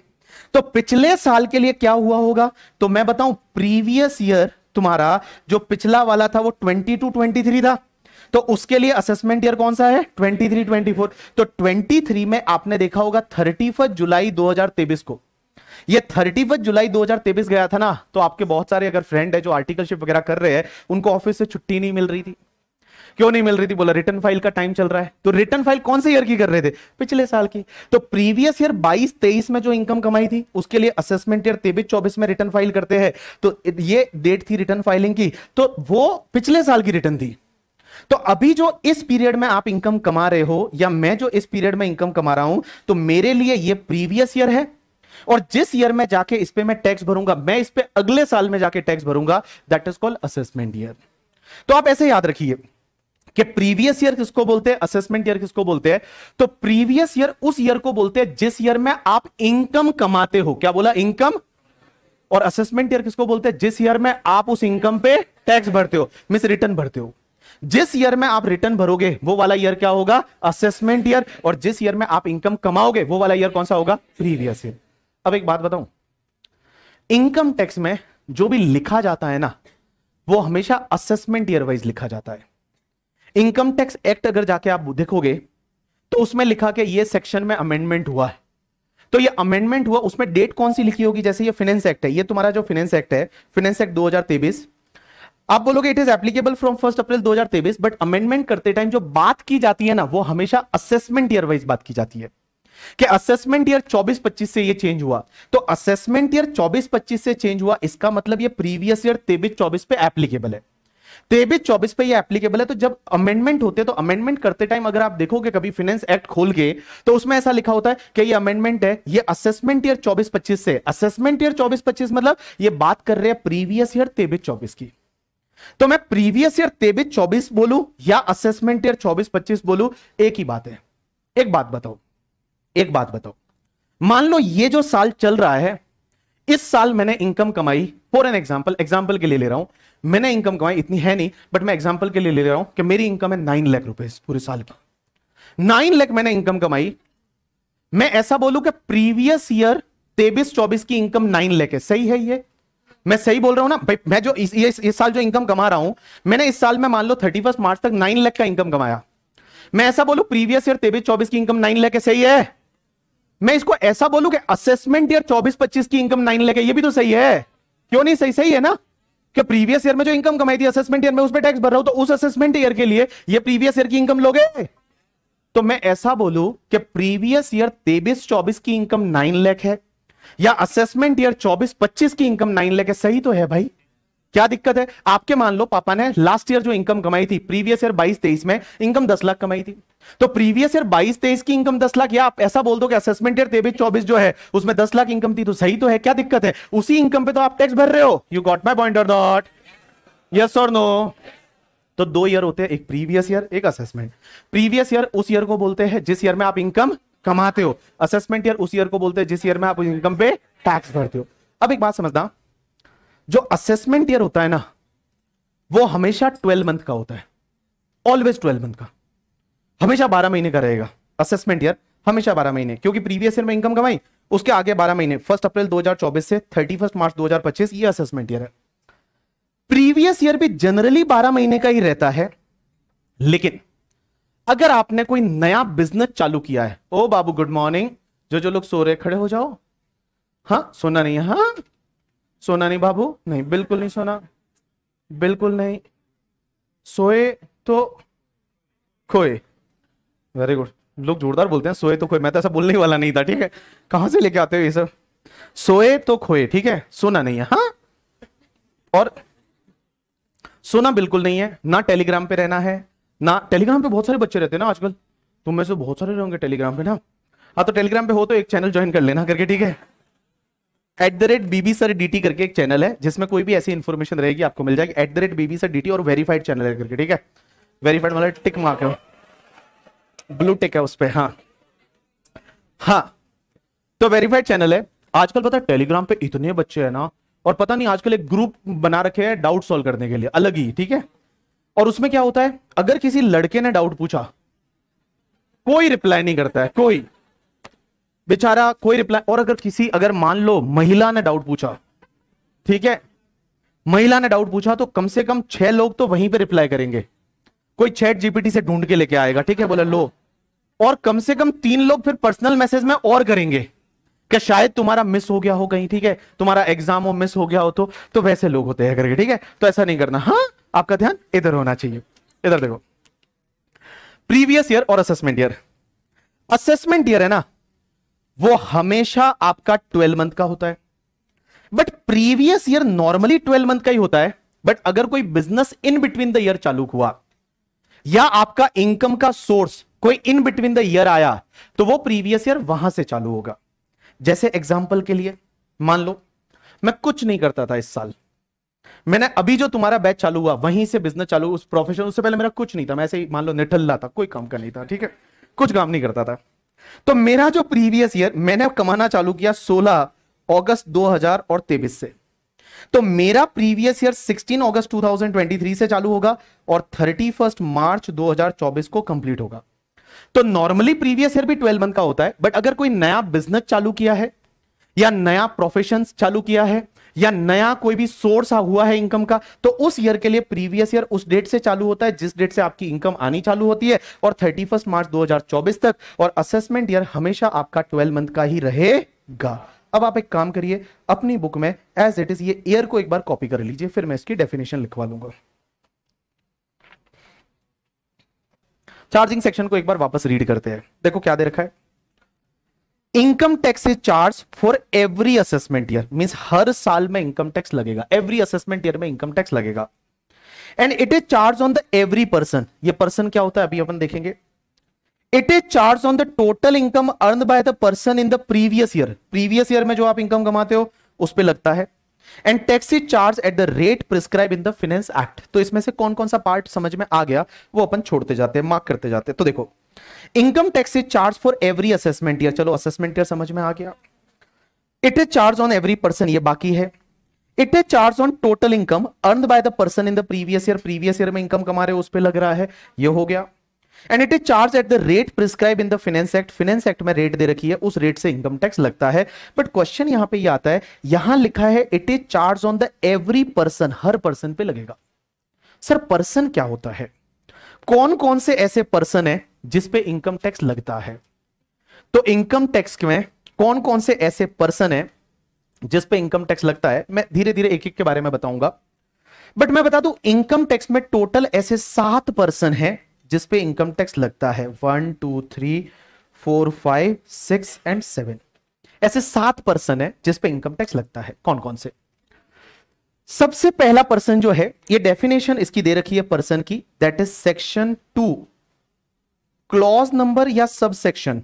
तो पिछले साल के लिए क्या हुआ होगा तो मैं बताऊं प्रीवियस ईयर तुम्हारा जो पिछला वाला था वो 22 टू 23 था तो उसके लिए असेसमेंट ईयर कौन सा है 23 24 तो 23 में आपने देखा होगा 31 जुलाई 2023 को ये थर्टी जुलाई दो गया था ना तो आपके बहुत सारे अगर फ्रेंड है जो आर्टिकलशिप वगैरह कर रहे हैं उनको ऑफिस से छुट्टी नहीं मिल रही थी क्यों नहीं मिल रही थी बोला रिटर्न फाइल का टाइम चल रहा है तो रिटर्न फाइल कौन से ईयर की कर रहे थे पिछले साल की तो प्रीवियस ईयर 22 23 में जो इनकम कमाई थी उसके लिए असेसमेंट ईयर तेबिस चौबीस में रिटर्न फाइल करते हैं तो ये डेट थी रिटर्न फाइलिंग की तो वो पिछले साल की रिटर्न थी तो अभी जो इस पीरियड में आप इनकम कमा रहे हो या मैं जो इस पीरियड में इनकम कमा रहा हूं तो मेरे लिए ये प्रीवियस ईयर है और जिस ईयर में जाके इस पे मैं टैक्स भरूंगा मैं इस पे अगले साल में जाके टैक्स भरूंगा that is called assessment year तो आप ऐसे याद रखिए कि प्रीवियस ईयर किसको बोलते हैं असेसमेंट ईयर किसको बोलते हैं तो प्रीवियस ईयर उस ईयर को बोलते हैं जिस ईयर में आप इनकम कमाते हो क्या बोला इनकम और असेसमेंट ईयर किसको बोलते हैं जिस ईयर में आप उस इनकम पे टैक्स भरते हो मिस रिटर्न भरते हो जिस ईयर में आप रिटर्न भरोगे वो वाला ईयर क्या होगा असेसमेंट ईयर और जिस ईयर में आप इनकम कमाओगे वो वाला ईयर कौन सा होगा प्रीवियस ईयर अब एक बात बताऊं इनकम टैक्स में जो भी लिखा जाता है ना वो हमेशा असेसमेंट ईयर वाइज लिखा जाता है इनकम टैक्स एक्ट अगर जाके आप देखोगे तो उसमें लिखा के ये सेक्शन में अमेंडमेंट हुआ है तो ये अमेंडमेंट हुआ उसमें डेट कौन सी लिखी होगी जैसे ये फाइनेंस एक्ट है ये तुम्हारा जो फिनेंस एक्ट है फिनेंस एक्ट दो आप बोलोगे it is applicable from first April दो बट अमेंडमेंट करते टाइम जो बात की जाती है ना वो हमेशा असेसमेंट ईयर वाइज बात की जाती है कि असेसमेंट ईयर 24-25 से ये चेंज हुआ तो असेसमेंट ईयर 24-25 से चेंज हुआ इसका मतलब ये प्रीवियस ईयर तेबिस चौबीस पे एप्लीकेबल है तेबिस चौबीस पे ये एप्लीकेबल है तो जब अमेंडमेंट होते हैं तो अमेंडमेंट करते टाइम अगर आप देखोगे कभी फिनेंस एक्ट खोल के तो उसमें ऐसा लिखा होता है कि ये अमेंडमेंट है ये असेसमेंट ईयर 24-25 से असेसमेंट ईयर 24-25 मतलब ये बात कर रहे हैं प्रीवियस ईयर तेबिस चौबीस की तो मैं प्रीवियस ईयर तेबिस चौबीस बोलू या असेसमेंट ईयर चौबीस पच्चीस बोलू एक ही बात है एक बात बताओ एक बात बताओ मान लो ये जो साल चल रहा है इस साल मैंने इनकम कमाई फॉर एन एग्जाम्पल एग्जाम्पल के लिए ले रहा हूं मैंने इनकम कमाई इतनी है नहीं बट मैं एग्जाम्पल के लिए ले रहा हूं कि मेरी इनकम है नाइन लाख रुपए पूरे साल की नाइन लाख मैंने इनकम कमाई मैं ऐसा बोलूं कि प्रीवियस ईयर तेबिस चौबीस की इनकम नाइन लाख है सही है ये मैं सही बोल रहा हूं ना भाई मैं जो इस, इस, इस साल जो इनकम कमा रहा हूं मैंने इस साल में मान लो थर्टी मार्च तक नाइन लाख का इनकम कमाया मैं ऐसा बोलूं प्रीवियस ईयर तेबिस चौबीस की इनकम नाइन लाख है सही है मैं इसको ऐसा बोलूं कि असेसमेंट ईयर 24-25 की इनकम नाइन लेके ये भी तो सही है क्यों नहीं सही सही है ना कि प्रीवियस ईयर में जो इनकम कमाई थी असेसमेंट ईयर में उस पर टैक्स भर रहा हूं तो उस असेसमेंट ईयर के लिए ये प्रीवियस ईयर की इनकम लोगे तो मैं ऐसा बोलू कि प्रीवियस ईयर तेबिस चौबीस की इनकम नाइन लेख है या असेसमेंट ईयर चौबीस पच्चीस की इनकम नाइन लेख है सही तो है भाई क्या दिक्कत है आपके मान लो पापा ने लास्ट ईयर जो इनकम कमाई थी प्रीवियस ईयर 22 तेईस में इनकम 10 लाख कमाई थी तो प्रीवियस ईयर 22 तेईस की इनकम 10 लाख या आप ऐसा बोल दो कि असेसमेंट ईयर तेईस चौबीस जो है उसमें 10 लाख इनकम थी तो सही तो है क्या दिक्कत है उसी इनकम पे तो आप टैक्स भर रहे हो यू गॉट माई पॉइंट और नॉट यस और नो तो दो ईयर होते हैं एक प्रीवियस ईयर एक असेसमेंट प्रीवियस ईयर उस ईयर को बोलते हैं जिस ईयर में आप इनकम कमाते हो असेसमेंट ईयर उस ईयर को बोलते हैं जिस ईयर में आप इनकम पे टैक्स भरते हो अब एक बात समझना जो असेसमेंट ईयर होता है ना वो हमेशा ट्वेल्व मंथ का होता है ऑलवेज ट्वेल्व मंथ का हमेशा बारह महीने का रहेगा असेसमेंट ईयर हमेशा बारह महीने क्योंकि प्रीवियस ईयर में इनकम कमाई उसके आगे बारह महीने फर्स्ट अप्रैल 2024 से थर्टी फर्स्ट मार्च 2025 ये असेसमेंट ईयर है प्रीवियस ईयर भी जनरली बारह महीने का ही रहता है लेकिन अगर आपने कोई नया बिजनेस चालू किया है ओ बाबू गुड मॉर्निंग जो जो लोग सो रहे खड़े हो जाओ हाँ सोना नहीं है हाँ सोना नहीं बाबू नहीं बिल्कुल नहीं सोना बिल्कुल नहीं सोए तो खोए वेरी गुड लोग जोरदार बोलते हैं सोए तो खोए मैं तो ऐसा बोलने वाला नहीं था ठीक है कहां से लेके आते हो ये सब सोए तो खोए ठीक है सोना नहीं है हाँ और सोना बिल्कुल नहीं है ना टेलीग्राम पे रहना है ना टेलीग्राम पे बहुत सारे बच्चे रहते हैं ना आजकल तुम में से बहुत सारे रहोगे टेलीग्राम पे ना हाँ तो टेलीग्राम पे हो तो एक चैनल ज्वाइन कर लेना करके ठीक है at the rate B B sir D T करके एक चैनल है जिसमें कोई भी ऐसी इन्फॉर्मेशन रहेगी आपको मिल जाएगी at the rate B B sir D T और वेरीफाइड चैनल है करके ठीक है वेरीफाइड मतलब टिक मार्क है ब्लू टिक है उस पर हाँ हाँ तो वेरीफाइड चैनल है आजकल पता है टेलीग्राम पे इतने बच्चे हैं ना और पता नहीं आजकल एक ग्रुप बना रखे हैं डाउट सॉल्व करने के लिए अलग ही ठीक है और उसमें क्या होता है अगर किसी लड़के ने डाउट पूछा कोई रिप्लाई नहीं करता है कोई बेचारा कोई रिप्लाई और अगर किसी अगर मान लो महिला ने डाउट पूछा ठीक है महिला ने डाउट पूछा तो कम से कम छह लोग तो वहीं पे रिप्लाई करेंगे कोई चैट जीपीटी से ढूंढ के लेके आएगा ठीक है बोला लो और कम से कम तीन लोग फिर पर्सनल मैसेज में और करेंगे कि शायद तुम्हारा मिस हो गया हो कहीं ठीक है तुम्हारा एग्जाम हो मिस हो गया हो तो तो वैसे लोग होते हैं करके ठीक है तो ऐसा नहीं करना हाँ आपका ध्यान इधर होना चाहिए इधर देखो प्रीवियस ईयर और असेसमेंट ईयर असेसमेंट ईयर है ना वो हमेशा आपका ट्वेल्व मंथ का होता है but previous year normally twelve month का ही होता है बट अगर कोई business in between the year चालू हुआ या आपका इनकम का सोर्स कोई इन बिटवीन द ईयर आया तो वो प्रीवियस ईयर वहां से चालू होगा जैसे एग्जाम्पल के लिए मान लो मैं कुछ नहीं करता था इस साल मैंने अभी जो तुम्हारा बैच चालू हुआ वहीं से बिजनेस चालू उस प्रोफेशन उससे पहले मेरा कुछ नहीं था मैं ऐसे ही मान लो निठल्ला था कोई काम का नहीं था ठीक है कुछ काम नहीं करता था तो मेरा जो प्रीवियस ईयर मैंने कमाना चालू किया 16 अगस्त 2000 और तेबिस से तो मेरा प्रीवियस ईयर 16 अगस्त 2023 से चालू होगा और 31 मार्च 2024 को कंप्लीट होगा तो नॉर्मली प्रीवियस ईयर भी 12 मंथ का होता है बट अगर कोई नया बिजनेस चालू किया है या नया प्रोफेशन चालू किया है या नया कोई भी सोर्स हुआ है इनकम का तो उस ईयर के लिए प्रीवियस ईयर उस डेट से चालू होता है जिस डेट से आपकी इनकम आनी चालू होती है और थर्टी मार्च दो तक और असेसमेंट ईयर हमेशा आपका ट्वेल्व मंथ का ही रहेगा अब आप एक काम करिए अपनी बुक में एज इट इज ये ईयर को एक बार कॉपी कर लीजिए फिर मैं इसकी डेफिनेशन लिखवा लूंगा चार्जिंग सेक्शन को एक बार वापस रीड करते हैं देखो क्या दे रखा है income tax is charge for every assessment year means हर साल में इनकम टैक्स लगेगा एवरी असेसमेंट ईयर में इनकम टैक्स लगेगा and it is charge on the every person ये पर्सन क्या होता है अभी अपन देखेंगे it is charge on the total income earn by the person in the previous year previous year में जो आप इनकम कमाते हो उस पर लगता है and tax is charge at the rate prescribe in the finance act तो इसमें से कौन कौन सा पार्ट समझ में आ गया वो अपन छोड़ते जाते हैं मार्क करते जाते हैं तो देखो income tax is charge for every assessment year चलो असेसमेंट ईयर समझ में आ गया it is charge on every person ये बाकी है it is charge on total income earn by the person in the previous year previous year में इनकम कमा रहे उस पर लग रहा है ये हो गया and it is charge at the rate prescribe in the finance act finance act में रेट दे रखी है उस रेट से इनकम टैक्स लगता है बट क्वेश्चन यहां पे ये आता है यहां लिखा है it is charge on the every person हर पर्सन पे लगेगा सर पर्सन क्या होता है कौन कौन से ऐसे पर्सन है जिस पे इनकम टैक्स लगता है तो इनकम टैक्स में कौन कौन से ऐसे पर्सन है जिस पे इनकम टैक्स लगता है मैं धीरे धीरे एक एक के बारे में बताऊंगा बट मैं बता दू इनकम टैक्स में टोटल ऐसे सात पर्सन है जिसपे इनकम टैक्स लगता है one two three four five six and seven ऐसे सात पर्सन है जिसपे इनकम टैक्स लगता है कौन कौन से सबसे पहला पर्सन जो है ये डेफिनेशन इसकी दे रखी है पर्सन की that is section two clause number या सब सेक्शन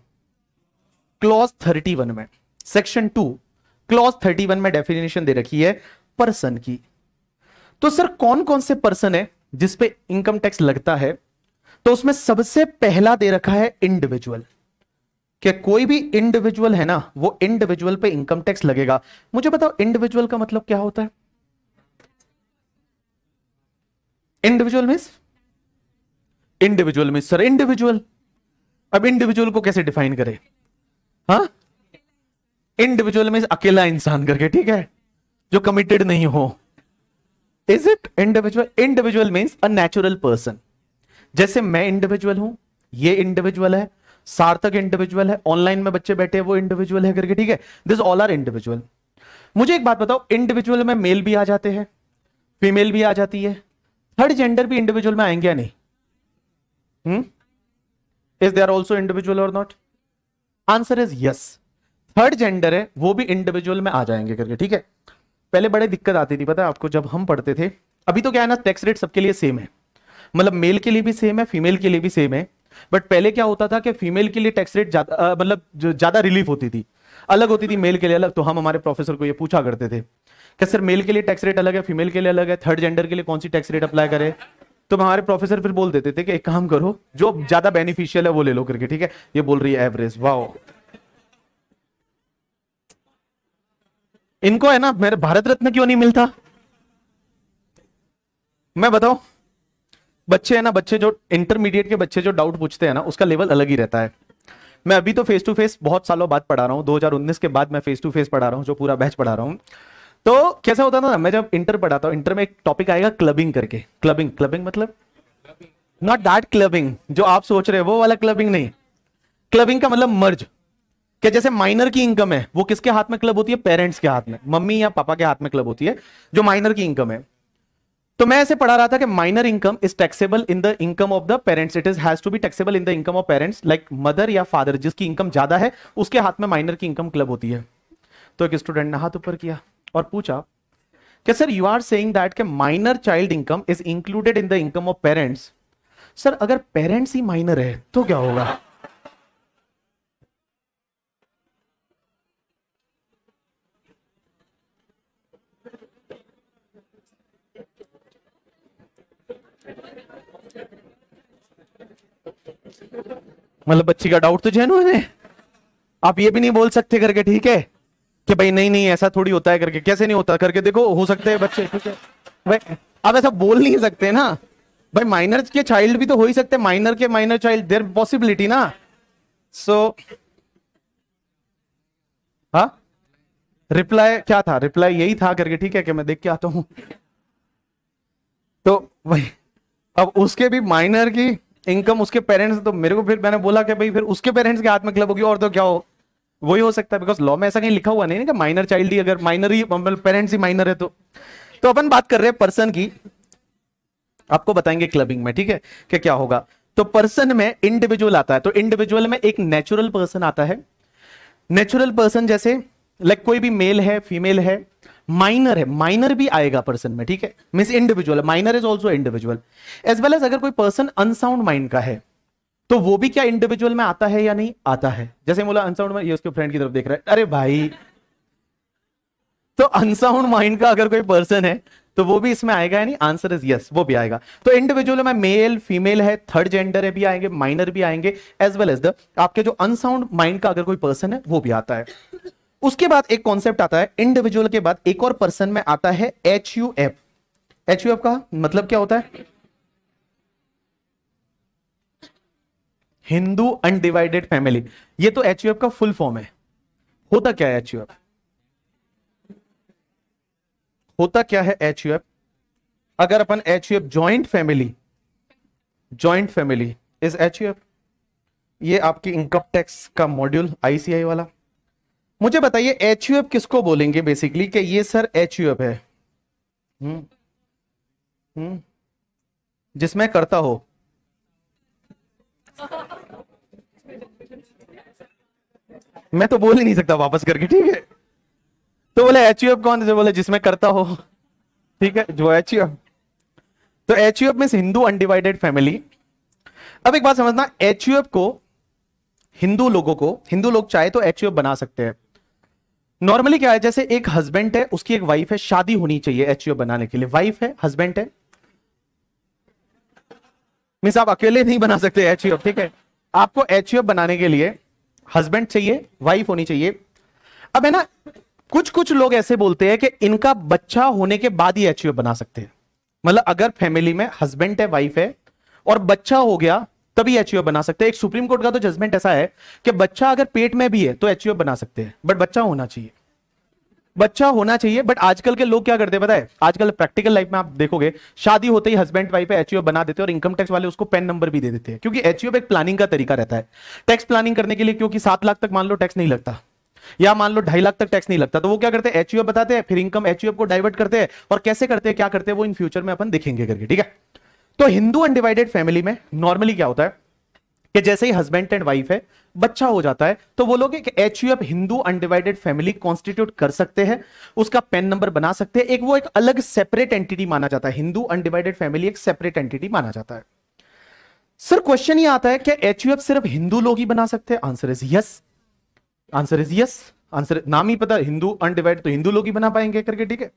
क्लॉज वन में section two clause thirty one में डेफिनेशन दे रखी है पर्सन की तो सर कौन कौन से पर्सन है जिसपे इनकम टैक्स लगता है तो उसमें सबसे पहला दे रखा है इंडिविजुअल क्या कोई भी इंडिविजुअल है ना वो इंडिविजुअल पे इनकम टैक्स लगेगा मुझे बताओ इंडिविजुअल का मतलब क्या होता है individual means individual mean sir individual अब इंडिविजुअल को कैसे डिफाइन करें हा इंडिविजुअल में अकेला इंसान करके ठीक है जो कमिटेड नहीं हो is it individual individual means a natural person जैसे मैं इंडिविजुअल हूं ये इंडिविजुअल है सार्थक इंडिविजुअल है ऑनलाइन में बच्चे बैठे वो इंडिविजुअल है करके ठीक है दिस ऑल आर इंडिविजुअल मुझे एक बात बताओ इंडिविजुअल में मेल भी आ जाते हैं फीमेल भी आ जाती है थर्ड जेंडर भी इंडिविजुअल में आएंगे या नहीं हुँ? Hmm? Is they are also individual और not answer is yes third gender है वो भी इंडिविजुअल में आ जाएंगे करके ठीक है पहले बड़े दिक्कत आती थी पता है आपको जब हम पढ़ते थे अभी तो क्या है ना टैक्स रेट सबके लिए सेम है मतलब मेल के लिए भी सेम है फीमेल के लिए भी सेम है बट पहले क्या होता था कि फीमेल के लिए टैक्स रेट मतलब ज्यादा रिलीफ होती थी अलग होती थी मेल के लिए अलग तो हम हमारे प्रोफेसर को ये पूछा करते थे कि सर मेल के लिए टैक्स रेट अलग है फीमेल के लिए अलग है थर्ड जेंडर के लिए कौन सी टैक्स रेट अप्लाई करें तो हमारे प्रोफेसर फिर बोल देते थे कि एक काम करो जो ज्यादा बेनिफिशियल है वो ले लो करके ठीक है ये बोल रही है एवरेज वाओ इनको है ना मेरे भारत रत्न क्यों नहीं मिलता मैं बताओ बच्चे है ना बच्चे जो इंटरमीडिएट के बच्चे जो डाउट पूछते हैं ना उसका लेवल अलग ही रहता है मैं अभी तो फेस टू फेस बहुत सालों बाद पढ़ा रहा हूँ 2019 के बाद मैं फेस टू फेस पढ़ा रहा हूँ जो पूरा बैच पढ़ा रहा हूँ तो कैसा होता था ना मैं जब इंटर पढ़ा था इंटर में एक टॉपिक आएगा क्लबिंग करके क्लबिंग क्लबिंग मतलब नॉट दैट क्लबिंग जो आप सोच रहे हो वो वाला क्लबिंग नहीं क्लबिंग का मतलब मर्ज क्या जैसे माइनर की इनकम है वो किसके हाथ में क्लब होती है पेरेंट्स के हाथ में मम्मी या पापा के हाथ में क्लब होती है जो माइनर की इनकम है तो मैं ऐसे पढ़ा रहा था कि minor income is taxable in the income of the parents it is has to be taxable in the income of parents like mother या फादर जिसकी इनकम ज्यादा है उसके हाथ में माइनर की इनकम क्लब होती है तो एक स्टूडेंट ने हाथ ऊपर किया और पूछा कि sir you are saying that के minor child income is included in the income of parents sir अगर पेरेंट्स ही माइनर है तो क्या होगा मतलब बच्ची का डाउट तो जैन है आप ये भी नहीं बोल सकते करके ठीक है कि भाई नहीं नहीं ऐसा थोड़ी होता है करके कैसे नहीं होता करके देखो हो सकते हैं बच्चे ठीक है भाई अब ऐसा बोल नहीं सकते ना भाई माइनर के चाइल्ड भी तो हो ही सकते माइनर के माइनर चाइल्ड देर पॉसिबिलिटी ना सो so, हा रिप्लाई क्या था रिप्लाई यही था करके ठीक है कि मैं देख के आता हूं तो भाई अब उसके भी माइनर की इनकम उसके पेरेंट्स तो मेरे को फिर मैंने बोला कि भाई फिर उसके पेरेंट्स के हाथ में क्लब होगी और तो क्या हो वही हो सकता है बिकॉज लॉ में ऐसा कहीं लिखा हुआ नहीं ना कि माइनर चाइल्ड ही अगर माइनर ही पेरेंट्स मतलब ही माइनर है तो तो अपन बात कर रहे हैं पर्सन की आपको बताएंगे क्लबिंग में ठीक है कि क्या होगा तो पर्सन में इंडिविजुअल आता है तो इंडिविजुअल में एक नेचुरल पर्सन आता है नेचुरल पर्सन जैसे लाइक कोई भी मेल है फीमेल है माइनर है माइनर भी आएगा पर्सन में ठीक है mean individual minor is also individual as well as अगर कोई पर्सन अनसाउंड माइंड का है तो वो भी क्या इंडिविजुअल में आता है या नहीं आता है जैसे बोला अनसाउंड ये उसके फ्रेंड की तरफ देख रहा है अरे भाई तो अनसाउंड माइंड का अगर कोई पर्सन है तो वो भी इसमें आएगा या नहीं आंसर इज यस वो भी आएगा तो इंडिविजुअल में मेल फीमेल है थर्ड जेंडर है भी आएंगे माइनर भी आएंगे एज वेल एज द आपके जो अनसाउंड माइंड का अगर कोई पर्सन है वो भी आता है उसके बाद एक कॉन्सेप्ट आता है इंडिविजुअल के बाद एक और पर्सन में आता है H U F H U F का मतलब क्या होता है हिंदू अनडिवाइडेड फैमिली ये तो एच का फुल फॉर्म है होता क्या है एच होता क्या है एच अगर अपन H joint family joint family is H ये आपकी इनकम टैक्स का मॉड्यूल आईसीआई वाला मुझे बताइए एच किसको बोलेंगे बेसिकली कि ये सर एच है हुँ, हम्म, हुँ, हम्म। जिसमें करता हो मैं तो बोल ही नहीं सकता वापस करके ठीक है तो बोले एच कौन से बोले जिसमें करता हो ठीक है जो एच तो H U mean Hindu undivided family अब एक बात समझना एच को हिंदू लोगों को हिंदू लोग चाहे तो एच बना सकते हैं नॉर्मली क्या है जैसे एक हस्बैंड है उसकी एक वाइफ है शादी होनी चाहिए एच बनाने के लिए वाइफ है हस्बैंड है मीन्स आप अकेले नहीं बना सकते एच ठीक है आपको एच बनाने के लिए हस्बैंड चाहिए वाइफ होनी चाहिए अब है ना कुछ कुछ लोग ऐसे बोलते हैं कि इनका बच्चा होने के बाद ही अचीव बना सकते हैं मतलब अगर फैमिली में हस्बैंड है वाइफ है और बच्चा हो गया तभी एच बना सकते हैं एक सुप्रीम कोर्ट का तो जजमेंट ऐसा है कि बच्चा अगर पेट में भी है तो एच बना सकते हैं बट बच्चा होना चाहिए बच्चा होना चाहिए बट आजकल के लोग क्या करते हैं पता है आजकल प्रैक्टिकल लाइफ में आप देखोगे शादी होते ही हस्बैंड वाइफ एच बना देते हैं और इनकम टैक्स वाले उसको पेन नंबर भी दे देते हैं क्योंकि एच एक प्लानिंग का तरीका रहता है टैक्स प्लानिंग करने के लिए क्योंकि सात लाख तक मान लो टैक्स नहीं लगता या मान लो ढाई लाख तक टैक्स नहीं लगता तो वो क्या करते हैं एच बताते हैं फिर इनकम एचओ को डाइवर्ट करते हैं और कैसे करते हैं क्या करते हैं वो इन फ्यूचर में अपन देखेंगे करके ठीक है तो हिंदू अनडिवाइडेड फैमिली में नॉर्मली क्या होता है कि जैसे ही हस्बैंड एंड वाइफ है बच्चा हो जाता है तो वो लोग एक H U F Hindu undivided family constitute कर सकते हैं उसका पेन नंबर बना सकते हैं एक वो एक अलग सेपरेट एंटिटी माना जाता है हिंदू अनडिवाइडेड फैमिली एक सेपरेट एंटिटी माना जाता है सर क्वेश्चन ये आता है क्या एच यू एफ सिर्फ हिंदू लोग ही बना सकते हैं answer is yes answer is yes answer नाम ही पता हिंदू अनडिवाइड तो हिंदू लोग ही बना पाएंगे करके ठीक है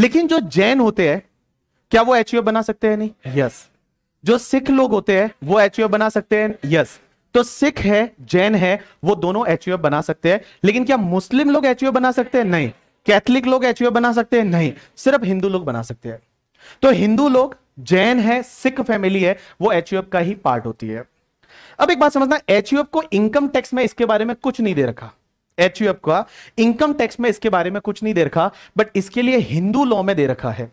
लेकिन जो जैन होते हैं क्या वो एच बना सकते हैं नहीं यस yes. जो सिख लोग होते हैं वो एच बना सकते हैं यस तो सिख है जैन है वो दोनों एच बना सकते हैं लेकिन क्या मुस्लिम लोग एच बना सकते हैं नहीं कैथलिक लोग एच बना सकते हैं नहीं सिर्फ हिंदू लोग बना सकते हैं तो हिंदू लोग जैन है सिख फैमिली है वो एच का ही पार्ट होती है अब एक बात समझना एच को इनकम टैक्स में इसके बारे में कुछ नहीं दे रखा एच का इनकम टैक्स में इसके बारे में कुछ नहीं दे रखा बट इसके लिए हिंदू लॉ में दे रखा है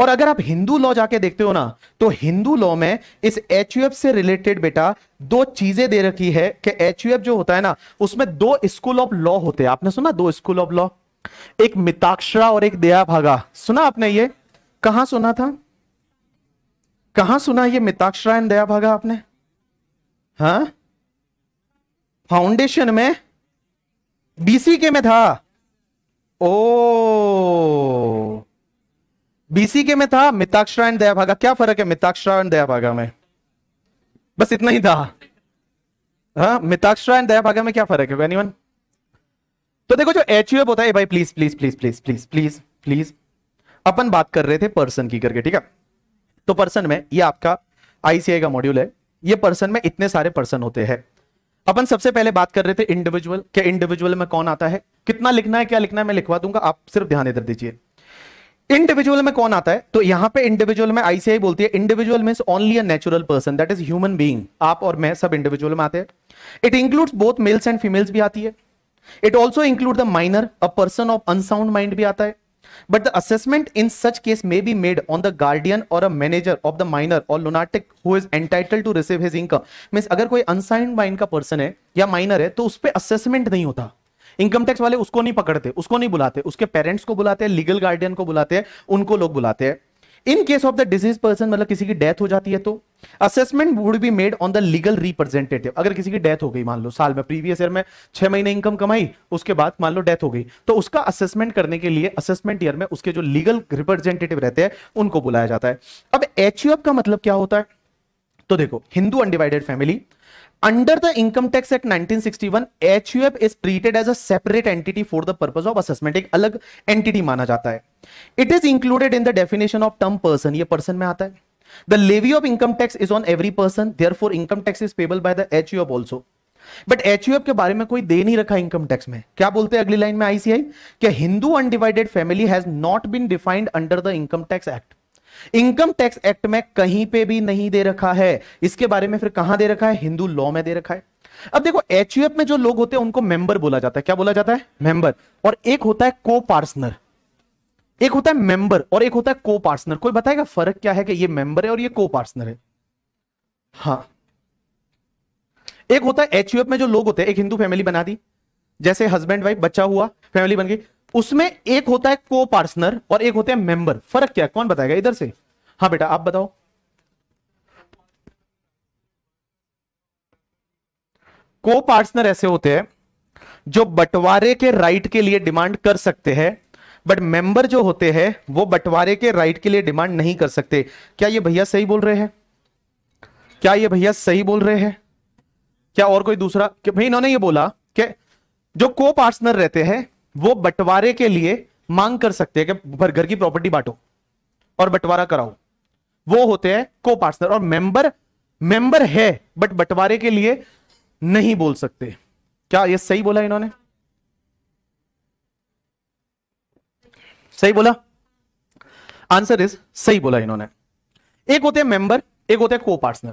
और अगर आप हिंदू लॉ जाके देखते हो ना तो हिंदू लॉ में इस एच से रिलेटेड बेटा दो चीजें दे रखी है कि एच जो होता है ना उसमें दो स्कूल ऑफ लॉ होते हैं आपने सुना दो स्कूल ऑफ लॉ एक मिताक्षरा और एक दया भागा सुना आपने ये कहा सुना था कहा सुना ये मिताक्षरा एंड दया भागा आपने हा फाउंडेशन में बीसी के में था ओ बीसी के में था मिताक्षरा एंड दयाभागा क्या फर्क है मिताक्षरा एंड दयाभागा में बस इतना ही था हाँ मिताक्षरा एंड दयाभागा में क्या फर्क है एनीवन तो देखो जो एच यूएफ होता है भाई please please please please please please please अपन बात कर रहे थे पर्सन की करके ठीक है तो पर्सन में ये आपका आईसीआई का मॉड्यूल है ये पर्सन में इतने सारे पर्सन होते हैं अपन सबसे पहले बात कर रहे थे इंडिविजुअल क्या इंडिविजुअल में कौन आता है कितना लिखना है क्या लिखना है मैं लिखवा दूंगा आप सिर्फ ध्यान इधर दीजिए इंडिविजुअल में कौन आता है तो यहां पे इंडिविजुअल में आईसीआई बोलती है individual mean only a natural person that is human being आप और मैं सब इंडिविजुअल में आते हैं it includes both males and females भी आती है it also include the minor a person of unsound mind भी आता है but the assessment in such case may be made on the guardian और a manager of the minor और lunatic who is entitle to receive his income means अगर कोई unsigned माइंड का पर्सन है या माइनर है तो उस पर असेसमेंट नहीं होता इनकम टैक्स वाले उसको नहीं पकड़ते उसको नहीं बुलाते उसके पेरेंट्स को बुलाते हैं लीगल गार्डियन को बुलाते हैं उनको लोग बुलाते हैं in case of the deceased person मतलब किसी की डेथ हो जाती है तो assessment would be made on the legal representative अगर किसी की डेथ हो गई मान लो साल में प्रीवियस ईयर में छह महीने इनकम कमाई उसके बाद मान लो डेथ हो गई तो उसका असेसमेंट करने के लिए असेसमेंट ईयर में उसके जो लीगल रिप्रेजेंटेटिव रहते हैं उनको बुलाया जाता है अब एच का मतलब क्या होता है तो देखो Hindu undivided family Under the Income Tax Act 1961, HUF is treated as a separate entity for the purpose of assessment. एक अलग entity माना जाता है. It is included in the definition of term person. ये person में आता है. The levy of income tax is on every person. Therefore, income tax is payable by the HUF also. But HUF के बारे में कोई दे नहीं रखा इनकम टैक्स में क्या बोलते हैं अगली लाइन में आईसीआई कि Hindu undivided family has not been defined under the income tax act income tax act में कहीं पे भी नहीं दे रखा है इसके बारे में फिर कहां दे रखा है हिंदू लॉ में दे रखा है अब देखो एच में जो लोग होते हैं उनको मेंबर बोला जाता है क्या बोला जाता है मेंबर और एक होता है को पार्सनर एक होता है मेंबर और एक होता है को पार्सनर कोई बताएगा फर्क क्या है कि ये मेंबर है और ये को पार्सनर है हाँ एक होता है एच में जो लोग होते हैं एक हिंदू फैमिली बना दी जैसे हस्बैंड वाइफ बच्चा हुआ फैमिली बन गई उसमें एक होता है को पार्सनर और एक होता है मेंबर फर्क क्या है कौन बताएगा इधर से हाँ बेटा आप बताओ को पार्टनर ऐसे होते हैं जो बंटवारे के राइट के लिए डिमांड कर सकते हैं बट मेंबर जो होते हैं वो बंटवारे के राइट के लिए डिमांड नहीं कर सकते क्या ये भैया सही बोल रहे हैं क्या ये भैया सही बोल रहे हैं क्या और कोई दूसरा भाई इन्होंने ये बोला कि जो को पार्टनर रहते हैं वो बंटवारे के लिए मांग कर सकते हैं कि घर की प्रॉपर्टी बांटो और बंटवारा कराओ वो होते हैं को पार्टनर और मेंबर मेंबर है बट बंटवारे के लिए नहीं बोल सकते क्या ये सही बोला इन्होंने सही बोला आंसर इज सही बोला इन्होंने एक होते हैं मेंबर एक होते हैं को पार्टनर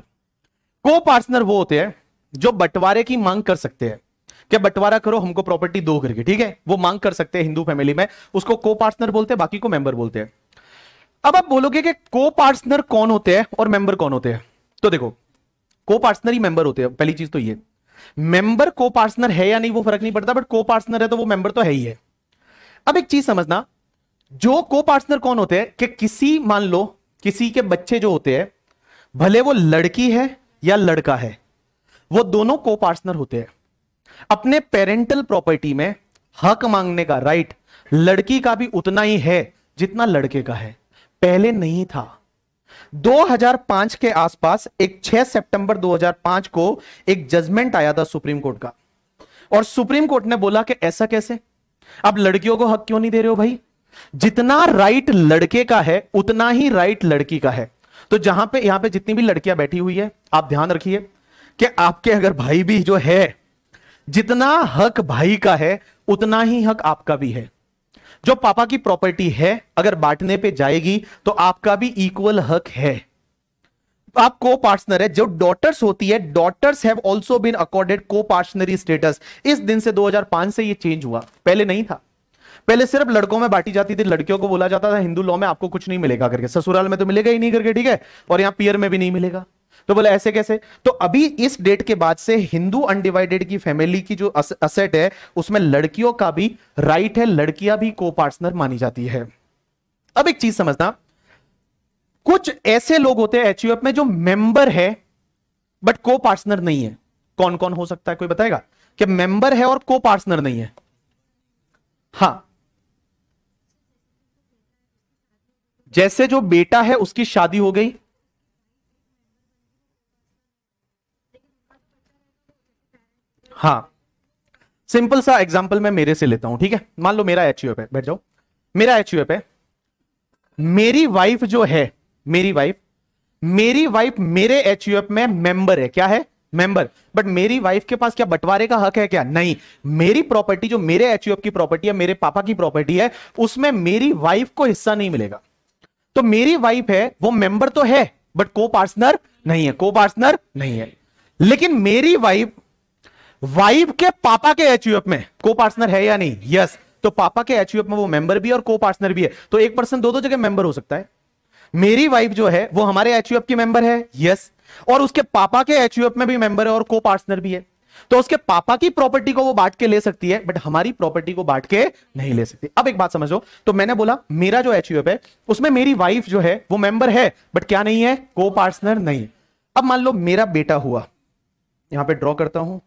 को पार्टनर वो होते हैं जो बंटवारे की मांग कर सकते हैं क्या बंटवारा करो हमको प्रॉपर्टी दो करके ठीक है वो मांग कर सकते हैं हिंदू फैमिली में उसको को पार्टनर बोलते हैं बाकी को मेंबर बोलते हैं अब आप बोलोगे कि को पार्टनर कौन होते हैं और मेंबर कौन होते हैं तो देखो को पार्टनर ही मेंबर होते हैं पहली चीज तो ये मेंबर को पार्टनर है या नहीं वो फर्क नहीं पड़ता बट को पार्टनर है तो वो मेंबर तो है ही है अब एक चीज समझना जो को पार्टनर कौन होते हैं कि किसी मान लो किसी के बच्चे जो होते हैं भले वो लड़की है या लड़का है वो दोनों को पार्टनर होते हैं अपने पेरेंटल प्रॉपर्टी में हक मांगने का राइट लड़की का भी उतना ही है जितना लड़के का है पहले नहीं था 2005 के आसपास एक 6 सितंबर 2005 को एक जजमेंट आया था सुप्रीम कोर्ट का और सुप्रीम कोर्ट ने बोला कि ऐसा कैसे अब लड़कियों को हक क्यों नहीं दे रहे हो भाई जितना राइट लड़के का है उतना ही राइट लड़की का है तो जहां पे यहां पे जितनी भी लड़कियां बैठी हुई है आप ध्यान रखिए कि आपके अगर भाई भी जो है जितना हक भाई का है उतना ही हक आपका भी है जो पापा की प्रॉपर्टी है अगर बांटने पे जाएगी तो आपका भी इक्वल हक है आप को पार्टनर है जो डॉटर्स होती है daughters have also been accorded coparcenary status इस दिन से 2005 से ये चेंज हुआ पहले नहीं था पहले सिर्फ लड़कों में बांटी जाती थी लड़कियों को बोला जाता था हिंदू लॉ में आपको कुछ नहीं मिलेगा करके ससुराल में तो मिलेगा ही नहीं करके ठीक है और यहां पियर में भी नहीं मिलेगा तो बोले ऐसे कैसे तो अभी इस डेट के बाद से हिंदू अनडिवाइडेड की फैमिली की जो असेट है उसमें लड़कियों का भी राइट है लड़कियां भी को पार्टनर मानी जाती है अब एक चीज समझना कुछ ऐसे लोग होते हैं एचयूएफ में जो मेंबर है बट को पार्टनर नहीं है कौन कौन हो सकता है कोई बताएगा कि मेंबर है और को पार्टनर नहीं है हाँ जैसे जो बेटा है उसकी शादी हो गई हाँ सिंपल सा एग्जाम्पल मैं मेरे से लेता हूं ठीक है मान लो मेरा एच है बैठ जाओ मेरा एच है मेरी वाइफ जो है मेरी वाइफ मेरी वाइफ मेरे एच में मेंबर है क्या है मेंबर बट मेरी वाइफ के पास क्या बंटवारे का हक है क्या नहीं मेरी प्रॉपर्टी जो मेरे एच की प्रॉपर्टी है मेरे पापा की प्रॉपर्टी है उसमें मेरी वाइफ को हिस्सा नहीं मिलेगा तो मेरी वाइफ है वो मेंबर तो है बट को पार्टनर नहीं है को पार्टनर नहीं है लेकिन मेरी वाइफ वाइफ के पापा के एचयूएफ में को पार्टनर है या नहीं यस yes. तो पापा के एचयूएफ में वो मेंबर भी है और को पार्टनर भी है तो एक पर्सन दो दो जगह मेंबर हो सकता है मेरी वाइफ जो है वो हमारे एचयूएफ की मेंबर है यस yes. और उसके पापा के एचयूएफ में भी मेंबर है और को पार्टनर भी है तो उसके पापा की प्रॉपर्टी को वो बांट के ले सकती है बट हमारी प्रॉपर्टी को बांट के नहीं ले सकती अब एक बात समझो तो मैंने बोला मेरा जो एचयूएफ है उसमें मेरी वाइफ जो है वो मेंबर है बट क्या नहीं है को पार्टनर नहीं अब मान लो मेरा बेटा हुआ यहां पे ड्रॉ करता हूं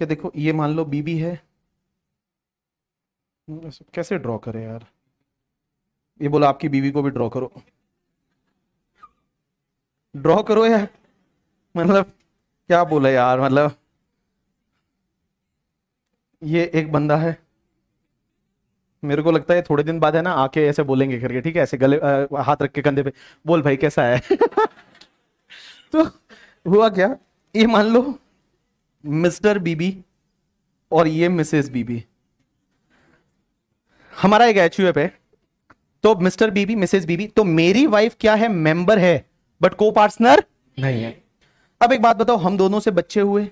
क्या देखो ये मान लो बीबी है हम्म, कैसे ड्रॉ करें यार ये बोला आपकी बीवी को भी ड्रॉ करो ड्रॉ करो यार मतलब क्या बोला यार मतलब ये एक बंदा है मेरे को लगता है थोड़े दिन बाद है ना आके ऐसे बोलेंगे करके ठीक है ऐसे गले आ, हाथ रख के कंधे पे बोल भाई कैसा है तो हुआ क्या ये मान लो मिस्टर बीबी और ये मिसेस बीबी हमारा एक एच है तो मिस्टर बीबी मिसेस बीबी तो मेरी वाइफ क्या है मेंबर है बट को पार्टनर नहीं है अब एक बात बताओ हम दोनों से बच्चे हुए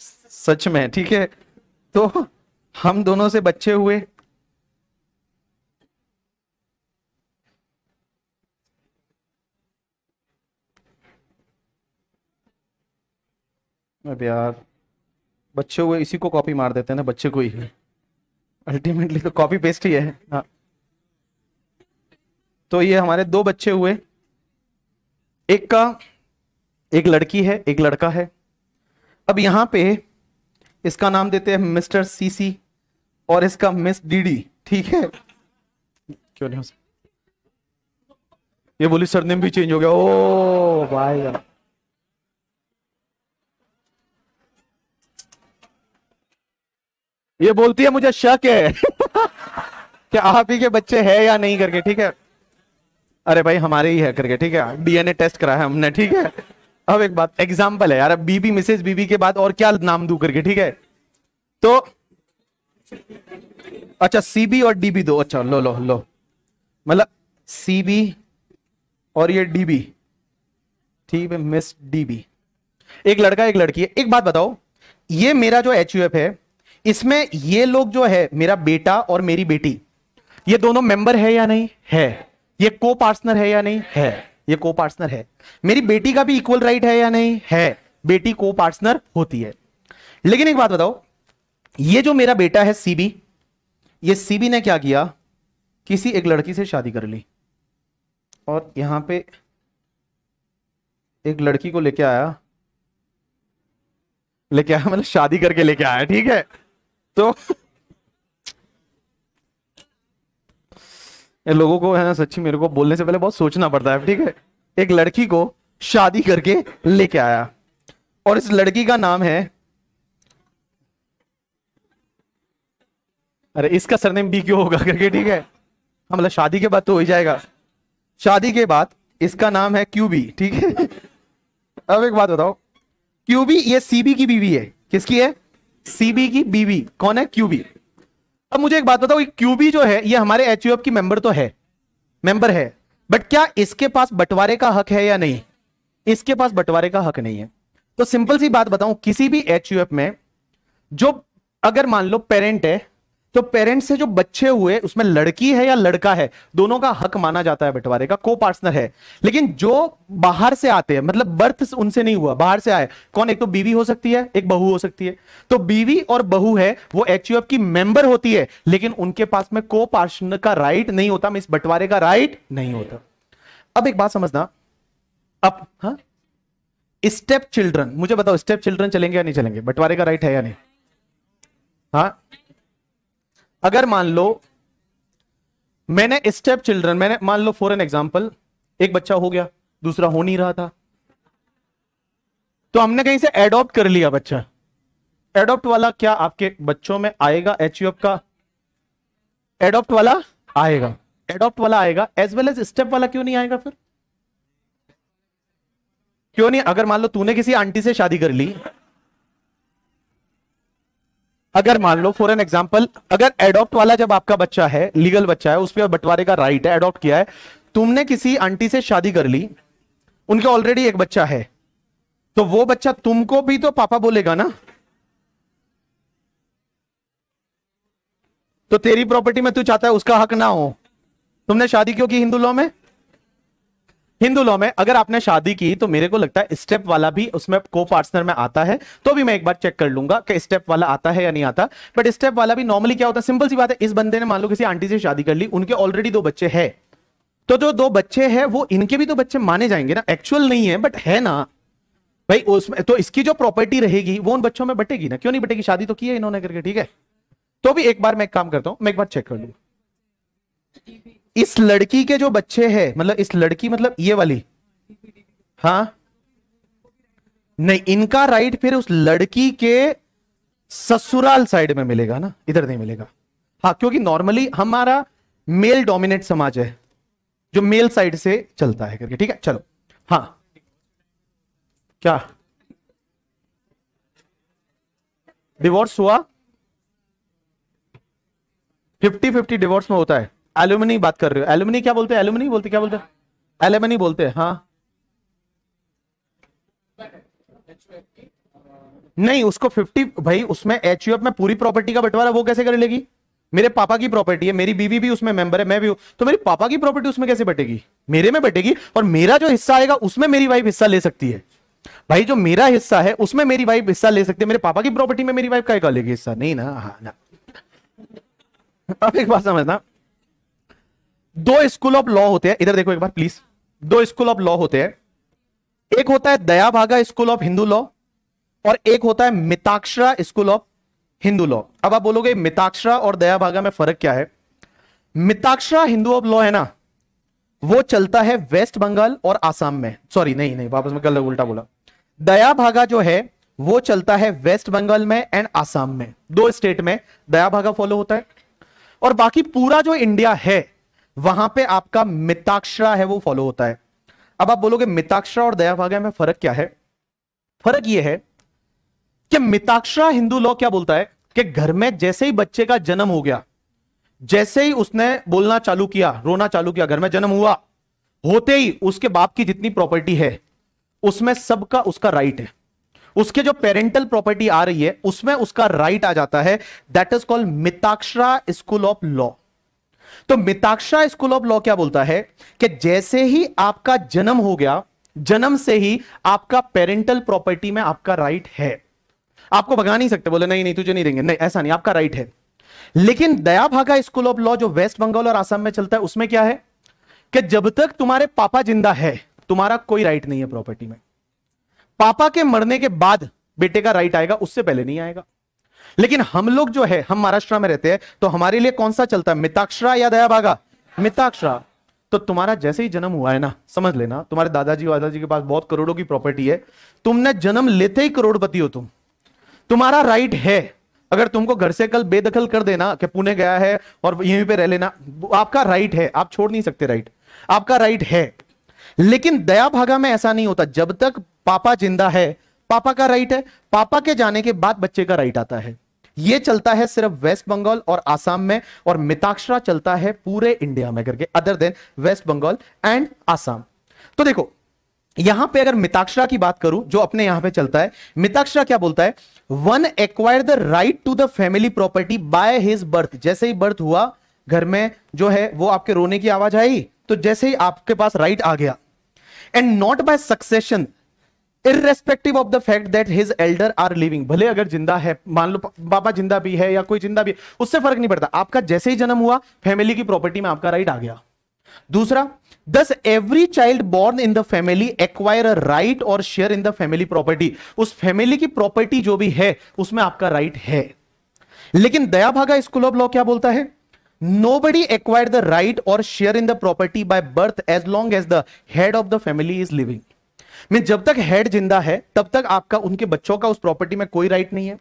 सच में ठीक है तो हम दोनों से बच्चे हुए अब यार बच्चे हुए इसी को कॉपी मार देते हैं ना बच्चे को ही अल्टीमेटली तो कॉपी पेस्ट ही है हाँ तो ये हमारे दो बच्चे हुए एक का एक लड़की है एक लड़का है अब यहाँ पे इसका नाम देते हैं मिस्टर सीसी और इसका मिस डीडी ठीक है क्यों नहीं हो सकता ये बोली सरनेम भी चेंज हो गया ओ भाई यार ये बोलती है मुझे शक है कि आप ही के बच्चे है या नहीं करके ठीक है अरे भाई हमारे ही है करके ठीक है डीएनए टेस्ट करा है हमने ठीक है अब एक बात एग्जाम्पल है यार बीबी मिसेज बीबी के बाद और क्या नाम दू करके ठीक है तो अच्छा सीबी और डीबी दो अच्छा लो लो लो मतलब सीबी और ये डीबी ठीक है मिस डीबी एक लड़का एक लड़की है एक बात बताओ ये मेरा जो एच है इसमें ये लोग जो है मेरा बेटा और मेरी बेटी ये दोनों मेंबर है या नहीं है ये को पार्टनर है या नहीं है ये को पार्टनर है मेरी बेटी का भी इक्वल राइट है या नहीं है बेटी को पार्टनर होती है लेकिन एक बात बताओ ये जो मेरा बेटा है सीबी ये सीबी ने क्या किया किसी एक लड़की से शादी कर ली और यहां पे एक लड़की को लेके आया लेके आया मतलब शादी करके लेके आया ठीक है तो लोगों को है ना सच्ची मेरे को बोलने से पहले बहुत सोचना पड़ता है ठीक है एक लड़की को शादी करके लेके आया और इस लड़की का नाम है अरे इसका सरनेम भी क्यों होगा करके ठीक है हाँ मतलब शादी के बाद तो हो ही जाएगा शादी के बाद इसका नाम है क्यूबी ठीक है अब एक बात बताओ क्यूबी ये सीबी की बीवी है किसकी है सीबी की बीवी कौन है क्यूबी अब मुझे एक बात बताओ क्यूबी जो है ये हमारे एच की मेंबर तो है मेंबर है बट क्या इसके पास बंटवारे का हक है या नहीं इसके पास बंटवारे का हक नहीं है तो सिंपल सी बात बताऊं किसी भी एच में जो अगर मान लो पेरेंट है तो पेरेंट्स से जो बच्चे हुए उसमें लड़की है या लड़का है दोनों का हक माना जाता है बंटवारे का को पार्टनर है लेकिन जो बाहर से आते हैं मतलब बर्थ उनसे नहीं हुआ बाहर से आए कौन एक तो बीवी हो सकती है एक बहू हो सकती है तो बीवी और बहू है वो एच की मेंबर होती है लेकिन उनके पास में को पार्टनर का राइट नहीं होता इस बंटवारे का राइट नहीं होता अब एक बात समझना अब हाँ स्टेप चिल्ड्रन मुझे बताओ स्टेप चिल्ड्रन चलेंगे या नहीं चलेंगे बंटवारे का राइट है या नहीं हाँ अगर मान लो मैंने स्टेप चिल्ड्रन मैंने मान लो फॉर एन एग्जाम्पल एक बच्चा हो गया दूसरा हो नहीं रहा था तो हमने कहीं से एडॉप्ट कर लिया बच्चा एडॉप्ट वाला क्या आपके बच्चों में आएगा एच का एडॉप्ट वाला आएगा एडॉप्ट वाला आएगा एज वेल एज स्टेप वाला क्यों नहीं आएगा फिर क्यों नहीं अगर मान लो तूने किसी आंटी से शादी कर ली अगर मान लो फॉर एन एग्जाम्पल अगर एडॉप्ट वाला जब आपका बच्चा है लीगल बच्चा है उस पर बंटवारे का राइट है एडॉप्ट किया है तुमने किसी आंटी से शादी कर ली उनके ऑलरेडी एक बच्चा है तो वो बच्चा तुमको भी तो पापा बोलेगा ना तो तेरी प्रॉपर्टी में तू चाहता है उसका हक ना हो तुमने शादी क्यों की हिंदू लॉ में हिंदू लॉ में अगर आपने शादी की तो मेरे को लगता है स्टेप वाला भी उसमें को पार्टनर में आता है तो भी मैं एक बार चेक कर लूंगा कि स्टेप वाला आता है या नहीं आता बट स्टेप वाला भी नॉर्मली क्या होता है सिंपल सी बात है इस बंदे ने मान लो किसी आंटी से शादी कर ली उनके ऑलरेडी दो बच्चे है तो जो दो बच्चे हैं वो इनके भी तो बच्चे माने जाएंगे ना एक्चुअल नहीं है बट है ना भाई उसमें तो इसकी जो प्रॉपर्टी रहेगी वो उन बच्चों में बटेगी ना क्यों नहीं बटेगी शादी तो की है इन्होंने करके ठीक है तो भी एक बार मैं एक काम करता हूं मैं एक बार चेक कर लू इस लड़की के जो बच्चे हैं मतलब इस लड़की मतलब ये वाली हा नहीं इनका राइट फिर उस लड़की के ससुराल साइड में मिलेगा ना इधर नहीं मिलेगा हाँ क्योंकि नॉर्मली हमारा मेल डोमिनेट समाज है जो मेल साइड से चलता है करके ठीक है चलो हाँ क्या डिवोर्स हुआ फिफ्टी फिफ्टी डिवोर्स में होता है एल्यूमिनी बात कर रहे हो एल्यूमिनी क्या बोलते हैं एल्यूमिनी बोलते क्या बोलते हैं एल्यूमिनी बोलते हैं हाँ नहीं उसको 50 भाई उसमें एच में पूरी प्रॉपर्टी का बंटवारा वो कैसे कर लेगी मेरे पापा की प्रॉपर्टी है मेरी बीवी भी उसमें मेंबर है मैं भी हूं तो मेरी पापा की प्रॉपर्टी उसमें कैसे बटेगी मेरे में बटेगी और मेरा जो हिस्सा आएगा उसमें मेरी वाइफ हिस्सा ले सकती है भाई जो मेरा हिस्सा है उसमें मेरी वाइफ हिस्सा ले सकती है मेरे पापा की प्रॉपर्टी में मेरी वाइफ का लेगी हिस्सा नहीं ना हाँ ना अब एक बात समझना दो स्कूल ऑफ लॉ होते हैं इधर देखो एक बार प्लीज दो स्कूल ऑफ लॉ होते हैं एक होता है दया Dayabhaga school of Hindu law और एक होता है Mitakshara school of Hindu law अब आप बोलोगे मिताक्षरा और दया भागा में फर्क क्या है मिताक्षरा हिंदू ऑफ लॉ है ना वो चलता है वेस्ट बंगाल और आसाम में सॉरी नहीं नहीं वापस में कल उल्टा बोला दया भागा जो है वो चलता है वेस्ट बंगाल में एंड आसाम में दो स्टेट में दया भागा फॉलो होता है और बाकी पूरा जो इंडिया है वहां पे आपका मिताक्षरा है वो फॉलो होता है अब आप बोलोगे मिताक्षरा और दयाभागा में फर्क क्या है फर्क यह है कि मिताक्षरा हिंदू लॉ क्या बोलता है कि घर में जैसे ही बच्चे का जन्म हो गया जैसे ही उसने बोलना चालू किया रोना चालू किया घर में जन्म हुआ होते ही उसके बाप की जितनी प्रॉपर्टी है उसमें सबका उसका राइट है उसके जो पेरेंटल प्रॉपर्टी आ रही है उसमें उसका राइट आ जाता है that is called Mitakshara school of law तो मिताक्षा स्कूल ऑफ लॉ क्या बोलता है कि जैसे ही आपका जन्म हो गया जन्म से ही आपका पेरेंटल प्रॉपर्टी में आपका राइट है आपको भगा नहीं सकते बोले नहीं नहीं तुझे नहीं देंगे नहीं ऐसा नहीं आपका राइट है लेकिन Dayabhaga school of law जो वेस्ट बंगाल और आसाम में चलता है उसमें क्या है कि जब तक तुम्हारे पापा जिंदा है तुम्हारा कोई राइट नहीं है प्रॉपर्टी में पापा के मरने के बाद बेटे का राइट आएगा उससे पहले नहीं आएगा लेकिन हम लोग जो है हम महाराष्ट्र में रहते हैं तो हमारे लिए कौन सा चलता है मिताक्षरा या दयाभागा मिताक्षरा तो तुम्हारा जैसे ही जन्म हुआ है ना समझ लेना तुम्हारे दादाजी वादाजी के पास बहुत करोड़ों की प्रॉपर्टी है तुमने जन्म लेते ही करोड़पति हो तुम तुम्हारा राइट है अगर तुमको घर से कल बेदखल कर देना कि पुणे गया है और यहीं पे रह लेना आपका राइट है आप छोड़ नहीं सकते राइट आपका राइट है लेकिन दया भागा में ऐसा नहीं होता जब तक पापा जिंदा है पापा का राइट है पापा के जाने के बाद बच्चे का राइट आता है ये चलता है सिर्फ वेस्ट बंगाल और आसाम में और मिताक्षरा चलता है पूरे इंडिया में करके other than West Bengal and Assam तो देखो यहां पे अगर मिताक्षरा की बात करूं जो अपने यहां पे चलता है मिताक्षरा क्या बोलता है one acquire the right to the family property by his birth जैसे ही बर्थ हुआ घर में जो है वो आपके रोने की आवाज आई तो जैसे ही आपके पास राइट आ गया and not by succession irrespective of the fact that his elder are living भले अगर जिंदा है मान लो बाबा जिंदा भी है या कोई जिंदा भी है उससे फर्क नहीं पड़ता आपका जैसे ही जन्म हुआ फैमिली की प्रॉपर्टी में आपका राइट आ गया दूसरा दस every child born in the family acquire a right और share in the family property उस फैमिली की प्रॉपर्टी जो भी है उसमें आपका राइट right है लेकिन Dayabhaga school of law क्या बोलता है nobody acquire the right और share in the property by birth as long as the head of the family is living mean जब तक हेड जिंदा है तब तक आपका उनके बच्चों का उस प्रॉपर्टी में कोई राइट नहीं है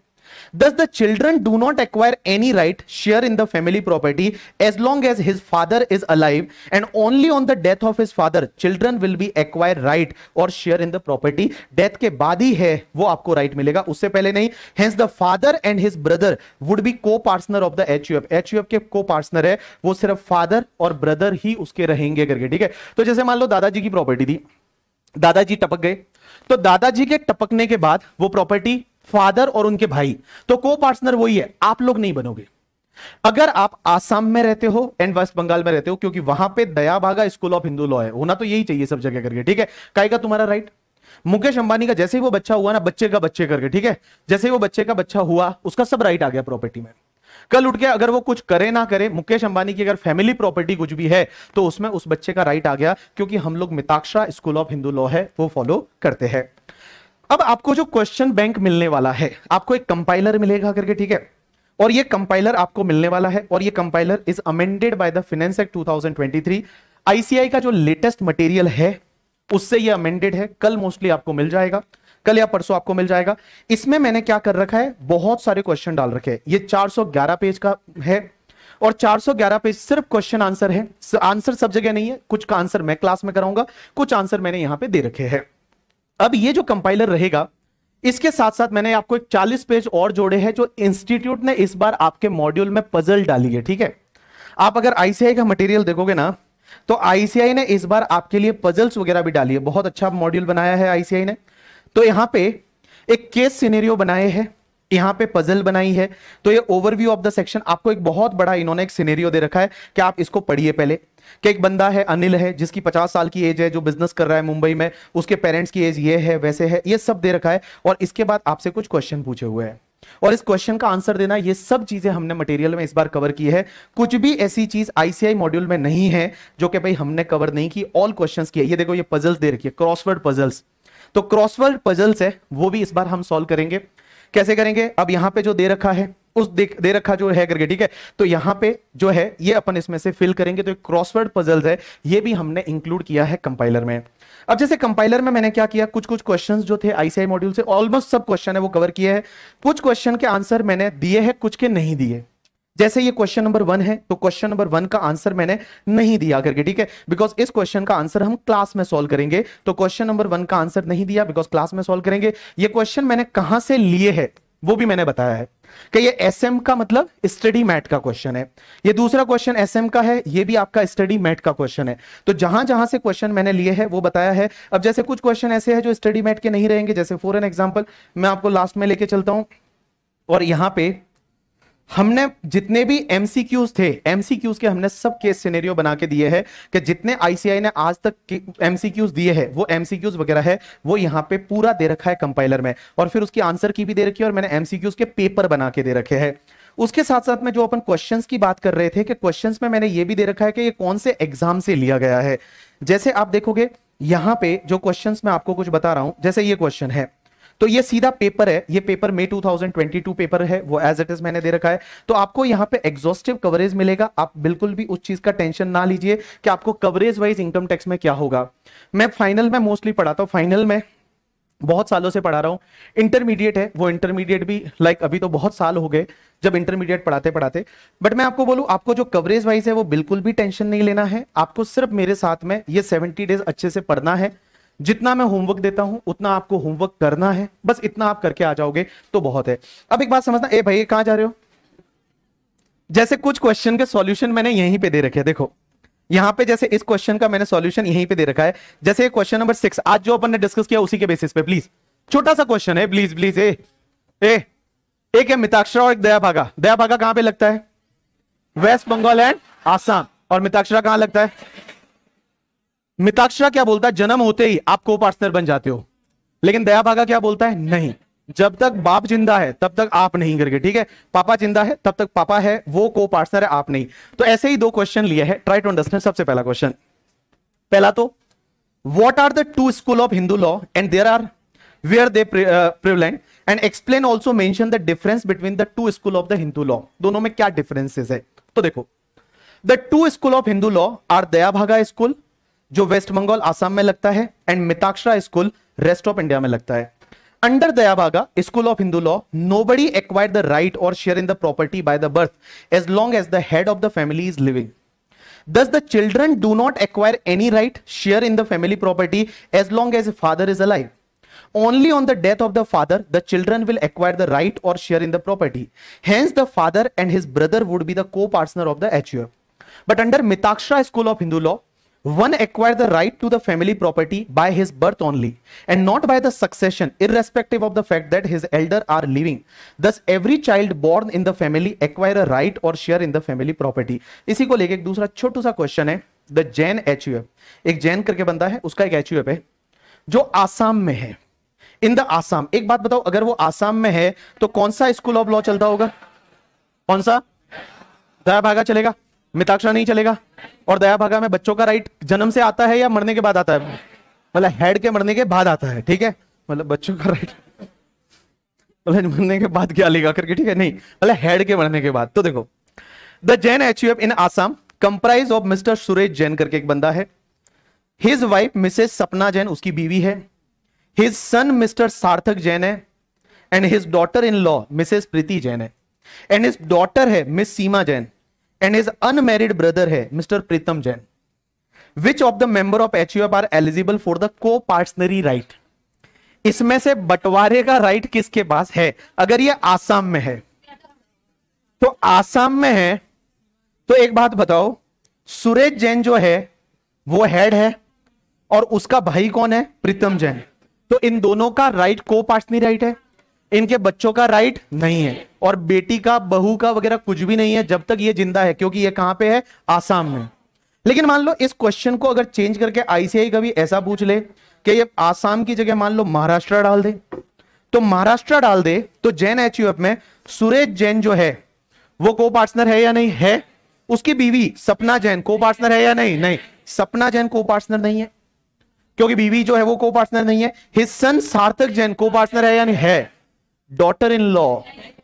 thus the children do not acquire any right share in the family property as long as his father is alive and only on the death of his father children will be acquire right और share in the property death के बाद ही है वो आपको राइट right मिलेगा उससे पहले नहीं hence the father and his brother would be coparcener of the H U F H U F के को पार्टनर है वो सिर्फ फादर और ब्रदर ही उसके रहेंगे करके ठीक है तो जैसे मान लो दादाजी की प्रॉपर्टी थी दादाजी टपक गए तो दादाजी के टपकने के बाद वो प्रॉपर्टी फादर और उनके भाई तो को पार्टनर वही है आप लोग नहीं बनोगे अगर आप आसाम में रहते हो एंड वेस्ट बंगाल में रहते हो क्योंकि वहां पे दया Dayabhaga school of Hindu law है होना तो यही चाहिए सब जगह करके ठीक है काय का तुम्हारा राइट मुकेश अंबानी का जैसे ही वो बच्चा हुआ ना बच्चे का बच्चे करके ठीक है जैसे ही वो बच्चे का बच्चा हुआ उसका सब राइट आ गया प्रॉपर्टी में कल उठ के अगर वो कुछ करे ना करे मुकेश अंबानी की अगर फैमिली प्रॉपर्टी कुछ भी है तो उसमें उस बच्चे का राइट आ गया क्योंकि हम लोग Mitakshara school of Hindu law है वो फॉलो करते हैं अब आपको जो क्वेश्चन बैंक मिलने वाला है आपको एक कंपाइलर मिलेगा करके ठीक है और ये कंपाइलर आपको मिलने वाला है और ये compiler is amended by the finance act 2023 ICAI का जो लेटेस्ट मटेरियल है उससे ये अमेंडेड है कल मोस्टली आपको मिल जाएगा कल या परसों आपको मिल जाएगा इसमें मैंने क्या कर रखा है बहुत सारे क्वेश्चन डाल रखे ये 411 पेज का है और 411 पेज सिर्फ क्वेश्चन आंसर है आंसर सब जगह नहीं है कुछ का आंसर मैं क्लास में कराऊंगा कुछ आंसर मैंने यहां पे दे रखे हैं अब ये जो कंपाइलर रहेगा इसके साथ साथ मैंने आपको एक 40 पेज और जोड़े हैं जो इंस्टीट्यूट ने इस बार आपके मॉड्यूल में पजल डाली है ठीक है आप अगर आईसीआई का मटेरियल देखोगे ना तो आईसीआई ने इस बार आपके लिए पजल्स वगैरह भी डाली है बहुत अच्छा मॉड्यूल बनाया है आईसीआई ने तो यहां पे एक केस सिनेरियो बनाए हैं यहां पे पजल बनाई है तो ये ओवरव्यू ऑफ द सेक्शन आपको एक बहुत बड़ा इन्होंने एक सिनेरियो दे रखा है कि आप इसको पढ़िए पहले कि एक बंदा है अनिल है जिसकी 50 साल की एज है जो बिजनेस कर रहा है मुंबई में उसके पेरेंट्स की एज ये है वैसे है ये सब दे रखा है और इसके बाद आपसे कुछ क्वेश्चन पूछे हुए हैं और इस क्वेश्चन का आंसर देना ये सब चीजें हमने मटेरियल में इस बार कवर की है कुछ भी ऐसी चीज आईसीआई मॉड्यूल में नहीं है जो कि भाई हमने कवर नहीं की ऑल क्वेश्चंस किया ये देखो ये पजल्स दे रखी है क्रॉसवर्ड पजल्स तो क्रॉसवर्ड पजल्स है वो भी इस बार हम सॉल्व करेंगे कैसे करेंगे अब यहां पे जो दे रखा है उस दे, दे रखा जो है करके ठीक है तो यहां पे जो है ये अपन इसमें से फिल करेंगे तो क्रॉसवर्ड पजल्स है ये भी हमने इंक्लूड किया है कंपाइलर में अब जैसे कंपाइलर में मैंने क्या किया कुछ कुछ क्वेश्चंस जो थे आईसीआई मॉड्यूल से ऑलमोस्ट सब क्वेश्चन है वो कवर किए हैं कुछ क्वेश्चन के आंसर मैंने दिए हैं कुछ के नहीं दिए जैसे ये क्वेश्चन नंबर वन है तो क्वेश्चन नंबर वन का आंसर मैंने नहीं दिया करके ठीक है बिकॉज इस क्वेश्चन का आंसर हम क्लास में सोल्व करेंगे तो क्वेश्चन नंबर वन का आंसर नहीं दिया बिकॉज क्लास में सोल्व करेंगे ये क्वेश्चन मैंने कहां से लिए है वो भी मैंने बताया है कि ये एसएम का मतलब स्टडी मैट का क्वेश्चन है ये दूसरा क्वेश्चन एसएम का है ये भी आपका स्टडी मैट का क्वेश्चन है तो जहां जहां से क्वेश्चन मैंने लिए है वो बताया है अब जैसे कुछ क्वेश्चन ऐसे हैं जो स्टडी मैट के नहीं रहेंगे जैसे फॉर एन एग्जाम्पल मैं आपको लास्ट में लेके चलता हूं और यहां पर हमने जितने भी एमसीक्यूज थे एमसीक्यूज के हमने सब केस सिनेरियो बना के दिए हैं कि जितने आईसीआई ने आज तक एमसीक्यूज दिए हैं वो एमसीक्यूज वगैरह है वो यहाँ पे पूरा दे रखा है कंपाइलर में और फिर उसकी आंसर की भी दे रखी है और मैंने एमसीक्यूज के पेपर बना के दे रखे हैं उसके साथ साथ में जो अपन क्वेश्चन की बात कर रहे थे कि क्वेश्चन में मैंने ये भी दे रखा है कि ये कौन से एग्जाम से लिया गया है जैसे आप देखोगे यहाँ पे जो क्वेश्चन में आपको कुछ बता रहा हूं जैसे ये क्वेश्चन है तो ये सीधा पेपर है ये पेपर मे 2022 पेपर है वो एज इट इज मैंने दे रखा है तो आपको यहाँ पे एग्जॉस्टिव कवरेज मिलेगा आप बिल्कुल भी उस चीज का टेंशन ना लीजिए कि आपको कवरेज वाइज इनकम टैक्स में क्या होगा मैं फाइनल में मोस्टली पढ़ाता हूँ फाइनल में बहुत सालों से पढ़ा रहा हूँ इंटरमीडिएट है वो इंटरमीडिएट भी लाइक like, अभी तो बहुत साल हो गए जब इंटरमीडिएट पढ़ाते पढ़ाते बट मैं आपको बोलूँ आपको जो कवरेज वाइज है वो बिल्कुल भी टेंशन नहीं लेना है आपको सिर्फ मेरे साथ में ये सेवेंटी डेज अच्छे से पढ़ना है जितना मैं होमवर्क देता हूं उतना आपको होमवर्क करना है बस इतना आप करके आ जाओगे तो बहुत है अब एक बात समझना ए भाई कहां जा रहे हो जैसे कुछ क्वेश्चन के सॉल्यूशन मैंने यहीं पे दे रखे हैं देखो यहां पे जैसे इस क्वेश्चन का मैंने सॉल्यूशन यहीं पे दे रखा है जैसे क्वेश्चन नंबर सिक्स आज जो अपन ने डिस्कस किया उसी के बेसिस पे प्लीज छोटा सा क्वेश्चन है प्लीज प्लीज ए ए एक है मिताक्षरा और एक दया भागा दया भागा कहां पे लगता है वेस्ट बंगाल एंड आसाम और मिताक्षरा कहां लगता है मिताक्षरा क्या बोलता है जन्म होते ही आप को पार्टनर बन जाते हो लेकिन दया भागा क्या बोलता है नहीं जब तक बाप जिंदा है तब तक आप नहीं करके ठीक है पापा जिंदा है तब तक पापा है वो को पार्टनर है आप नहीं तो ऐसे ही दो क्वेश्चन लिए हैं ट्राई टू अंडरस्टैंड सबसे पहला क्वेश्चन पहला तो what are the two school of Hindu law and there are where they prevalent and explain also explain the difference between the two school of the Hindu law दोनों में क्या डिफरेंसेज है तो देखो two school of Hindu law are Dayabhaga school जो वेस्ट बंगाल आसाम में लगता है and Mitakshara school rest of India में लगता है under dayabhaga school of hindu law nobody acquired the right or share in the property by the birth as long as the head of the family is living thus the children do not acquire any right share in the family property as long as the father is alive only on the death of the father the children will acquire the right or share in the property hence the father and his brother would be the co-partner of the huf but under mitakshra school of hindu law one acquired the right to the family property by his birth only and not by the succession irrespective of the fact that his elder are living thus every child born in the family acquire a right or share in the family property इसी को लेके एक दूसरा छोटू सा क्वेश्चन है द जैन एच एक जैन करके बंदा है उसका एक एच है जो आसाम में है इन द आसाम एक बात बताओ अगर वो आसाम में है तो कौन सा स्कूल ऑफ लॉ चलता होगा कौन सा दया भागा चलेगा मिताक्षरा नहीं चलेगा और दया भागा में बच्चों का राइट जन्म से आता है या मरने के बाद आता है मतलब हेड के मरने के बाद आता है ठीक है मतलब बच्चों का राइट मतलब मरने के बाद क्या लेगा करके ठीक है नहीं मतलब हेड के मरने के बाद तो देखो the Jain H in Assam comprise of Mr Suresh Jain करके एक बंदा है हिज वाइफ मिसेस सपना जैन उसकी बीवी है his son mister Sarthak Jain है and his daughter in law Mrs Preeti Jain है एंड हिज डॉटर है miss Seema Jain and is unmarried brother है Mr Pritam Jain which of the member of H U F are eligible for the coparcenary right इसमें से बंटवारे का राइट किसके पास है अगर ये आसाम में है तो आसाम में है तो एक बात बताओ सुरेश जैन जो है वो हेड है और उसका भाई कौन है प्रीतम जैन तो इन दोनों का राइट को पार्टनरी राइट है इनके बच्चों का राइट नहीं है और बेटी का बहू का वगैरह कुछ भी नहीं है जब तक ये जिंदा है क्योंकि ये कहां पे है आसाम में लेकिन मान लो इस क्वेश्चन को अगर चेंज करके आईसीआई कभी ऐसा पूछ ले कि ये आसाम की जगह मान लो महाराष्ट्र डाल दे तो महाराष्ट्र डाल दे तो जैन एच में सुरेश जैन जो है वो को पार्टनर है या नहीं है उसकी बीवी सपना जैन को पार्टनर है या नहीं नहीं सपना जैन को पार्टनर नहीं है क्योंकि बीवी जो है वो को पार्टनर नहीं है हिस्सन सार्थक जैन को पार्टनर है या नहीं है डॉटर इन लॉ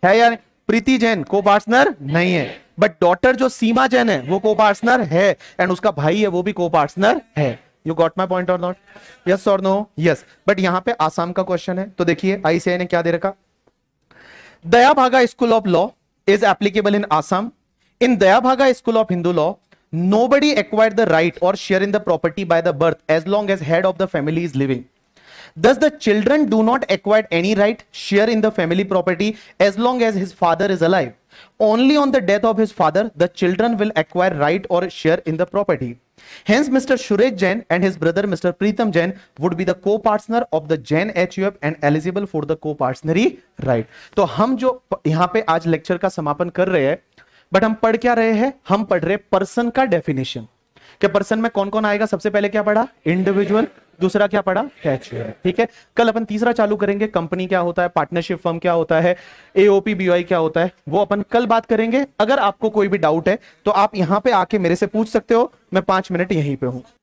है या प्रीति जैन को पार्टनर नहीं है बट डॉटर जो सीमा जैन है वो को पार्टनर है एंड उसका भाई है वो भी को पार्टनर है यू गॉट माई पॉइंट और नॉट यस और नो यस बट यहां पे आसाम का क्वेश्चन है तो देखिए आईसीआई ने क्या दे रखा Dayabhaga school of law is applicable in Assam in Dayabhaga school of Hindu law nobody acquired the right or share in the property by the birth as long as head of the family is living Thus, the children do not acquire any right, share in the family property as long as his father is alive. Only on the death of his father, the children will acquire right or share in the property. Hence, Mr. Shurek Jain and his brother Mr. Pritham Jain would be the co-partner of the Jain HUF and eligible for the co-partnery right. तो हम जो यहाँ पे आज लेक्चर का समापन कर रहे हैं बट हम पढ़ क्या रहे हैं हम पढ़ रहे पर्सन का डेफिनेशन कि पर्सन में कौन कौन आएगा सबसे पहले क्या पढ़ा इंडिविजुअल दूसरा क्या पढ़ा कैच ठीक है कल अपन तीसरा चालू करेंगे कंपनी क्या होता है पार्टनरशिप फर्म क्या होता है एओपी बीओआई क्या होता है वो अपन कल बात करेंगे अगर आपको कोई भी डाउट है तो आप यहाँ पे आके मेरे से पूछ सकते हो मैं पांच मिनट यहीं पे हूँ